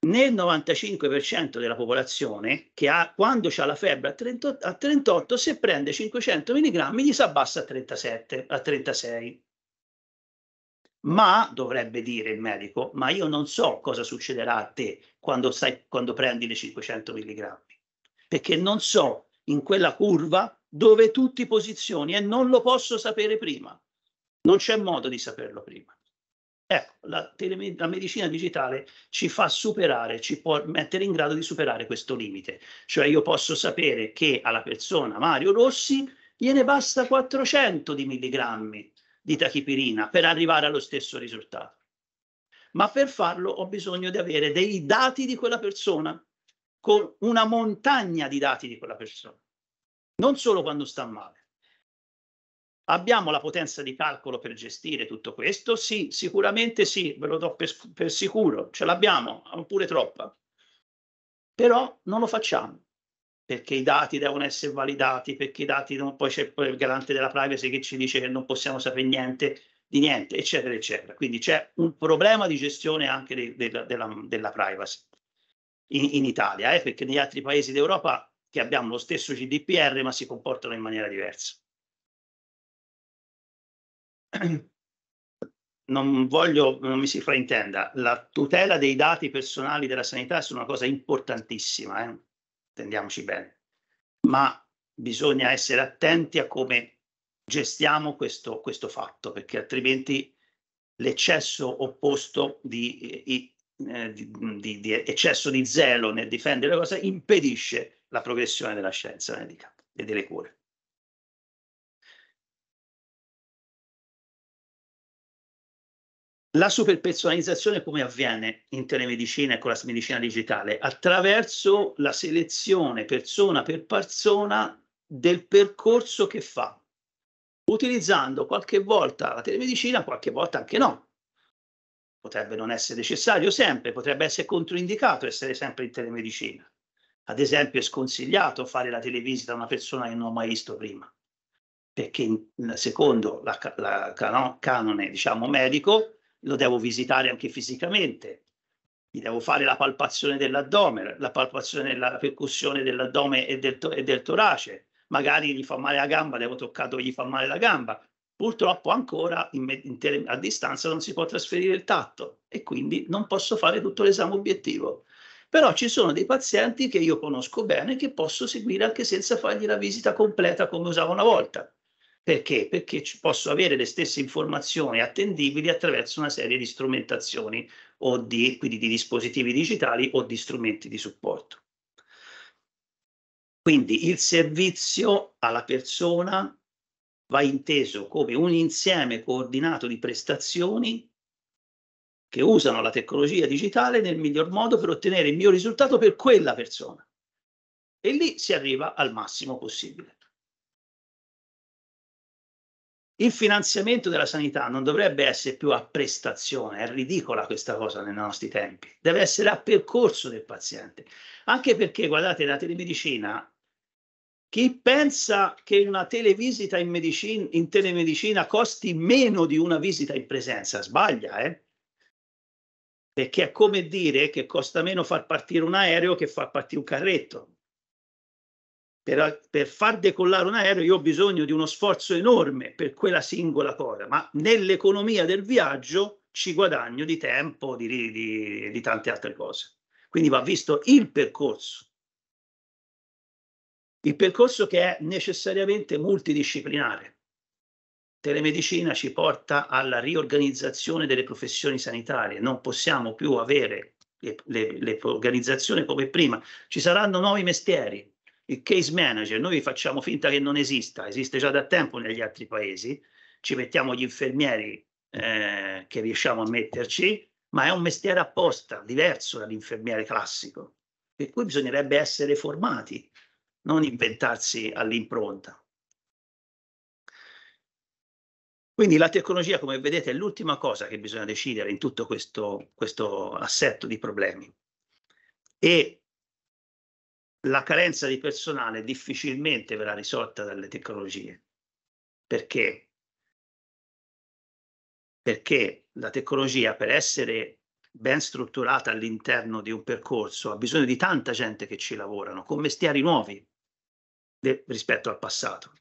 [SPEAKER 7] nel 95% della popolazione che ha, quando ha la febbre a 38, a 38, se prende 500 mg gli si abbassa a 37, a 36. Ma, dovrebbe dire il medico, ma io non so cosa succederà a te quando, stai, quando prendi le 500 mg, perché non so in quella curva dove tu ti posizioni e non lo posso sapere prima. Non c'è modo di saperlo prima. Ecco, la, tele, la, medicina digitale ci fa superare, ci può mettere in grado di superare questo limite. Cioè io posso sapere che alla persona Mario Rossi gliene basta 400 di milligrammi di tachipirina per arrivare allo stesso risultato. Ma per farlo ho bisogno di avere dei dati di quella persona, con una montagna di dati di quella persona. Non solo quando sta male, Abbiamo la potenza di calcolo per gestire tutto questo? Sì, sicuramente sì, ve lo do per, per sicuro, ce l'abbiamo, oppure troppa. Però non lo facciamo perché i dati devono essere validati, perché i dati non, poi c'è il garante della privacy che ci dice che non possiamo sapere niente di niente, eccetera, eccetera. Quindi c'è un problema di gestione anche de, de, de, della, della, privacy in, in Italia, eh, perché negli altri paesi d'Europa che abbiamo lo stesso GDPR ma si comportano in maniera diversa.
[SPEAKER 1] *clears throat*
[SPEAKER 7] non voglio, non mi si fraintenda, la tutela dei dati personali della sanità è una cosa importantissima, eh? intendiamoci bene, ma bisogna essere attenti a come gestiamo questo, questo fatto, perché altrimenti l'eccesso opposto di, eh, di, di, di, eccesso di zelo nel difendere la cosa impedisce la
[SPEAKER 1] progressione della scienza medica e delle cure. La superpersonalizzazione come
[SPEAKER 7] avviene in telemedicina e con la medicina digitale? Attraverso la selezione persona per persona del percorso che fa, utilizzando qualche volta la telemedicina, qualche volta anche no. Potrebbe non essere necessario sempre, potrebbe essere controindicato essere sempre in telemedicina. Ad esempio è sconsigliato fare la televisita a una persona che non ho mai visto prima, perché secondo la, canone diciamo, medico lo devo visitare anche fisicamente, gli devo fare la palpazione dell'addome, la palpazione della percussione dell'addome e del, to- e del torace, magari gli fa male la gamba, devo toccato gli fa male la gamba. Purtroppo ancora in, in tele- a distanza non si può trasferire il tatto e quindi non posso fare tutto l'esame obiettivo. Però ci sono dei pazienti che io conosco bene che posso seguire anche senza fargli la visita completa come usavo una volta. Perché? Perché posso avere le stesse informazioni attendibili attraverso una serie di strumentazioni o di, quindi di dispositivi digitali o di strumenti di supporto. Quindi il servizio alla persona va inteso come un insieme coordinato di prestazioni che usano la tecnologia digitale nel miglior modo per ottenere il mio risultato per quella persona. E lì si arriva al massimo possibile. Il finanziamento della sanità non dovrebbe essere più a prestazione, è ridicola questa cosa nei nostri tempi, deve essere a percorso del paziente. Anche perché, guardate, la telemedicina, chi pensa che una televisita in, medicina, in telemedicina costi meno di una visita in presenza, sbaglia, eh? Perché è come dire che costa meno far partire un aereo che far partire un carretto per, per, far decollare un aereo io ho bisogno di uno sforzo enorme per quella singola cosa, ma nell'economia del viaggio ci guadagno di tempo, di, di, di tante altre cose. Quindi va visto il percorso. Il percorso che è necessariamente multidisciplinare. Telemedicina ci porta alla riorganizzazione delle professioni sanitarie. Non possiamo più avere le, le, le organizzazioni come prima. Ci saranno nuovi mestieri, il case manager, noi facciamo finta che non esista, esiste già da tempo negli altri paesi, ci mettiamo gli infermieri eh, che riusciamo a metterci, ma è un mestiere apposta, diverso dall'infermiere classico, per cui bisognerebbe essere formati, non inventarsi all'impronta. Quindi la tecnologia, come vedete, è l'ultima cosa che bisogna decidere in tutto questo, questo assetto di problemi. E la carenza di personale difficilmente verrà risolta dalle tecnologie. Perché? Perché la tecnologia per essere ben strutturata all'interno di un percorso ha bisogno di tanta gente che ci lavorano, con mestieri nuovi de- rispetto al passato.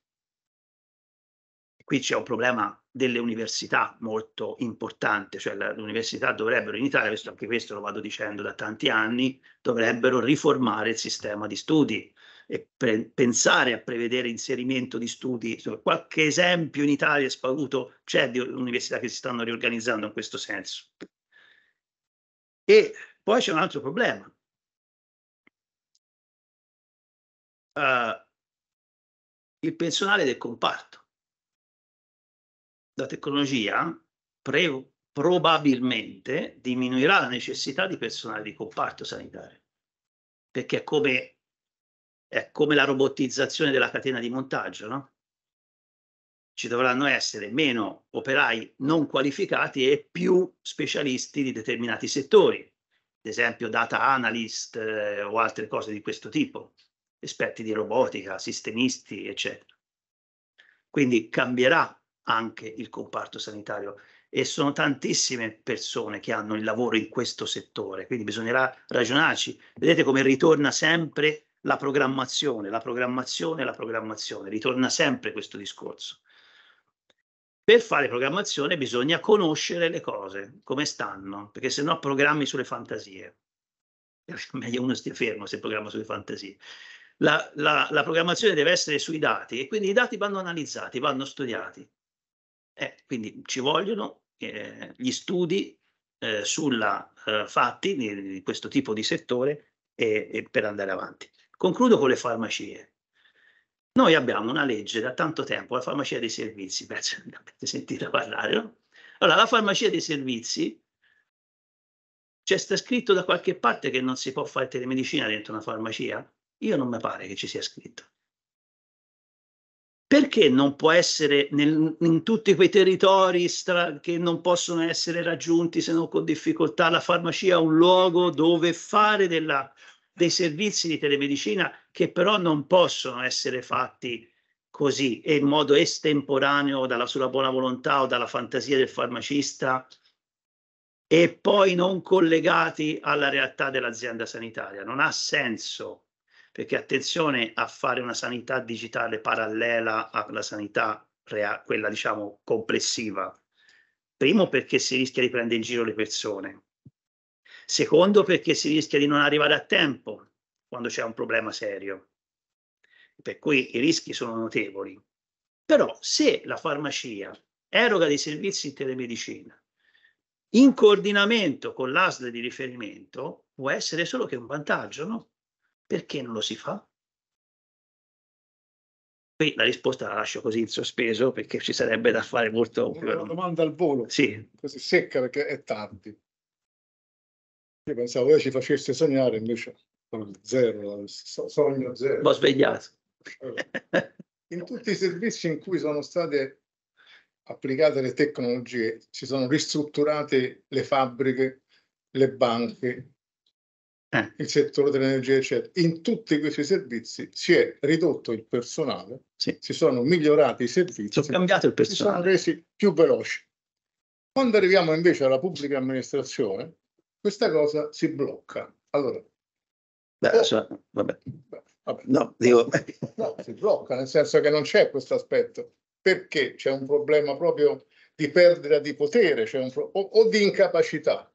[SPEAKER 7] Qui c'è un problema delle università molto importante, cioè le università dovrebbero in Italia, questo, anche questo lo vado dicendo da tanti anni, dovrebbero riformare il sistema di studi e pre- pensare a prevedere inserimento di studi. Insomma, qualche esempio in Italia è spavuto c'è di università che si stanno riorganizzando in questo senso.
[SPEAKER 1] E poi c'è un altro problema. Uh, il personale del comparto
[SPEAKER 7] la tecnologia pre- probabilmente diminuirà la necessità di personale di comparto sanitario, perché è come, è come la robotizzazione della catena di montaggio, no? Ci dovranno essere meno operai non qualificati e più specialisti di determinati settori, ad esempio data analyst eh, o altre cose di questo tipo, esperti di robotica, sistemisti, eccetera. Quindi cambierà anche il comparto sanitario e sono tantissime persone che hanno il lavoro in questo settore, quindi bisognerà ragionarci. Vedete come ritorna sempre la programmazione, la programmazione, la programmazione, ritorna sempre questo discorso. Per fare programmazione bisogna conoscere le cose, come stanno, perché se no programmi sulle fantasie. *laughs* Meglio uno stia fermo se programma sulle fantasie. La, la, la programmazione deve essere sui dati e quindi i dati vanno analizzati, vanno studiati eh, quindi ci vogliono eh, gli studi eh, sulla eh, fatti di, di, questo tipo di settore e, e per andare avanti. Concludo con le farmacie. Noi abbiamo una legge da tanto tempo, la farmacia dei servizi, penso ne avete sentito parlare, no? Allora, la farmacia dei servizi, c'è sta scritto da qualche parte che non si può fare telemedicina dentro una farmacia? Io non mi pare che ci sia scritto perché non può essere nel, in tutti quei territori stra- che non possono essere raggiunti se non con difficoltà la farmacia un luogo dove fare della, dei servizi di telemedicina che però non possono essere fatti così e in modo estemporaneo dalla sulla buona volontà o dalla fantasia del farmacista e poi non collegati alla realtà dell'azienda sanitaria. Non ha senso perché attenzione a fare una sanità digitale parallela alla sanità, rea- quella diciamo complessiva. Primo perché si rischia di prendere in giro le persone. Secondo perché si rischia di non arrivare a tempo quando c'è un problema serio. Per cui i rischi sono notevoli. Però se la farmacia eroga dei servizi in telemedicina in coordinamento con l'ASL di riferimento può essere solo che un vantaggio, no? Perché non lo si fa? Qui la risposta la lascio così in sospeso perché ci sarebbe da fare molto... Una domanda al volo, sì. così secca perché è
[SPEAKER 3] tardi. Io pensavo che ci facesse sognare, invece zero, sogno zero. L'ho svegliato. Eh. In tutti i servizi in cui sono state applicate le tecnologie, si sono ristrutturate le fabbriche, le banche, eh. il settore dell'energia, eccetera. In tutti questi servizi si è ridotto il personale, sì. si sono migliorati i servizi, sono cambiato il personale. si sono resi più veloci. Quando arriviamo invece alla pubblica amministrazione, questa cosa si blocca. Allora,
[SPEAKER 7] Beh, oh, cioè, vabbè. Vabbè. No,
[SPEAKER 1] dico...
[SPEAKER 3] no, si blocca, nel senso che non c'è questo aspetto, perché c'è un problema proprio di perdita di potere cioè pro- o, o di incapacità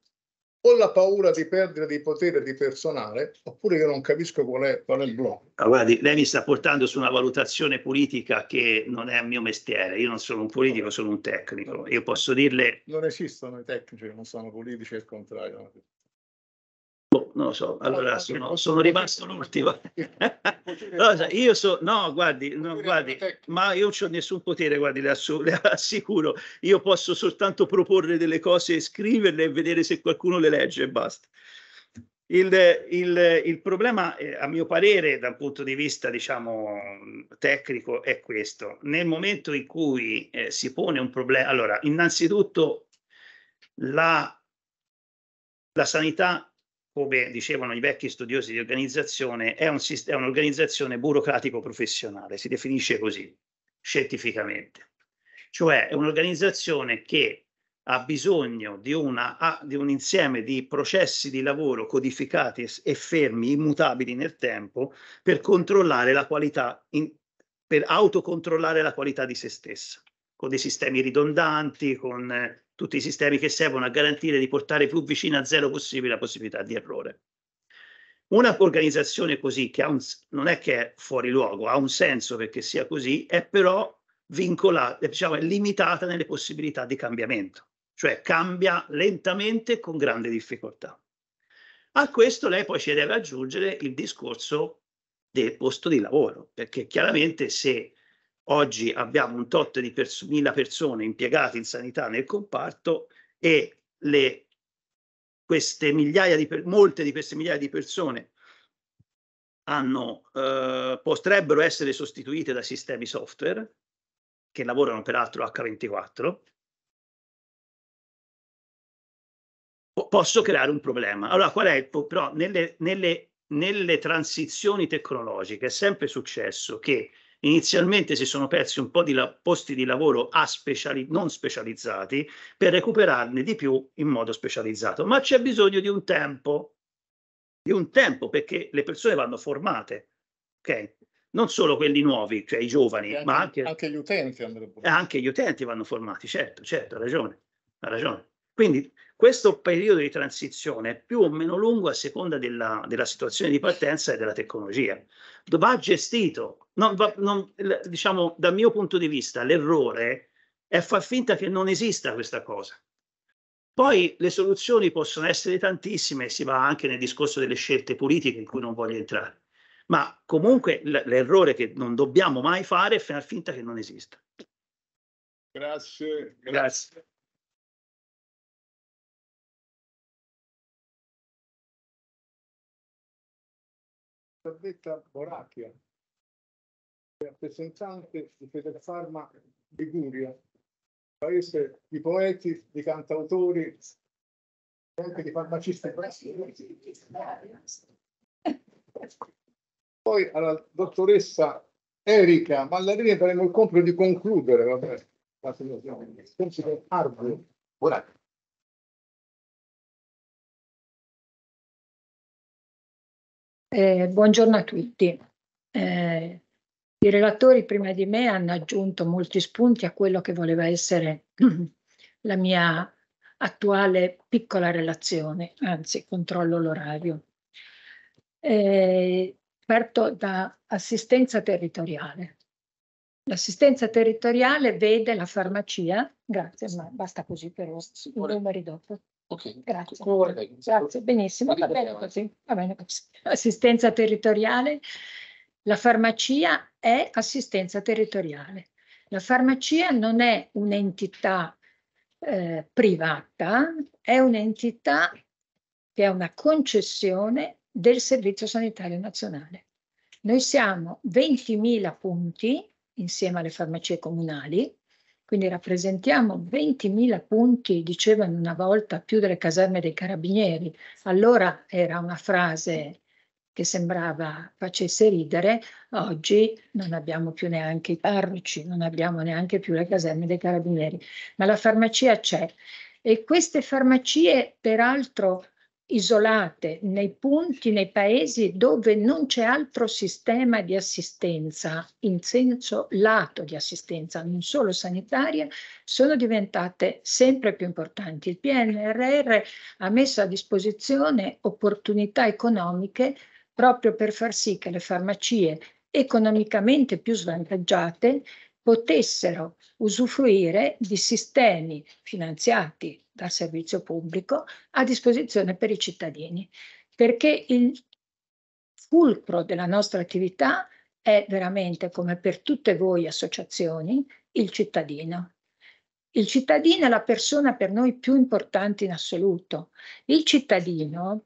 [SPEAKER 3] o la paura di perdere di potere di personale, oppure io non capisco qual è, qual è il blocco.
[SPEAKER 7] Ah, guardi, lei mi sta portando su una valutazione politica che non è il mio mestiere. Io non sono un politico, sono un tecnico. Io posso dirle.
[SPEAKER 3] Non esistono i tecnici che non sono politici, è il contrario
[SPEAKER 7] non lo so, allora sono, sono rimasto l'ultimo. allora, *laughs* io so, no, guardi, no, guardi ma io non ho nessun potere, guardi, le, assicuro, io posso soltanto proporre delle cose, scriverle e vedere se qualcuno le legge e basta. Il, il, il problema, eh, a mio parere, dal punto di vista diciamo, tecnico, è questo. Nel momento in cui eh, si pone un problema, allora, innanzitutto la la sanità come dicevano i vecchi studiosi di organizzazione, è, un, è un'organizzazione burocratico-professionale, si definisce così scientificamente. Cioè è un'organizzazione che ha bisogno di, una, di un insieme di processi di lavoro codificati e fermi, immutabili nel tempo, per controllare la qualità, in, per autocontrollare la qualità di se stessa, con dei sistemi ridondanti, con eh, tutti i sistemi che servono a garantire di portare più vicino a zero possibile la possibilità di errore. Una organizzazione così, che un, non è che è fuori luogo, ha un senso perché sia così, è però vincolata, eh, diciamo, è limitata nelle possibilità di cambiamento, cioè cambia lentamente con grande difficoltà. A questo lei poi ci deve aggiungere il discorso del posto di lavoro, perché chiaramente se Oggi abbiamo un tot di pers- mila persone impiegate in sanità nel comparto e le, queste migliaia di per- molte di queste migliaia di persone hanno, eh, potrebbero essere sostituite da sistemi software che lavorano peraltro H24. posso creare un problema. Allora, qual è il po- però nelle, nelle, nelle transizioni tecnologiche è sempre successo che Inizialmente si sono persi un po' di la- posti di lavoro speciali- non specializzati per recuperarne di più in modo specializzato, ma c'è bisogno di un tempo, di un tempo perché le persone vanno formate, ok? Non solo quelli nuovi, cioè i giovani, anche, ma anche, anche, gli utenti andrebbero. Anche gli utenti vanno formati, certo, certo, ha ragione, ha ragione. Quindi questo periodo di transizione è più o meno lungo a seconda della, della, situazione di partenza e della tecnologia. Va gestito non, non, diciamo, dal mio punto di vista, l'errore è far finta che non esista questa cosa. Poi le soluzioni possono essere tantissime, si va anche nel discorso delle scelte politiche in cui non voglio entrare, ma comunque
[SPEAKER 1] l'errore che non dobbiamo mai fare è far finta che non esista. Grazie. Grazie. grazie. Elisabetta rappresentante di Federfarma Liguria,
[SPEAKER 3] paese di poeti, di cantautori e anche di farmacisti. Poi alla
[SPEAKER 1] dottoressa Erika Malladini faremo il compito di concludere, vabbè, la soluzione, Ora, Eh, buongiorno a tutti.
[SPEAKER 8] Eh, i relatori prima di me hanno aggiunto molti spunti a quello che voleva essere *clears throat* la mia attuale piccola relazione, anzi controllo l'orario. Eh, parto da assistenza territoriale. L'assistenza territoriale vede la farmacia, grazie, ma basta così per i numeri dopo. Okay. Grazie. Vorrei, grazie, benissimo, va bene, così, va bene così. Assistenza territoriale, la farmacia è assistenza territoriale. La farmacia non è un'entità eh, privata, è un'entità che è una concessione del Servizio Sanitario Nazionale. Noi siamo 20.000 punti insieme alle farmacie comunali, quindi rappresentiamo 20.000 punti, dicevano una volta, più delle caserme dei carabinieri. Allora era una frase che sembrava facesse ridere, oggi non abbiamo più neanche i parroci, non abbiamo neanche più le caserme dei carabinieri, ma la farmacia c'è. E queste farmacie, peraltro, isolate nei punti, nei paesi dove non c'è altro sistema di assistenza, in senso lato di assistenza, non solo sanitaria, sono diventate sempre più importanti. Il PNRR ha messo a disposizione opportunità economiche proprio per far sì che le farmacie economicamente più svantaggiate potessero usufruire di sistemi finanziati dal servizio pubblico a disposizione per i cittadini, perché il fulcro della nostra attività è veramente, come per tutte voi associazioni, il cittadino. Il cittadino è la persona per noi più importante in assoluto. Il cittadino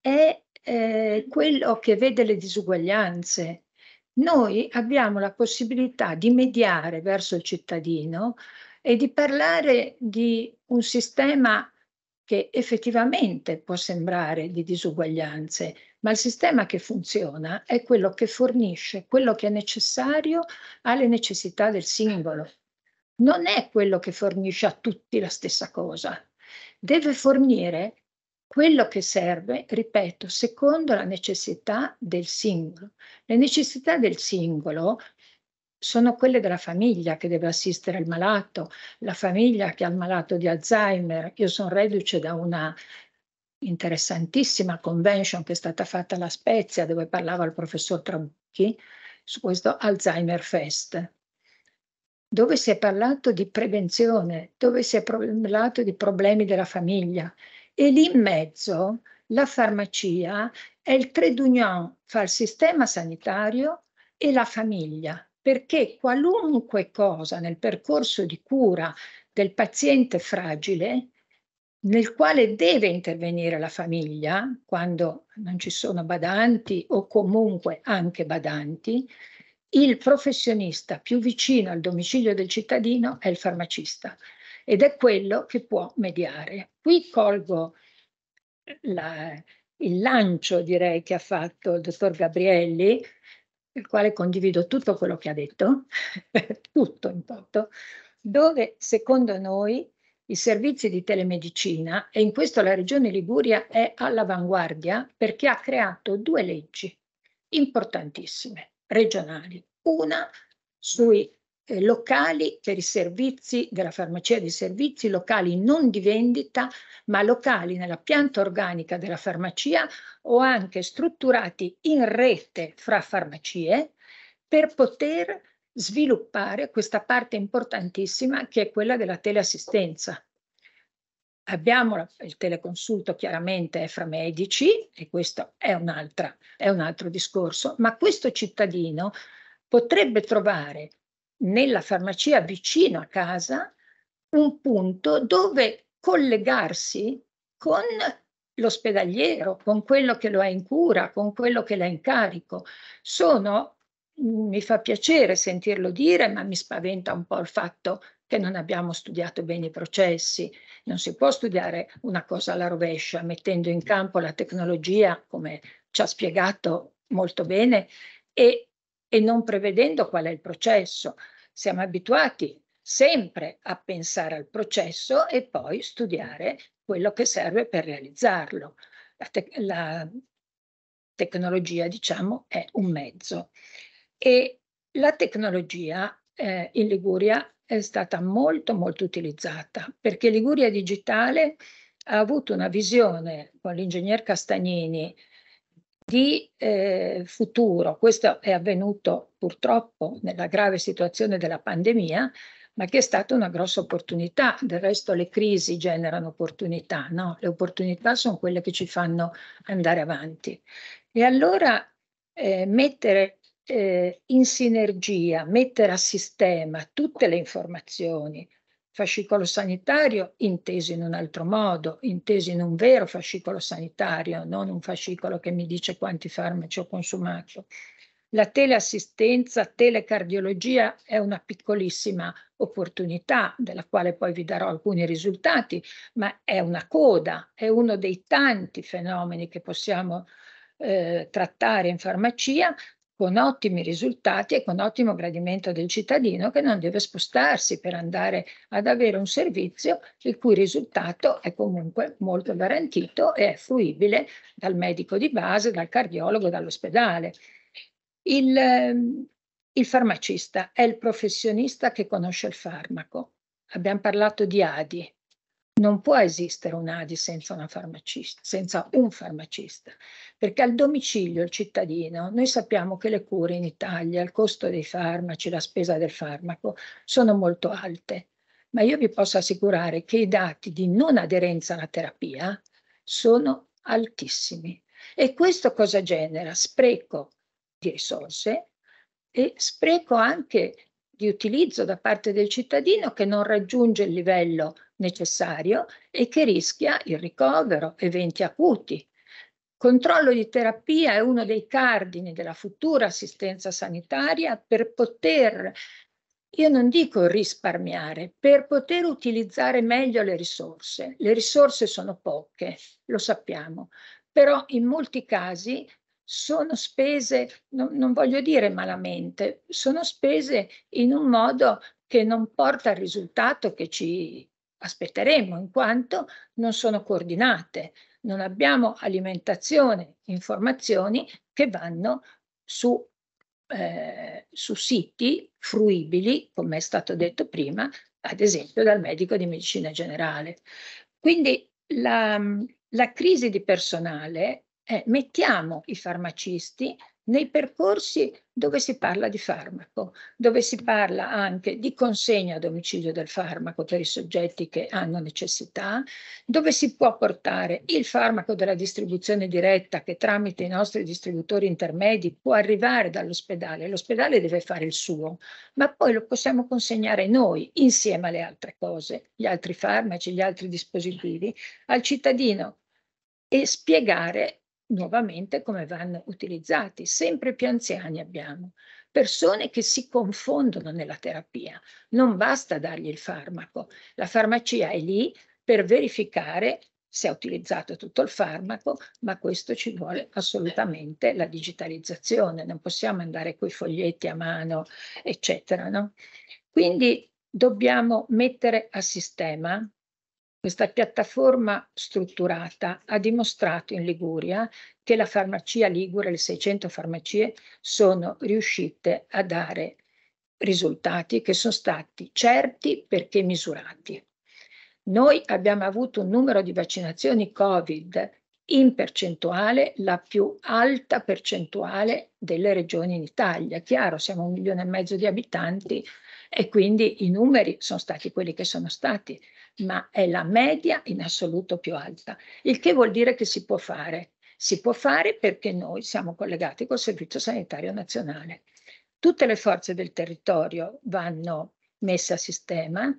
[SPEAKER 8] è eh, quello che vede le disuguaglianze. Noi abbiamo la possibilità di mediare verso il cittadino e di parlare di un sistema che effettivamente può sembrare di disuguaglianze, ma il sistema che funziona è quello che fornisce quello che è necessario alle necessità del singolo. Non è quello che fornisce a tutti la stessa cosa. Deve fornire quello che serve, ripeto, secondo la necessità del singolo. Le necessità del singolo sono quelle della famiglia che deve assistere il malato, la famiglia che ha il malato di Alzheimer. Io sono reduce da una interessantissima convention che è stata fatta alla Spezia dove parlava il professor Trabucchi su questo Alzheimer Fest, dove si è parlato di prevenzione, dove si è parlato di problemi della famiglia e lì in mezzo la farmacia è il tredunion fra il sistema sanitario e la famiglia, perché qualunque cosa nel percorso di cura del paziente fragile, nel quale deve intervenire la famiglia quando non ci sono badanti o comunque anche badanti, il professionista più vicino al domicilio del cittadino è il farmacista ed è quello che può mediare qui colgo eh, la, il lancio, direi, che ha fatto il dottor Gabrielli, il quale condivido tutto quello che ha detto, *laughs* tutto in toto, dove secondo noi i servizi di telemedicina, e in questo la Regione Liguria è all'avanguardia perché ha creato due leggi importantissime regionali, una sui eh, locali per i servizi della farmacia di servizi, locali non di vendita, ma locali nella pianta organica della farmacia o anche strutturati in rete fra farmacie per poter sviluppare questa parte importantissima che è quella della teleassistenza. Abbiamo il teleconsulto chiaramente è fra medici e questo è, è un altro discorso, ma questo cittadino potrebbe trovare nella farmacia vicino a casa un punto dove collegarsi con l'ospedaliero, con quello che lo ha in cura, con quello che l'ha in carico. Sono, mi fa piacere sentirlo dire, ma mi spaventa un po' il fatto che non abbiamo studiato bene i processi. Non si può studiare una cosa alla rovescia, mettendo in campo la tecnologia, come ci ha spiegato molto bene, e e non prevedendo qual è il processo. Siamo abituati sempre a pensare al processo e poi studiare quello che serve per realizzarlo. La, te- la tecnologia, diciamo, è un mezzo. E la tecnologia eh, in Liguria è stata molto molto utilizzata perché Liguria Digitale ha avuto una visione con l'ingegner Castagnini di eh, futuro. Questo è avvenuto purtroppo nella grave situazione della pandemia, ma che è stata una grossa opportunità. Del resto le crisi generano opportunità, no? Le opportunità sono quelle che ci fanno andare avanti. E allora eh, mettere eh, in sinergia, mettere a sistema tutte le informazioni, fascicolo sanitario inteso in un altro modo, inteso in un vero fascicolo sanitario, non un fascicolo che mi dice quanti farmaci ho consumato. La teleassistenza, telecardiologia è una piccolissima opportunità, della quale poi vi darò alcuni risultati, ma è una coda, è uno dei tanti fenomeni che possiamo eh, trattare in farmacia con ottimi risultati e con ottimo gradimento del cittadino che non deve spostarsi per andare ad avere un servizio il cui risultato è comunque molto garantito e è fruibile dal medico di base, dal cardiologo, dall'ospedale. Il, ehm, il farmacista è il professionista che conosce il farmaco. Abbiamo parlato di ADI, non può esistere un'ADI senza, una senza, un farmacista, perché al domicilio, il cittadino, noi sappiamo che le cure in Italia, il costo dei farmaci, la spesa del farmaco sono molto alte, ma io vi posso assicurare che i dati di non aderenza alla terapia sono altissimi. E questo cosa genera? Spreco di risorse e spreco anche di utilizzo da parte del cittadino che non raggiunge il livello necessario e che rischia il ricovero, eventi acuti. Controllo di terapia è uno dei cardini della futura assistenza sanitaria per poter, io non dico risparmiare, per poter utilizzare meglio le risorse. Le risorse sono poche, lo sappiamo, però in molti casi sono spese, no, non voglio dire malamente, sono spese in un modo che non porta al risultato che ci, Aspetteremo in quanto non sono coordinate, non abbiamo alimentazione, informazioni che vanno su, eh, su siti fruibili, come è stato detto prima, ad esempio dal medico di medicina generale. Quindi la, la crisi di personale è mettiamo i farmacisti nei percorsi dove si parla di farmaco, dove si parla anche di consegna a domicilio del farmaco per i soggetti che hanno necessità, dove si può portare il farmaco della distribuzione diretta che tramite i nostri distributori intermedi può arrivare dall'ospedale. L'ospedale deve fare il suo, ma poi lo possiamo consegnare noi insieme alle altre cose, gli altri farmaci, gli altri dispositivi, al cittadino e spiegare nuovamente come vanno utilizzati. Sempre più anziani abbiamo, persone che si confondono nella terapia. Non basta dargli il farmaco, la farmacia è lì per verificare se ha utilizzato tutto il farmaco, ma questo ci vuole assolutamente la digitalizzazione, non possiamo andare coi foglietti a mano, eccetera. No? Quindi dobbiamo mettere a sistema questa piattaforma strutturata ha dimostrato in Liguria che la farmacia ligure, le 600 farmacie, sono riuscite a dare risultati che sono stati certi perché misurati. Noi abbiamo avuto un numero di vaccinazioni Covid in percentuale la più alta percentuale delle regioni in Italia. Chiaro, siamo un milione e mezzo di abitanti e quindi i numeri sono stati quelli che sono stati, ma è la media in assoluto più alta, il che vuol dire che si può fare. Si può fare perché noi siamo collegati col Servizio Sanitario Nazionale. Tutte le forze del territorio vanno messe a sistema,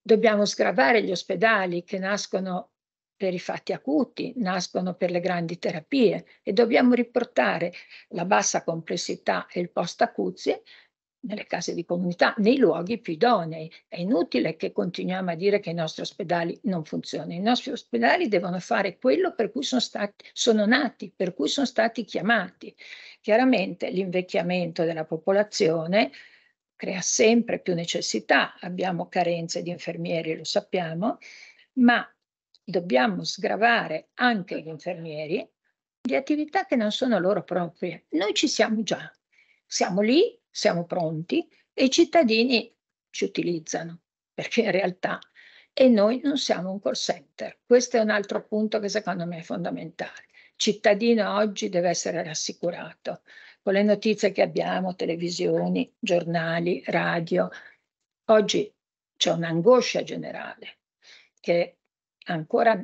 [SPEAKER 8] dobbiamo sgravare gli ospedali che nascono per i fatti acuti, nascono per le grandi terapie e dobbiamo riportare la bassa complessità e il post acuzie nelle case di comunità, nei luoghi più idonei. È inutile che continuiamo a dire che i nostri ospedali non funzionano. I nostri ospedali devono fare quello per cui sono, stati, sono nati, per cui sono stati chiamati. Chiaramente l'invecchiamento della popolazione crea sempre più necessità, abbiamo carenze di infermieri, lo sappiamo, ma dobbiamo sgravare anche gli infermieri di attività che non sono loro proprie. Noi ci siamo già, siamo lì siamo pronti e i cittadini ci utilizzano, perché in realtà e noi non siamo un call center. Questo è un altro punto che secondo me è fondamentale. Il cittadino oggi deve essere rassicurato con le notizie che abbiamo, televisioni, giornali, radio. Oggi c'è un'angoscia generale che ancora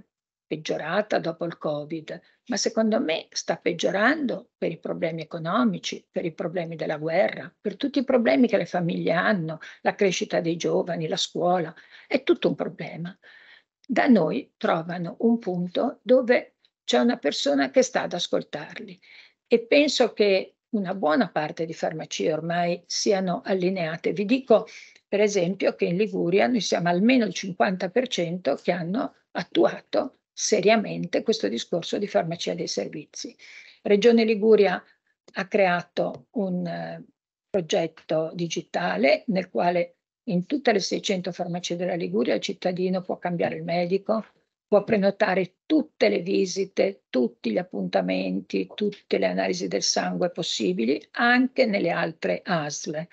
[SPEAKER 8] peggiorata dopo il Covid, ma secondo me sta peggiorando per i problemi economici, per i problemi della guerra, per tutti i problemi che le famiglie hanno, la crescita dei giovani, la scuola, è tutto un problema. Da noi trovano un punto dove c'è una persona che sta ad ascoltarli e penso che una buona parte di farmacie ormai siano allineate. Vi dico per esempio che in Liguria noi siamo almeno il 50% che hanno attuato seriamente questo discorso di farmacia dei servizi. Regione Liguria ha creato un eh, progetto digitale nel quale in tutte le 600 farmacie della Liguria il cittadino può cambiare il medico, può prenotare tutte le visite, tutti gli appuntamenti, tutte le analisi del sangue possibili, anche nelle altre ASL.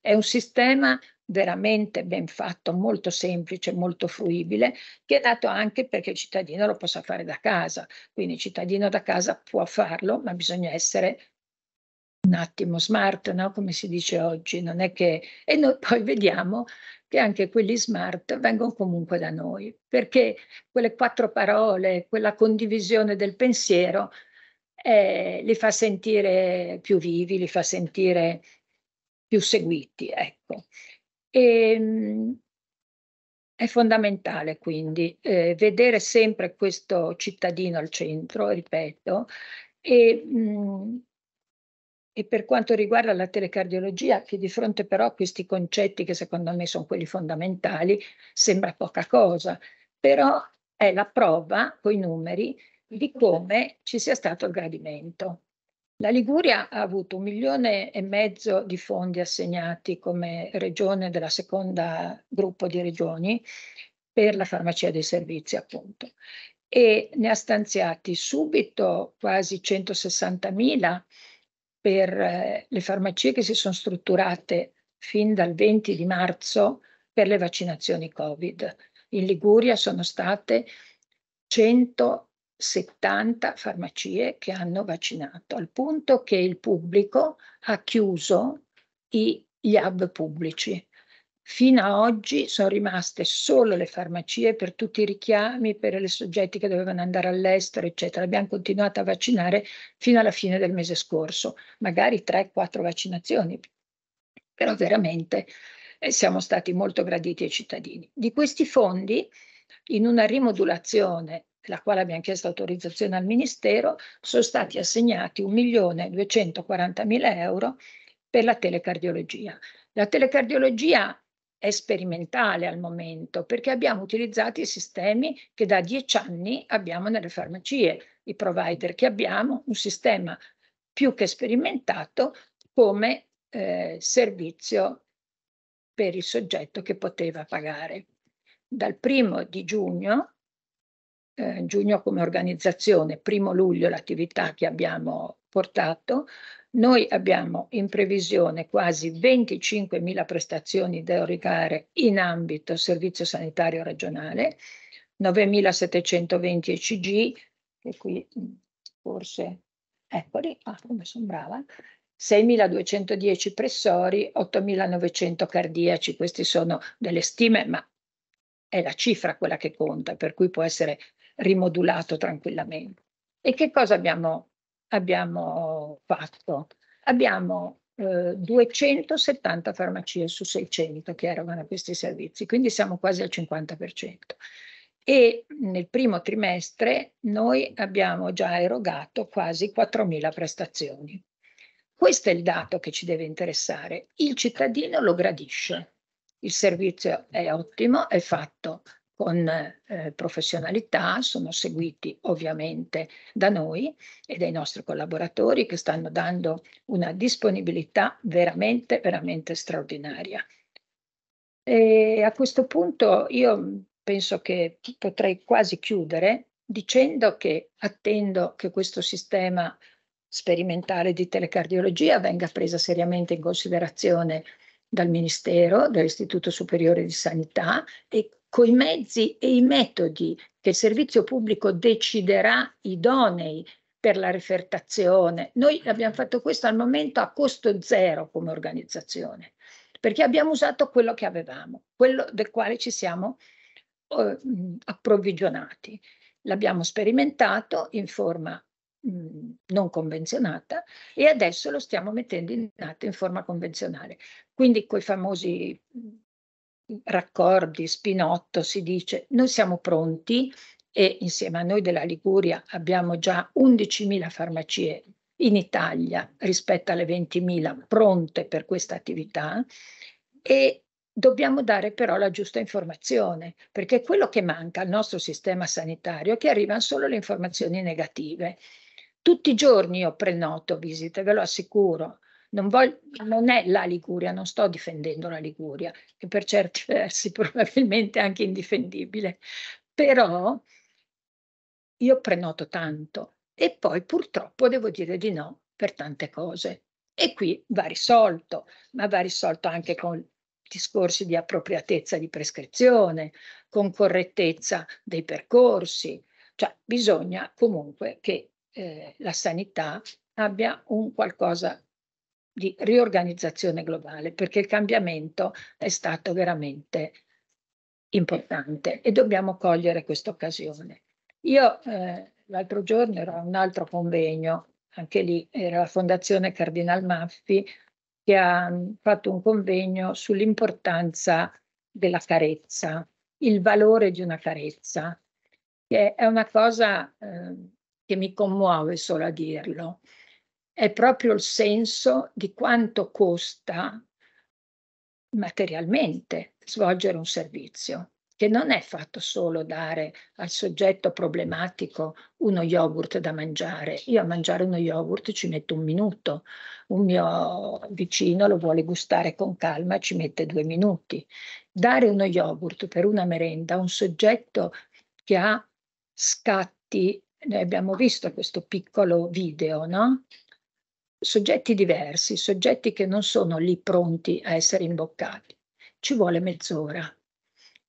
[SPEAKER 8] È un sistema veramente ben fatto, molto semplice, molto fruibile, che è dato anche perché il cittadino lo possa fare da casa. Quindi il cittadino da casa può farlo, ma bisogna essere un attimo smart, no? come si dice oggi, non è che... E noi *laughs* poi vediamo che anche quelli smart vengono comunque da noi, perché quelle quattro parole, quella condivisione del pensiero eh, li fa sentire più vivi, li fa sentire più seguiti, ecco. E, ehm, è fondamentale quindi eh, vedere sempre questo cittadino al centro, ripeto, e, mh, mm, e per quanto riguarda la telecardiologia, che di fronte però a questi concetti che secondo me sono quelli fondamentali, sembra poca cosa, però è la prova con i numeri di come ci sia stato il gradimento. La Liguria ha avuto un milione e mezzo di fondi assegnati come regione della seconda gruppo di regioni per la farmacia dei servizi, appunto, e ne ha stanziati subito quasi 160.000 per eh, le farmacie che si sono strutturate fin dal 20 di marzo per le vaccinazioni Covid. In Liguria sono state 100 70 farmacie che hanno vaccinato, al punto che il pubblico ha chiuso i, gli hub pubblici. Fino ad oggi sono rimaste solo le farmacie per tutti i richiami, per i soggetti che dovevano andare all'estero, eccetera. Abbiamo continuato a vaccinare fino alla fine del mese scorso, magari 3-4 vaccinazioni, però veramente eh, siamo stati molto graditi ai cittadini. Di questi fondi, in una rimodulazione la quale abbiamo chiesto autorizzazione al Ministero, sono stati assegnati 1.240.000 euro per la telecardiologia. La telecardiologia è sperimentale al momento perché abbiamo utilizzato i sistemi che da dieci anni abbiamo nelle farmacie, i provider che abbiamo, un sistema più che sperimentato come eh, servizio per il soggetto che poteva pagare. Dal primo di giugno eh, giugno come organizzazione, primo luglio l'attività che abbiamo portato, noi abbiamo in previsione quasi 25.000 prestazioni da erogare in ambito servizio sanitario regionale, 9.720 ECG, che qui mm, forse, eccoli, ah, come sembrava, 6.210 pressori, 8.900 cardiaci, queste sono delle stime, ma è la cifra quella che conta, per cui può essere rimodulato tranquillamente. E che cosa abbiamo, abbiamo fatto? Abbiamo eh, 270 farmacie su 600 che erogano questi servizi, quindi siamo quasi al 50%. E nel primo trimestre noi abbiamo già erogato quasi 4.000 prestazioni. Questo è il dato che ci deve interessare. Il cittadino lo gradisce, il servizio è ottimo, è fatto con eh, professionalità, sono seguiti ovviamente da noi e dai nostri collaboratori che stanno dando una disponibilità veramente, veramente straordinaria. E a questo punto io penso che potrei quasi chiudere dicendo che attendo che questo sistema sperimentale di telecardiologia venga presa seriamente in considerazione dal Ministero, dall'Istituto Superiore di Sanità e coi mezzi e i metodi che il servizio pubblico deciderà idonei per la refertazione. Noi abbiamo fatto questo al momento a costo zero come organizzazione, perché abbiamo usato quello che avevamo, quello del quale ci siamo eh, approvvigionati. L'abbiamo sperimentato in forma mh, mm, non convenzionata e adesso lo stiamo mettendo in atto in forma convenzionale. Quindi con i famosi mm, Raccordi, Spinotto, si dice noi siamo pronti e insieme a noi della Liguria abbiamo già 11.000 farmacie in Italia rispetto alle 20.000 pronte per questa attività e dobbiamo dare però la giusta informazione, perché quello che manca al nostro sistema sanitario è che arrivano solo le informazioni negative. Tutti i giorni io prenoto visite, ve lo assicuro, non, voglio, non è la Liguria, non sto difendendo la Liguria, che per certi versi *laughs* probabilmente è anche indifendibile, però io prenoto tanto e poi purtroppo devo dire di no per tante cose. E qui va risolto, ma va risolto anche con discorsi di appropriatezza di prescrizione, con correttezza dei percorsi, cioè bisogna comunque che eh, la sanità abbia un qualcosa di riorganizzazione globale, perché il cambiamento è stato veramente importante e dobbiamo cogliere questa occasione. Io eh, l'altro giorno ero a un altro convegno, anche lì era la Fondazione Cardinal Maffi, che ha mm, fatto un convegno sull'importanza della carezza, il valore di una carezza, che è una cosa eh, che mi commuove solo a dirlo, è proprio il senso di quanto costa materialmente svolgere un servizio, che non è fatto solo dare al soggetto problematico uno yogurt da mangiare. Io a mangiare uno yogurt ci metto un minuto, un mio vicino lo vuole gustare con calma, ci mette due minuti. Dare uno yogurt per una merenda a un soggetto che ha scatti, noi abbiamo visto questo piccolo video, no? soggetti diversi, soggetti che non sono lì pronti a essere imboccati. Ci vuole mezz'ora.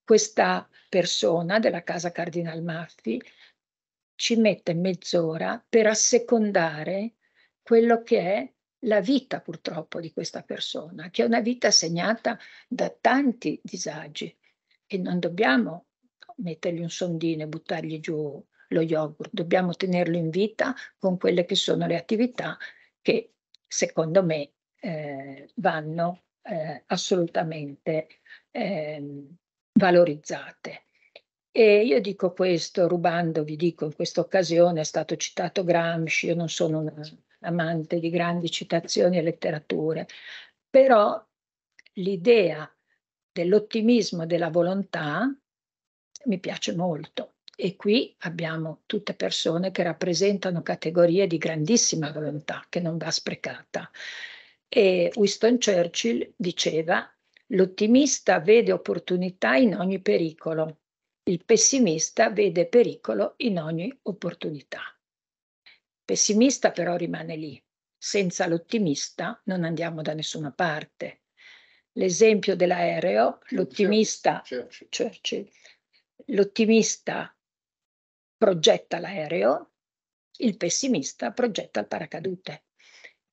[SPEAKER 8] Questa persona della casa Cardinal Maffi ci mette mezz'ora per assecondare quello che è la vita purtroppo di questa persona, che è una vita segnata da tanti disagi e non dobbiamo mettergli un sondino e buttargli giù lo yogurt, dobbiamo tenerlo in vita con quelle che sono le attività che secondo me eh, vanno eh, assolutamente eh, valorizzate. E io dico questo rubando, vi dico in questa occasione, è stato citato Gramsci, io non sono un amante di grandi citazioni e letterature, però l'idea dell'ottimismo e della volontà mi piace molto e qui abbiamo tutte persone che rappresentano categorie di grandissima volontà che non va sprecata. E Winston Churchill diceva, l'ottimista vede opportunità in ogni pericolo, il pessimista vede pericolo in ogni opportunità. pessimista però rimane lì, senza l'ottimista non andiamo da nessuna parte. L'esempio dell'aereo, l'ottimista, Churchill. Churchill, l'ottimista progetta l'aereo, il pessimista progetta il paracadute.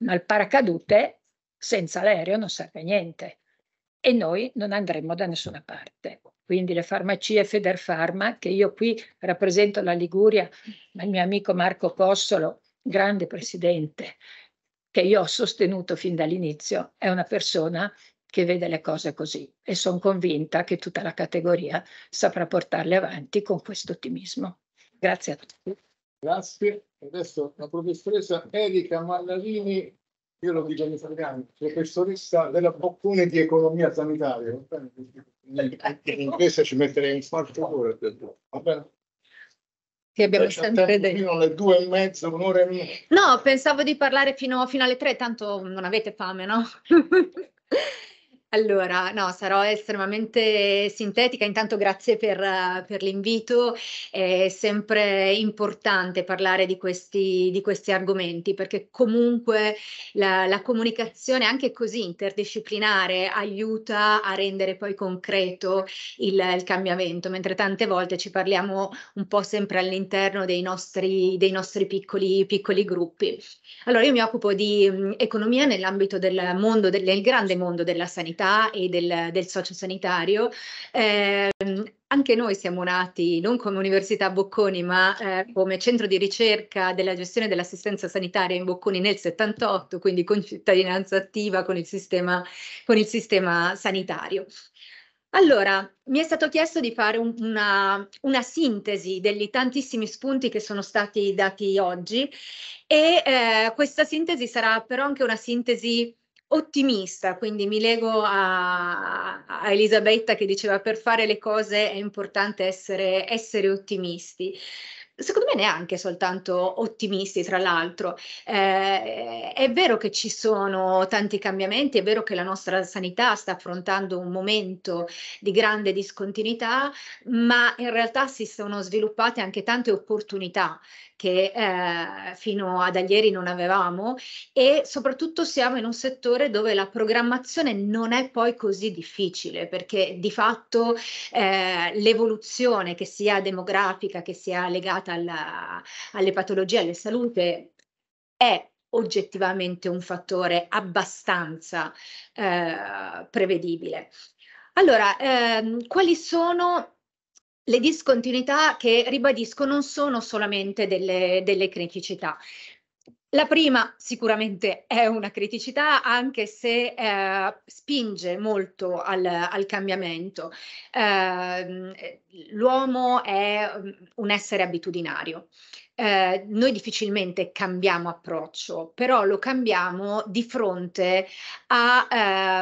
[SPEAKER 8] Ma il paracadute senza l'aereo non serve a niente e noi non andremo da nessuna parte. Quindi le farmacie Federfarma, che io qui rappresento la Liguria, ma il mio amico Marco Possolo, grande presidente, che io ho sostenuto fin dall'inizio, è una persona che vede le cose così e sono convinta che tutta la categoria saprà portarle avanti con questo ottimismo. Grazie a tutti.
[SPEAKER 1] Grazie. Adesso la
[SPEAKER 3] professoressa Erika Mallarini, io lo dico in italiano, professoressa della Boccone di Economia Sanitaria. In inglese ci metterei in quattro ore. Va bene?
[SPEAKER 9] Sì, abbiamo eh, sempre detto.
[SPEAKER 3] Fino alle due e mezza, un'ora e
[SPEAKER 9] mezza. No, pensavo di parlare fino, fino alle tre, tanto non avete fame, no? Allora, no, sarò estremamente sintetica. Intanto grazie per, per l'invito. È sempre importante parlare di questi, di questi argomenti perché comunque la, la, comunicazione anche così interdisciplinare aiuta a rendere poi concreto il, il, cambiamento, mentre tante volte ci parliamo un po' sempre all'interno dei nostri, dei nostri piccoli, piccoli gruppi. Allora, io mi occupo di economia nell'ambito del mondo, del, del grande mondo della sanità sanità e del, del sociosanitario. Eh, anche noi siamo nati non come Università Bocconi, ma eh, come centro di ricerca della gestione dell'assistenza sanitaria in Bocconi nel 78, quindi con cittadinanza attiva con il sistema, con il sistema sanitario. Allora, mi è stato chiesto di fare una, una, sintesi degli tantissimi spunti che sono stati dati oggi e eh, questa sintesi sarà però anche una sintesi ottimista, quindi mi leggo a, a, Elisabetta che diceva per fare le cose è importante essere, essere ottimisti. Secondo me neanche soltanto ottimisti, tra l'altro. Eh, è vero che ci sono tanti cambiamenti, è vero che la nostra sanità sta affrontando un momento di grande discontinuità, ma in realtà si sono sviluppate anche tante opportunità che eh, fino ad ieri non avevamo e soprattutto siamo in un settore dove la programmazione non è poi così difficile perché di fatto eh, l'evoluzione che sia demografica, che sia legata alla, alle patologie, alle salute, è oggettivamente un fattore abbastanza eh, prevedibile. Allora, ehm, quali sono le discontinuità che, ribadisco, non sono solamente delle, delle criticità. La prima sicuramente è una criticità, anche se eh, spinge molto al, al cambiamento. Eh, l'uomo è mm, un essere abitudinario. Eh, noi difficilmente cambiamo approccio, però lo cambiamo di fronte alla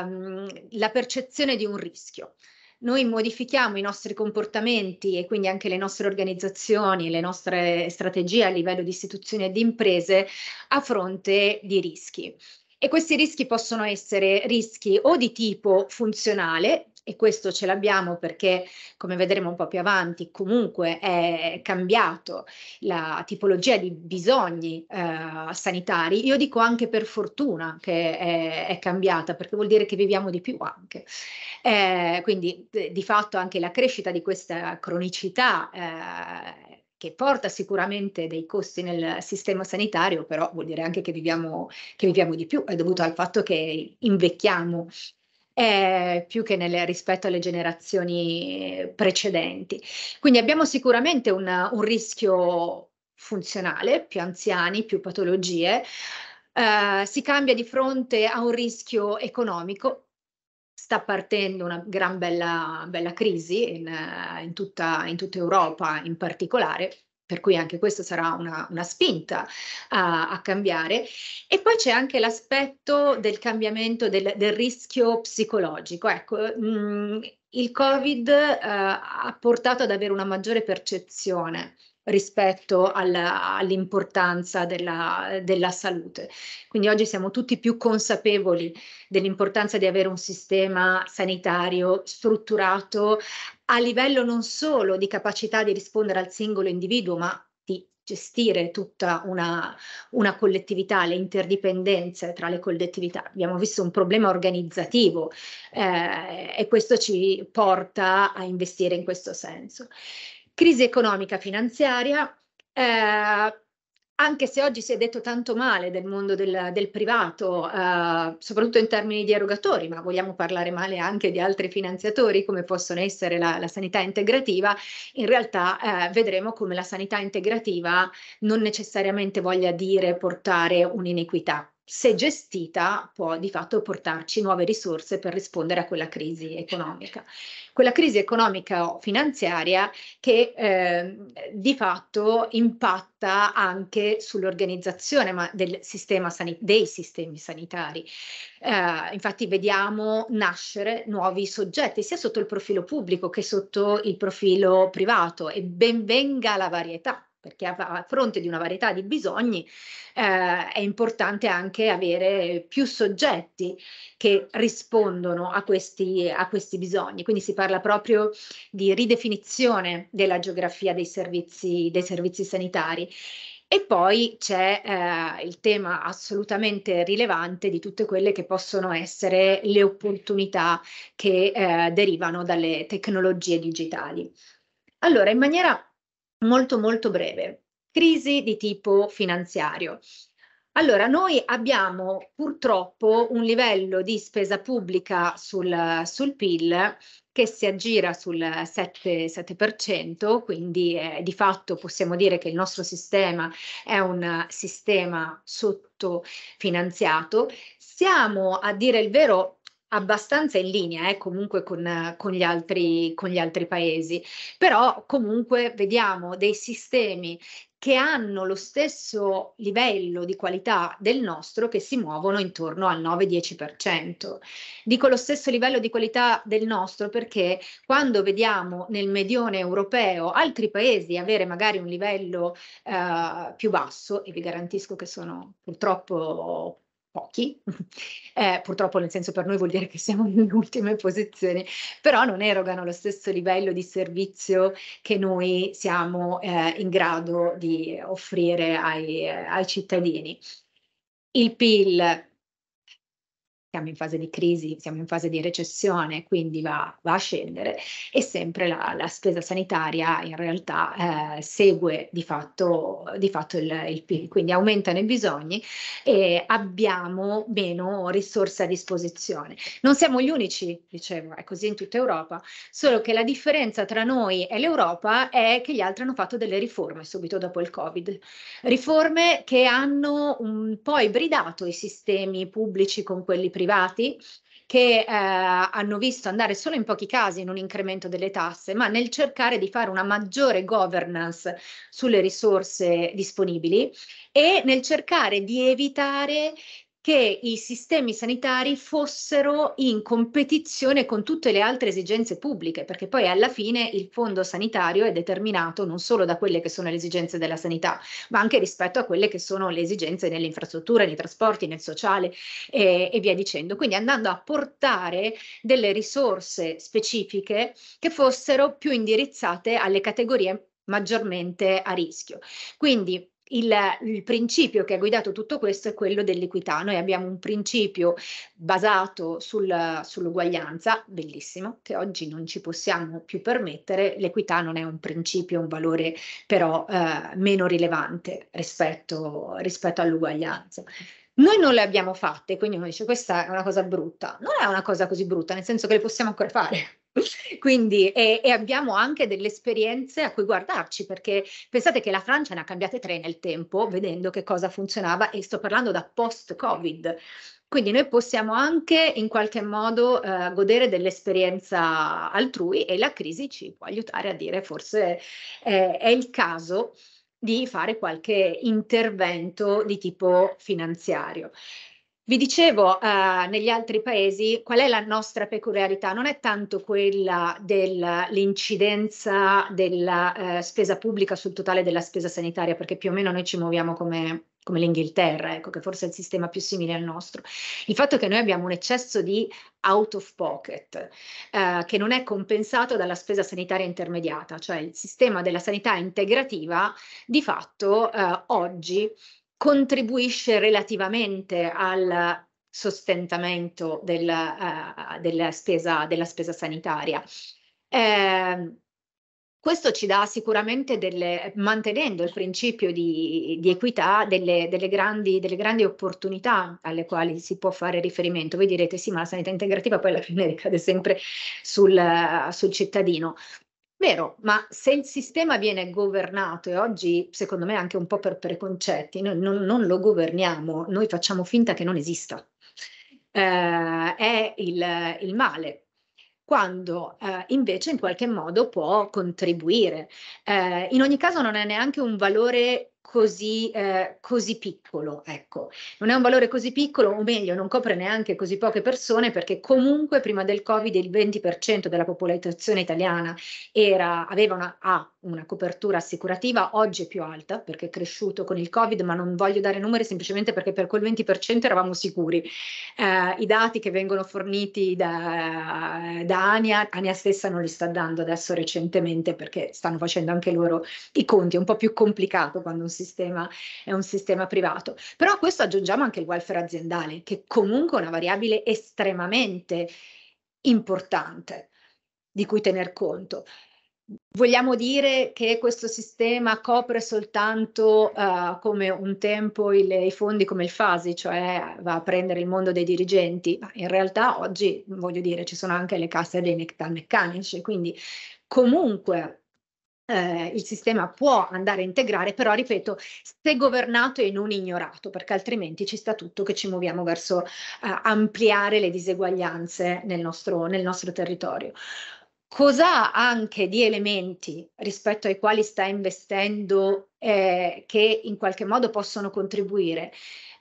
[SPEAKER 9] ehm, percezione di un rischio noi modifichiamo i nostri comportamenti e quindi anche le nostre organizzazioni, le nostre strategie a livello di istituzioni e di imprese a fronte di rischi. E questi rischi possono essere rischi o di tipo funzionale, e questo ce l'abbiamo perché, come vedremo un po' più avanti, comunque è cambiato la tipologia di bisogni eh, sanitari. Io dico anche per fortuna che è, è, cambiata, perché vuol dire che viviamo di più anche. Eh, quindi di fatto anche la crescita di questa cronicità eh, che porta sicuramente dei costi nel sistema sanitario, però vuol dire anche che viviamo, che viviamo di più, è dovuto al fatto che invecchiamo eh, più che nelle, rispetto alle generazioni precedenti. Quindi abbiamo sicuramente una, un rischio funzionale, più anziani, più patologie, eh, si cambia di fronte a un rischio economico, sta partendo una gran bella, bella crisi in, in, tutta, in tutta Europa in particolare, per cui anche questo sarà una, una spinta a, a, cambiare. E poi c'è anche l'aspetto del cambiamento, del, del rischio psicologico. Ecco, mh, mm, il Covid eh, ha portato ad avere una maggiore percezione rispetto alla, all'importanza della, della, salute. Quindi oggi siamo tutti più consapevoli dell'importanza di avere un sistema sanitario strutturato a livello non solo di capacità di rispondere al singolo individuo, ma di gestire tutta una, una, collettività, le interdipendenze tra le collettività. Abbiamo visto un problema organizzativo eh, e questo ci porta a investire in questo senso. Crisi economica finanziaria. Eh, anche se oggi si è detto tanto male del mondo del, del privato, eh, soprattutto in termini di erogatori, ma vogliamo parlare male anche di altri finanziatori come possono essere la, la sanità integrativa, in realtà eh, vedremo come la sanità integrativa non necessariamente voglia dire portare un'inequità. Se gestita può di fatto portarci nuove risorse per rispondere a quella crisi economica quella crisi economica o finanziaria che eh, di fatto impatta anche sull'organizzazione del sistema sanit- dei sistemi sanitari. Eh, infatti vediamo nascere nuovi soggetti sia sotto il profilo pubblico che sotto il profilo privato e ben venga la varietà perché a, fronte di una varietà di bisogni eh, è importante anche avere più soggetti che rispondono a questi, a questi bisogni. Quindi si parla proprio di ridefinizione della geografia dei servizi, dei servizi sanitari. E poi c'è eh, il tema assolutamente rilevante di tutte quelle che possono essere le opportunità che eh, derivano dalle tecnologie digitali. Allora, in maniera molto molto breve. Crisi di tipo finanziario. Allora, noi abbiamo purtroppo un livello di spesa pubblica sul, sul PIL che si aggira sul 7%, 7% quindi eh, di fatto possiamo dire che il nostro sistema è un sistema sottofinanziato. Siamo, a dire il vero, abbastanza in linea eh, comunque con, con, gli altri, con gli altri paesi, però comunque vediamo dei sistemi che hanno lo stesso livello di qualità del nostro che si muovono intorno al 9-10%. Dico lo stesso livello di qualità del nostro perché quando vediamo nel medione europeo altri paesi avere magari un livello eh, più basso, e vi garantisco che sono purtroppo pochi, *laughs* eh, purtroppo nel senso per noi vuol dire che siamo *laughs* in ultime posizioni, però non erogano lo stesso livello di servizio che noi siamo eh, in grado di offrire ai, eh, ai cittadini. Il PIL siamo in fase di crisi, siamo in fase di recessione, quindi va, va a scendere e sempre la, la spesa sanitaria in realtà eh, segue di fatto, di fatto il, il, PIL, quindi aumentano i bisogni e abbiamo meno risorse a disposizione. Non siamo gli unici, dicevo, è così in tutta Europa, solo che la differenza tra noi e l'Europa è che gli altri hanno fatto delle riforme subito dopo il Covid, riforme che hanno un po' ibridato i sistemi pubblici con quelli privati privati che eh, hanno visto andare solo in pochi casi in un incremento delle tasse, ma nel cercare di fare una maggiore governance sulle risorse disponibili e nel cercare di evitare che i sistemi sanitari fossero in competizione con tutte le altre esigenze pubbliche, perché poi alla fine il fondo sanitario è determinato non solo da quelle che sono le esigenze della sanità, ma anche rispetto a quelle che sono le esigenze nelle infrastrutture, nei trasporti, nel sociale eh, e via dicendo. Quindi andando a portare delle risorse specifiche che fossero più indirizzate alle categorie maggiormente a rischio. Quindi il, il, principio che ha guidato tutto questo è quello dell'equità. Noi abbiamo un principio basato sul, sull'uguaglianza, bellissimo, che oggi non ci possiamo più permettere. L'equità non è un principio, un valore però eh, meno rilevante rispetto, rispetto all'uguaglianza. Noi non le abbiamo fatte, quindi uno dice questa è una cosa brutta. Non è una cosa così brutta, nel senso che le possiamo ancora fare *laughs* Quindi, e, e, abbiamo anche delle esperienze a cui guardarci, perché pensate che la Francia ne ha cambiate tre nel tempo, vedendo che cosa funzionava, e sto parlando da post-Covid. Quindi noi possiamo anche in qualche modo eh, godere dell'esperienza altrui e la crisi ci può aiutare a dire forse eh, è il caso di fare qualche intervento di tipo finanziario. Vi dicevo eh, negli altri paesi qual è la nostra peculiarità, non è tanto quella dell'incidenza della eh, spesa pubblica sul totale della spesa sanitaria, perché più o meno noi ci muoviamo come, come l'Inghilterra, ecco, che forse è il sistema più simile al nostro. Il fatto è che noi abbiamo un eccesso di out of pocket, eh, che non è compensato dalla spesa sanitaria intermediata, cioè il sistema della sanità integrativa di fatto eh, oggi contribuisce relativamente al sostentamento della, uh, eh, della, spesa, della spesa, sanitaria. Eh, questo ci dà sicuramente, delle, mantenendo il principio di, di equità, delle, delle, grandi, delle, grandi, opportunità alle quali si può fare riferimento. Voi direte sì, ma la sanità integrativa poi alla fine ricade sempre sul, sul cittadino. Vero, ma se il sistema viene governato e oggi secondo me anche un po' per preconcetti, noi non, non lo governiamo, noi facciamo finta che non esista. Eh, è il, il male quando eh, invece in qualche modo può contribuire. Eh, in ogni caso non è neanche un valore così, eh, così piccolo, ecco. Non è un valore così piccolo, o meglio, non copre neanche così poche persone, perché comunque prima del Covid il 20% della popolazione italiana era, aveva una, ha una copertura assicurativa, oggi è più alta perché è cresciuto con il Covid, ma non voglio dare numeri semplicemente perché per quel 20% eravamo sicuri. Eh, I dati che vengono forniti da, da Ania, Ania stessa non li sta dando adesso recentemente perché stanno facendo anche loro i conti, è un po' più complicato quando un sistema, è un sistema privato. Però a questo aggiungiamo anche il welfare aziendale, che comunque è una variabile estremamente importante di cui tener conto. Vogliamo dire che questo sistema copre soltanto uh, come un tempo il, i fondi come il FASI, cioè va a prendere il mondo dei dirigenti, ma in realtà oggi, voglio dire, ci sono anche le casse dei meccanici, quindi comunque eh, il sistema può andare a integrare, però ripeto, se governato e non ignorato, perché altrimenti ci sta tutto che ci muoviamo verso eh, ampliare le diseguaglianze nel nostro, nel nostro territorio. Cos'ha anche di elementi rispetto ai quali sta investendo eh, che in qualche modo possono contribuire?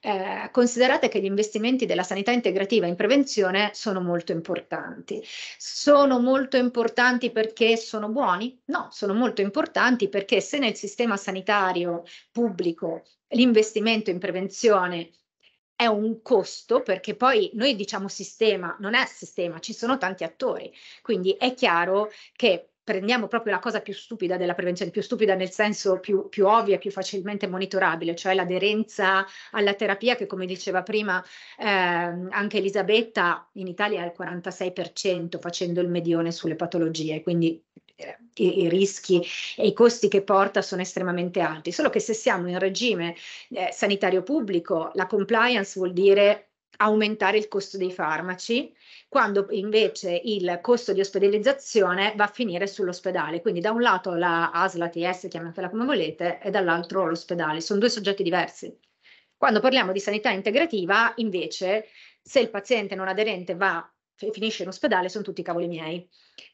[SPEAKER 9] eh, considerate che gli investimenti della sanità integrativa in prevenzione sono molto importanti. Sono molto importanti perché sono buoni? No, sono molto importanti perché se nel sistema sanitario pubblico l'investimento in prevenzione è un costo perché poi noi diciamo sistema, non è sistema, ci sono tanti attori, quindi è chiaro che prendiamo proprio la cosa più stupida della prevenzione, più stupida nel senso più, più ovvia, più facilmente monitorabile, cioè l'aderenza alla terapia che come diceva prima eh, anche Elisabetta in Italia è al 46% facendo il medione sulle patologie, quindi eh, i, i, rischi e i costi che porta sono estremamente alti, solo che se siamo in regime eh, sanitario pubblico la compliance vuol dire aumentare il costo dei farmaci quando invece il costo di ospedalizzazione va a finire sull'ospedale. Quindi da un lato la ASLA TS, chiamatela come volete, e dall'altro l'ospedale. Sono due soggetti diversi. Quando parliamo di sanità integrativa, invece, se il paziente non aderente va finisce in ospedale sono tutti cavoli miei.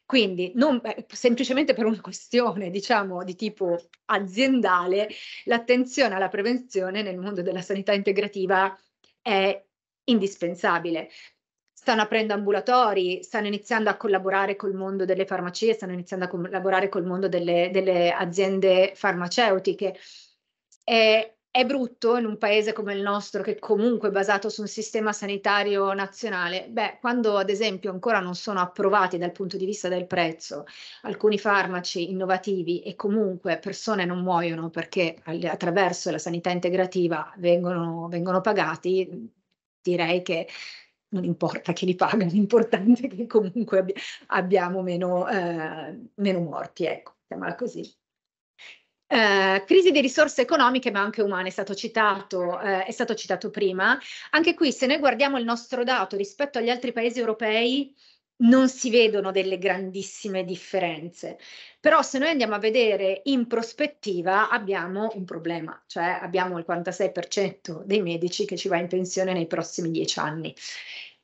[SPEAKER 9] Quindi non, eh, semplicemente per una questione diciamo di tipo aziendale l'attenzione alla prevenzione nel mondo della sanità integrativa è indispensabile stanno aprendo ambulatori, stanno iniziando a collaborare col mondo delle farmacie, stanno iniziando a collaborare col mondo delle, delle aziende farmaceutiche. È, è, brutto in un paese come il nostro, che comunque è basato su un sistema sanitario nazionale, beh, quando ad esempio ancora non sono approvati dal punto di vista del prezzo alcuni farmaci innovativi e comunque persone non muoiono perché attraverso la sanità integrativa vengono, vengono pagati, direi che non importa chi li paga, l'importante è che comunque abbi- abbiamo meno, eh, meno, morti, ecco, chiamala così. Eh, crisi di risorse economiche ma anche umane è stato, citato, eh, è stato citato prima. Anche qui se noi guardiamo il nostro dato rispetto agli altri paesi europei, non si vedono delle grandissime differenze. Però se noi andiamo a vedere in prospettiva abbiamo un problema, cioè abbiamo il 46% dei medici che ci va in pensione nei prossimi dieci anni.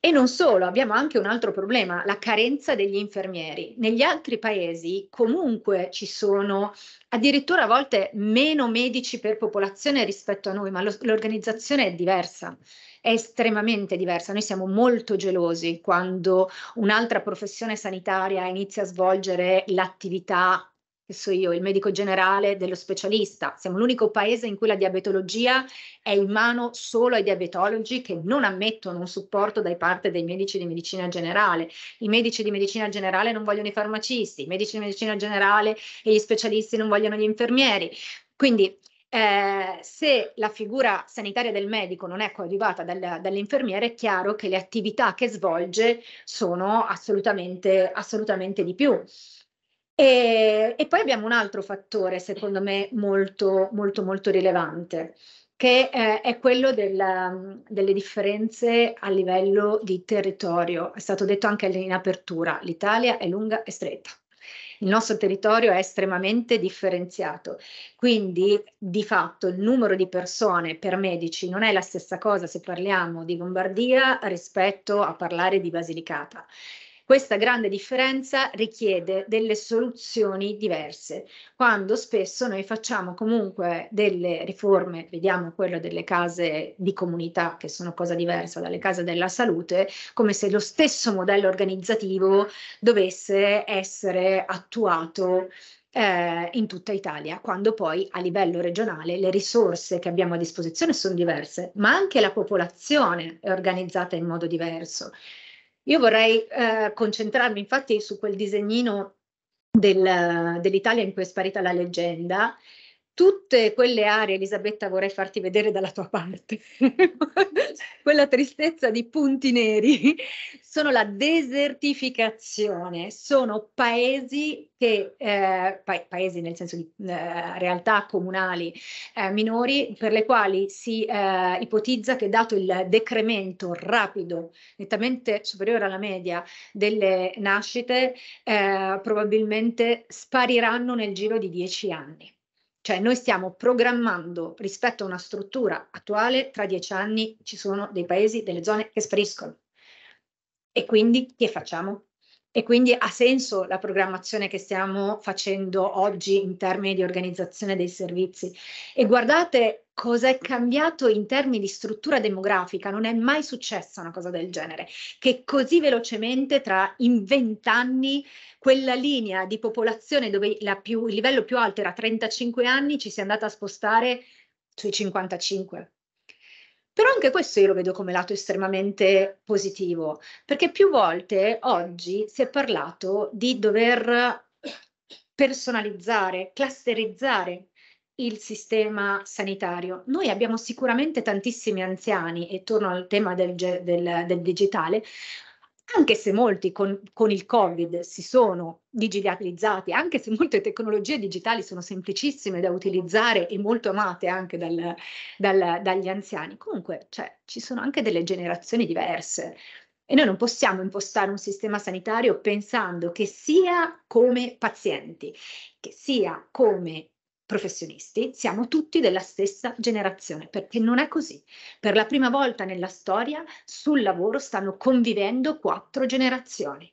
[SPEAKER 9] E non solo, abbiamo anche un altro problema, la carenza degli infermieri. Negli altri paesi comunque ci sono addirittura a volte meno medici per popolazione rispetto a noi, ma lo, l'organizzazione è diversa è estremamente diversa. Noi siamo molto gelosi quando un'altra professione sanitaria inizia a svolgere l'attività che so io, il medico generale dello specialista. Siamo l'unico paese in cui la diabetologia è in mano solo ai diabetologi che non ammettono un supporto da parte dei medici di medicina generale. I medici di medicina generale non vogliono i farmacisti, i medici di medicina generale e gli specialisti non vogliono gli infermieri. Quindi eh, se la figura sanitaria del medico non è coadiuvata dal, dall'infermiere, è chiaro che le attività che svolge sono assolutamente, assolutamente di più. E, e, poi abbiamo un altro fattore, secondo me, molto, molto, molto rilevante, che eh, è quello del, delle differenze a livello di territorio. È stato detto anche in apertura, l'Italia è lunga e stretta. Il nostro territorio è estremamente differenziato, quindi di fatto il numero di persone per medici non è la stessa cosa se parliamo di Lombardia rispetto a parlare di Basilicata. Questa grande differenza richiede delle soluzioni diverse, quando spesso noi facciamo comunque delle riforme, vediamo quello delle case di comunità, che sono cosa diversa dalle case della salute, come se lo stesso modello organizzativo dovesse essere attuato eh, in tutta Italia, quando poi a livello regionale le risorse che abbiamo a disposizione sono diverse, ma anche la popolazione è organizzata in modo diverso. Io vorrei eh, concentrarmi infatti su quel disegnino del, dell'Italia in cui è sparita la leggenda tutte quelle aree, Elisabetta, vorrei farti vedere dalla tua parte, *laughs* quella tristezza di punti neri, *laughs* sono la desertificazione, sono paesi che, eh, pa- paesi nel senso di eh, realtà comunali eh, minori, per le quali si eh, ipotizza che dato il decremento rapido, nettamente superiore alla media delle nascite, eh, probabilmente spariranno nel giro di dieci anni. Cioè noi stiamo programmando rispetto a una struttura attuale, tra dieci anni ci sono dei paesi, delle zone che spariscono. E quindi che facciamo? E quindi ha senso la programmazione che stiamo facendo oggi in termini di organizzazione dei servizi. E guardate cosa è cambiato in termini di struttura demografica, non è mai successa una cosa del genere, che così velocemente tra in vent'anni quella linea di popolazione dove più, il livello più alto era 35 anni ci si è andata a spostare sui 55. Però anche questo io lo vedo come lato estremamente positivo, perché più volte oggi si è parlato di dover personalizzare, clusterizzare il sistema sanitario. Noi abbiamo sicuramente tantissimi anziani, e torno al tema del, del, del digitale, anche se molti con, con, il Covid si sono digitalizzati, anche se molte tecnologie digitali sono semplicissime da utilizzare e molto amate anche dal, dal, dagli anziani, comunque cioè, ci sono anche delle generazioni diverse e noi non possiamo impostare un sistema sanitario pensando che sia come pazienti, che sia come professionisti, siamo tutti della stessa generazione, perché non è così. Per la prima volta nella storia sul lavoro stanno convivendo quattro generazioni.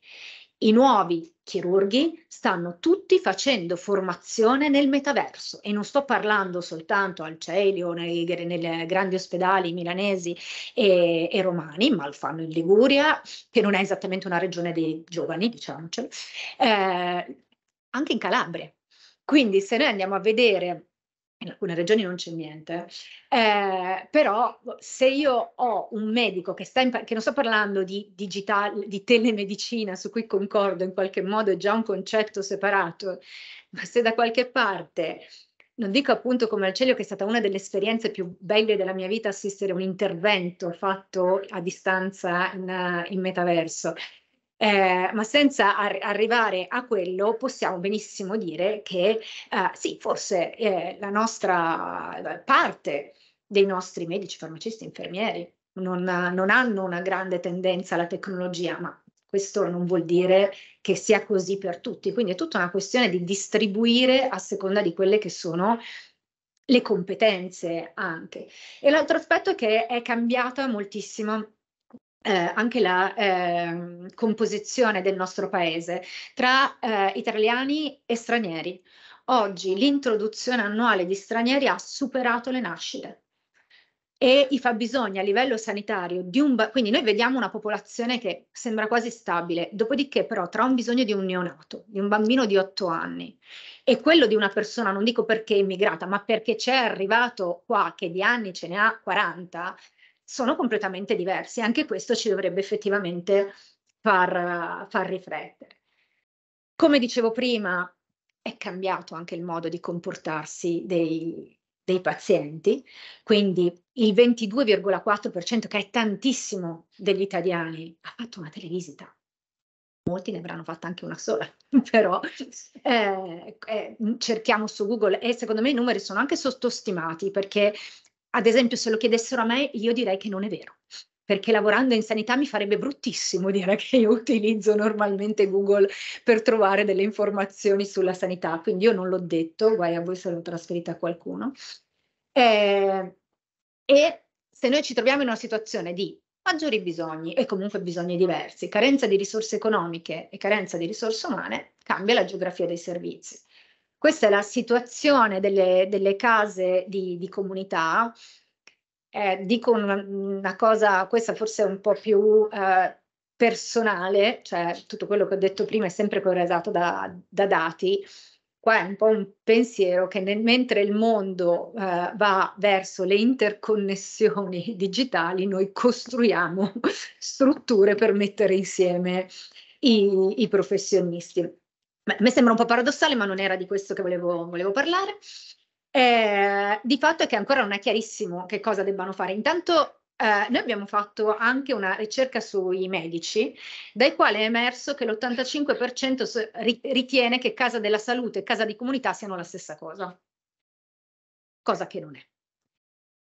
[SPEAKER 9] I nuovi chirurghi stanno tutti facendo formazione nel metaverso e non sto parlando soltanto al CELIO, nei, nei grandi ospedali milanesi e, e, romani, ma lo fanno in Liguria, che non è esattamente una regione dei giovani, diciamocelo, eh, anche in Calabria. Quindi se noi andiamo a vedere in alcune regioni non c'è niente, eh, però se io ho un medico che sta, in, che non sto parlando di digitale, di telemedicina, su cui concordo in qualche modo, è già un concetto separato, ma se da qualche parte, non dico appunto come al cielo che è stata una delle esperienze più belle della mia vita assistere a un intervento fatto a distanza in, in metaverso, eh, ma senza ar- arrivare a quello possiamo benissimo dire che eh, sì, forse eh, la nostra eh, parte dei nostri medici, farmacisti, infermieri non, non hanno una grande tendenza alla tecnologia, ma questo non vuol dire che sia così per tutti, quindi è tutta una questione di distribuire a seconda di quelle che sono le competenze anche. E l'altro aspetto è che è cambiata moltissimo eh, anche la eh, composizione del nostro paese tra eh, italiani e stranieri. Oggi l'introduzione annuale di stranieri ha superato le nascite e i fabbisogni a livello sanitario di un quindi noi vediamo una popolazione che sembra quasi stabile, dopodiché però tra un bisogno di un neonato, di un bambino di 8 anni e quello di una persona, non dico perché è immigrata, ma perché c'è arrivato qua che di anni ce ne ha 40, sono completamente diversi. Anche questo ci dovrebbe effettivamente far, far riflettere. Come dicevo prima, è cambiato anche il modo di comportarsi dei, dei pazienti, quindi il 22,4%, che è tantissimo degli italiani, ha fatto una televisita. Molti ne avranno fatta anche una sola, *laughs* però eh, eh, cerchiamo su Google e secondo me i numeri sono anche sottostimati perché ad esempio, se lo chiedessero a me, io direi che non è vero, perché lavorando in sanità mi farebbe bruttissimo dire che io utilizzo normalmente Google per trovare delle informazioni sulla sanità, quindi io non l'ho detto, guai a voi se l'ho trasferita a qualcuno. Eh, e se noi ci troviamo in una situazione di maggiori bisogni e comunque bisogni diversi, carenza di risorse economiche e carenza di risorse umane, cambia la geografia dei servizi. Questa è la situazione delle, delle case di, di comunità. Eh, dico una, una, cosa, questa forse è un po' più eh, personale, cioè tutto quello che ho detto prima è sempre corredato da, da dati. Qua è un po' un pensiero che nel, mentre il mondo eh, va verso le interconnessioni *laughs* digitali, noi costruiamo *laughs* strutture per mettere insieme i, i professionisti. Beh, a me sembra un po' paradossale, ma non era di questo che volevo, volevo parlare. Eh, di fatto è che ancora non è chiarissimo che cosa debbano fare. Intanto eh, noi abbiamo fatto anche una ricerca sui medici, dai quali è emerso che l'85% ritiene che casa della salute e casa di comunità siano la stessa cosa, cosa che non è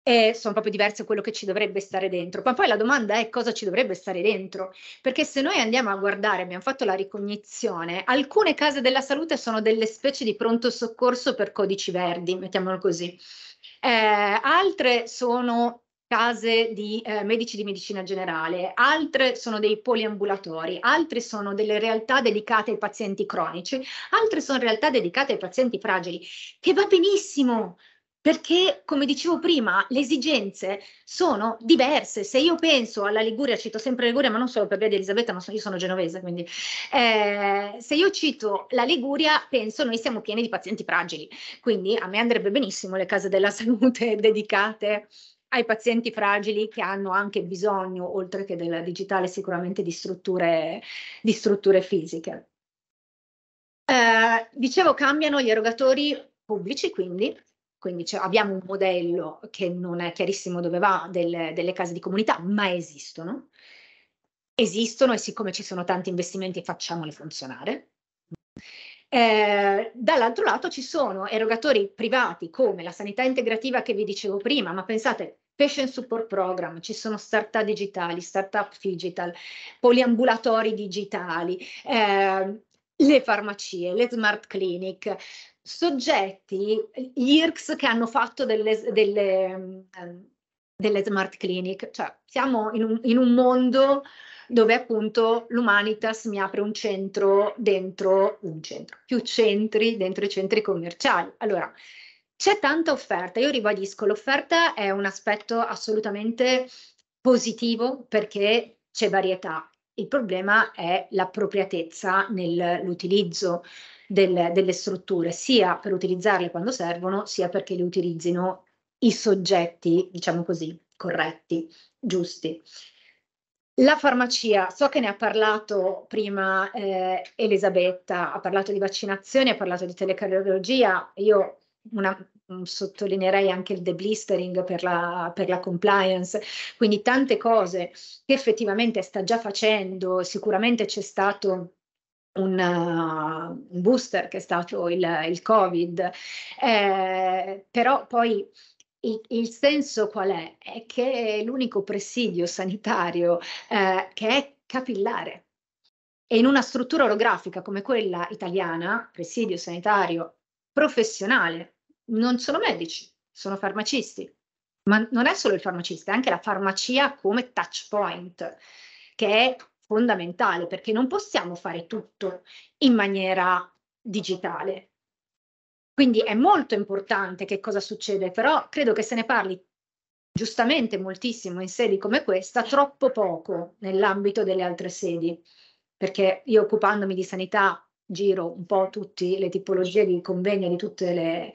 [SPEAKER 9] eh, sono proprio diverse da quello che ci dovrebbe stare dentro. Ma poi la domanda è cosa ci dovrebbe stare dentro, perché se noi andiamo a guardare, abbiamo fatto la ricognizione, alcune case della salute sono delle specie di pronto soccorso per codici verdi, mettiamolo così. Eh, altre sono case di eh, medici di medicina generale, altre sono dei poliambulatori, altre sono delle realtà dedicate ai pazienti cronici, altre sono realtà dedicate ai pazienti fragili, che va benissimo, perché, come dicevo prima, le esigenze sono diverse. Se io penso alla Liguria, cito sempre Liguria, ma non solo per via di Elisabetta, ma so, io sono genovese, quindi eh, se io cito la Liguria, penso noi siamo pieni di pazienti fragili, quindi a me andrebbe benissimo le case della *laughs* salute dedicate ai pazienti fragili che hanno anche bisogno, oltre che della digitale, sicuramente di strutture, di strutture fisiche. Eh, dicevo, cambiano gli erogatori pubblici, quindi quindi cioè, abbiamo un modello che non è chiarissimo dove va del, delle case di comunità, ma esistono. Esistono e siccome ci sono tanti investimenti facciamole funzionare. Eh, dall'altro lato ci sono erogatori privati come la sanità integrativa che vi dicevo prima, ma pensate Patient Support Program, ci sono startup digitali, startup digital, poliambulatori digitali, eh, le farmacie, le smart clinic, soggetti, gli IRCS che hanno fatto delle, delle, ehm, delle smart clinic, cioè siamo in un, in un mondo dove appunto l'Humanitas mi apre un centro dentro un centro, più centri dentro i centri commerciali. Allora, c'è tanta offerta, io ribadisco, l'offerta è un aspetto assolutamente positivo perché c'è varietà. Il problema è l'appropriatezza nell'utilizzo del, delle strutture, sia per utilizzarle quando servono, sia perché le utilizzino i soggetti, diciamo così, corretti, giusti. La farmacia, so che ne ha parlato prima eh, Elisabetta, ha parlato di vaccinazioni, ha parlato di telecardiologia, io una, mm, sottolineerei anche il deblistering per la, per la compliance, quindi tante cose che effettivamente sta già facendo, sicuramente c'è stato una, un booster che è stato il, il Covid, eh, però poi il, il, senso qual è? È che l'unico presidio sanitario eh, che è capillare. E in una struttura orografica come quella italiana, presidio sanitario professionale, non sono medici, sono farmacisti, ma non è solo il farmacista, è anche la farmacia come touch point, che è fondamentale perché non possiamo fare tutto in maniera digitale. Quindi è molto importante che cosa succede, però credo che se ne parli giustamente moltissimo in sedi come questa, troppo poco nell'ambito delle altre sedi, perché io occupandomi di sanità giro un po' tutte le tipologie di convegno di tutte le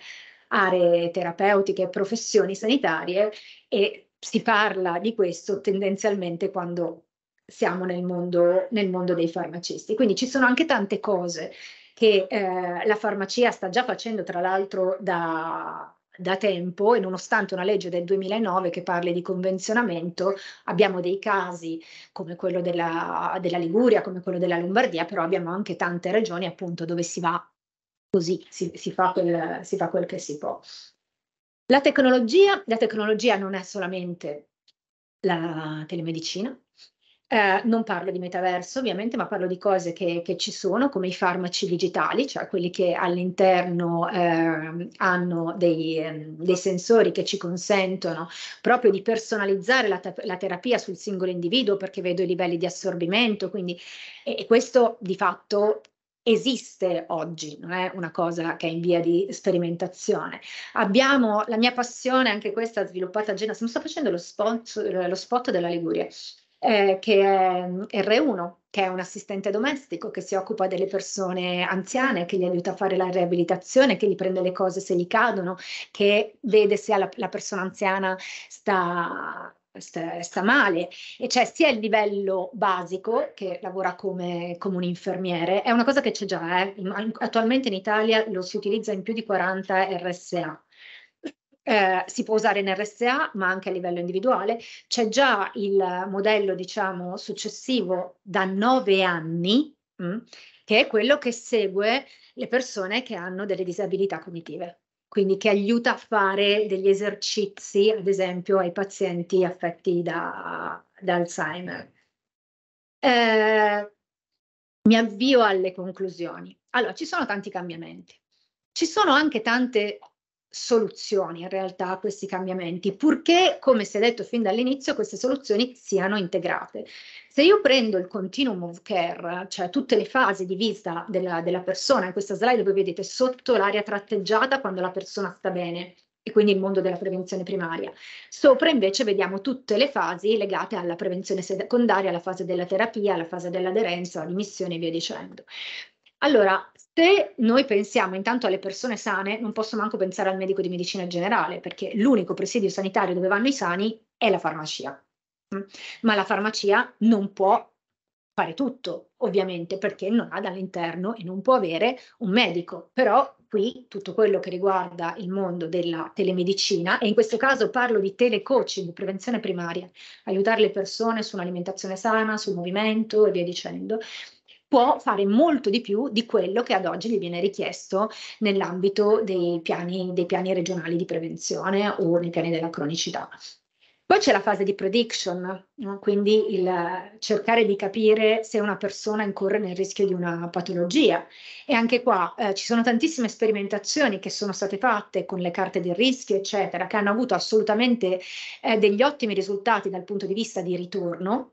[SPEAKER 9] aree terapeutiche e professioni sanitarie e si parla di questo tendenzialmente quando siamo nel mondo, nel mondo dei farmacisti. Quindi ci sono anche tante cose che eh, la farmacia sta già facendo, tra l'altro, da, da tempo e nonostante una legge del 2009 che parli di convenzionamento, abbiamo dei casi come quello della, della, Liguria, come quello della Lombardia, però abbiamo anche tante regioni appunto dove si va così, si, si, fa, quel, si fa quel che si può. La tecnologia, la tecnologia non è solamente la telemedicina, eh, non parlo di metaverso ovviamente, ma parlo di cose che, che, ci sono come i farmaci digitali, cioè quelli che all'interno eh, hanno dei, ehm, dei, sensori che ci consentono proprio di personalizzare la, la, terapia sul singolo individuo perché vedo i livelli di assorbimento, quindi e, e questo di fatto esiste oggi, non è una cosa che è in via di sperimentazione. Abbiamo la mia passione, anche questa sviluppata a Genova, sto facendo lo spot, lo spot della Liguria, eh, che è R1, che è un assistente domestico che si occupa delle persone anziane, che gli aiuta a fare la riabilitazione, che gli prende le cose se gli cadono, che vede se la, la persona anziana sta, sta, sta, male. E c'è sia il livello basico, che lavora come, come un infermiere, è una cosa che c'è già, eh. attualmente in Italia lo si utilizza in più di 40 RSA eh, si può usare in RSA ma anche a livello individuale. C'è già il modello diciamo successivo da nove anni mh, mm, che è quello che segue le persone che hanno delle disabilità cognitive quindi che aiuta a fare degli esercizi, ad esempio, ai pazienti affetti da, da Alzheimer. Eh, mi avvio alle conclusioni. Allora, ci sono tanti cambiamenti. Ci sono anche tante soluzioni in realtà a questi cambiamenti, purché, come si è detto fin dall'inizio, queste soluzioni siano integrate. Se io prendo il continuum of care, cioè tutte le fasi di vista della, della persona, in questa slide voi vedete sotto l'area tratteggiata quando la persona sta bene, e quindi il mondo della prevenzione primaria. Sopra invece vediamo tutte le fasi legate alla prevenzione secondaria, alla fase della terapia, alla fase dell'aderenza, alla dimissione e via dicendo. Allora, se noi pensiamo intanto alle persone sane, non posso manco pensare al medico di medicina generale, perché l'unico presidio sanitario dove vanno i sani è la farmacia. Mm? Ma la farmacia non può fare tutto, ovviamente, perché non ha dall'interno e non può avere un medico, però qui tutto quello che riguarda il mondo della telemedicina e in questo caso parlo di telecoaching, prevenzione primaria, aiutare le persone su un'alimentazione sana, sul movimento e via dicendo può fare molto di più di quello che ad oggi gli viene richiesto nell'ambito dei piani, dei piani regionali di prevenzione o nei piani della cronicità. Poi c'è la fase di prediction, no? quindi il cercare di capire se una persona incorre nel rischio di una patologia. E anche qua eh, ci sono tantissime sperimentazioni che sono state fatte con le carte del rischio, eccetera, che hanno avuto assolutamente eh, degli ottimi risultati dal punto di vista di ritorno.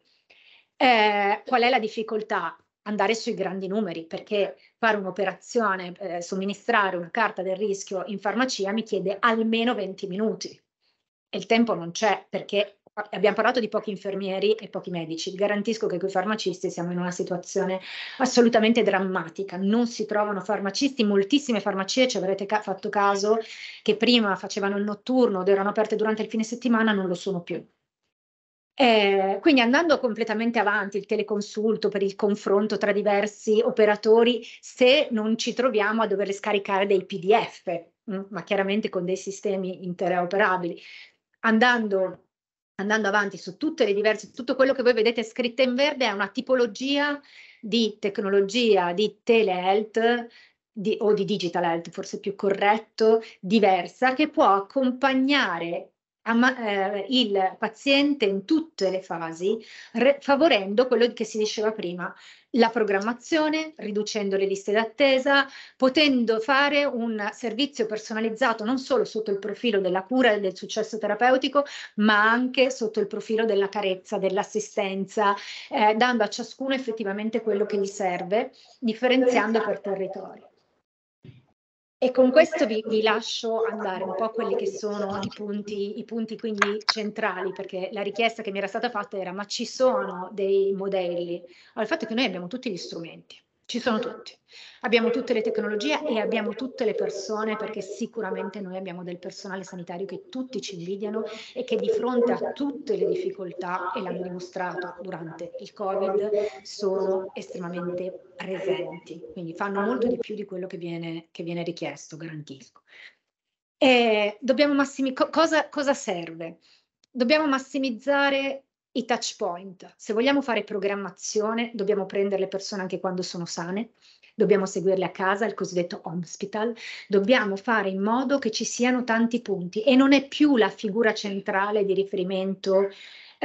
[SPEAKER 9] Eh, qual è la difficoltà? andare sui grandi numeri perché certo. fare un'operazione, eh, somministrare una carta del rischio in farmacia mi chiede almeno 20 minuti e il tempo non c'è perché abbiamo parlato di pochi infermieri e pochi medici, garantisco che con i farmacisti siamo in una situazione assolutamente drammatica, non si trovano farmacisti, moltissime farmacie, ci avrete ca- fatto caso, che prima facevano il notturno ed erano aperte durante il fine settimana, non lo sono più eh, quindi andando completamente avanti il teleconsulto per il confronto tra diversi operatori, se non ci troviamo a dover scaricare dei PDF, mm, ma chiaramente con dei sistemi interoperabili, andando andando avanti su tutte le diverse, tutto quello che voi vedete scritto in verde è una tipologia di tecnologia di telehealth di, o di digital health, forse più corretto, diversa, che può accompagnare eh, il paziente in tutte le fasi, favorendo quello che si diceva prima, la programmazione, riducendo le liste d'attesa, potendo fare un servizio personalizzato non solo sotto il profilo della cura e del successo terapeutico, ma anche sotto il profilo della carezza, dell'assistenza, eh, dando a ciascuno effettivamente quello che gli serve, differenziando per territorio. E con questo vi, vi, lascio andare un po' a quelli che sono i punti, i punti quindi centrali, perché la richiesta che mi era stata fatta era ma ci sono dei modelli? Allora, il fatto è che noi abbiamo tutti gli strumenti, ci sono tutti. Abbiamo tutte le tecnologie e abbiamo tutte le persone perché sicuramente noi abbiamo del personale sanitario che tutti ci invidiano e che di fronte a tutte le difficoltà, e l'hanno dimostrato durante il Covid, sono estremamente presenti. Quindi fanno molto di più di quello che viene, che viene richiesto, garantisco. E dobbiamo massimi- cosa, cosa serve? Dobbiamo massimizzare i touch point. Se vogliamo fare programmazione, dobbiamo prendere le persone anche quando sono sane, dobbiamo seguirle a casa, il cosiddetto hospital, dobbiamo fare in modo che ci siano tanti punti e non è più la figura centrale di riferimento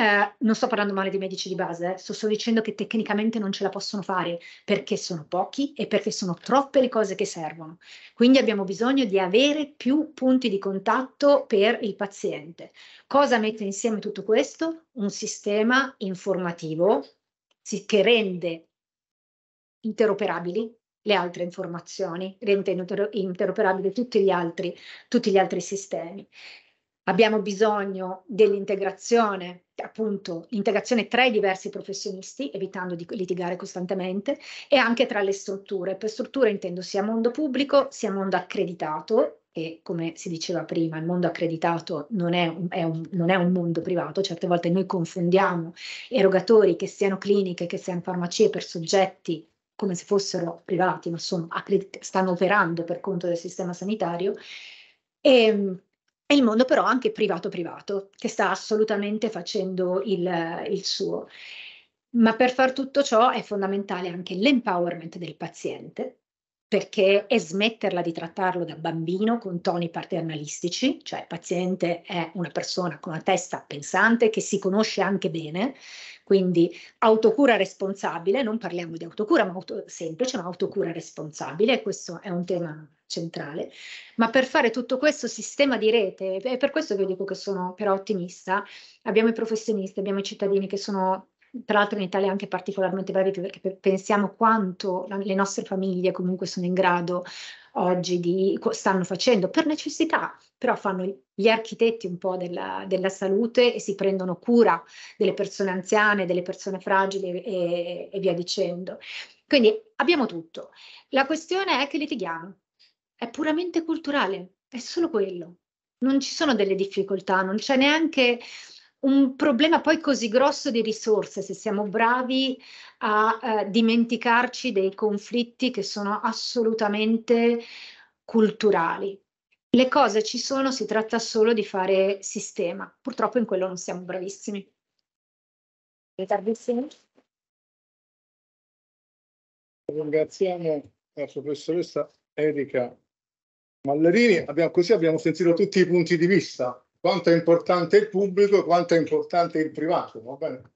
[SPEAKER 9] eh, non sto parlando male dei medici di base, eh, sto solo dicendo che tecnicamente non ce la possono fare perché sono pochi e perché sono troppe le cose che servono. Quindi abbiamo bisogno di avere più punti di contatto per il paziente. Cosa mette insieme tutto questo? Un sistema informativo che rende interoperabili le altre informazioni, rende interoperabili tutti gli altri, tutti gli altri sistemi. Abbiamo bisogno dell'integrazione, appunto l'integrazione tra i diversi professionisti, evitando di litigare costantemente, e anche tra le strutture. Per strutture intendo sia mondo pubblico sia mondo accreditato, e come si diceva prima, il mondo accreditato non è, un, è un, non è un, mondo privato, certe volte noi confondiamo erogatori che siano cliniche, che siano farmacie per soggetti come se fossero privati, ma sono, stanno operando per conto del sistema sanitario. E, e il mondo però anche privato privato, che sta assolutamente facendo il, il suo. Ma per far tutto ciò è fondamentale anche l'empowerment del paziente, perché è smetterla di trattarlo da bambino con toni paternalistici, cioè il paziente è una persona con una testa pensante che si conosce anche bene, quindi autocura responsabile, non parliamo di autocura ma auto, semplice, ma autocura responsabile, questo è un tema centrale, ma per fare tutto questo sistema di rete, e per questo che io dico che sono però ottimista, abbiamo i professionisti, abbiamo i cittadini che sono tra l'altro in Italia anche particolarmente bravi perché pensiamo quanto le nostre famiglie comunque sono in grado oggi di, stanno facendo per necessità, però fanno gli architetti un po' della, della salute e si prendono cura delle persone anziane, delle persone fragili e, e via dicendo. Quindi abbiamo tutto. La questione è che litighiamo, è puramente culturale, è solo quello. Non ci sono delle difficoltà, non c'è neanche un problema poi così grosso di risorse se siamo bravi a eh, dimenticarci dei conflitti che sono assolutamente culturali. Le cose ci sono, si tratta solo di fare sistema. Purtroppo in quello non siamo bravissimi.
[SPEAKER 1] Ritardissimo. Ringraziamo la professoressa Erika Mallerini, abbiamo, così abbiamo sentito tutti i punti di vista, quanto è importante il pubblico quanto è importante il privato. Va bene?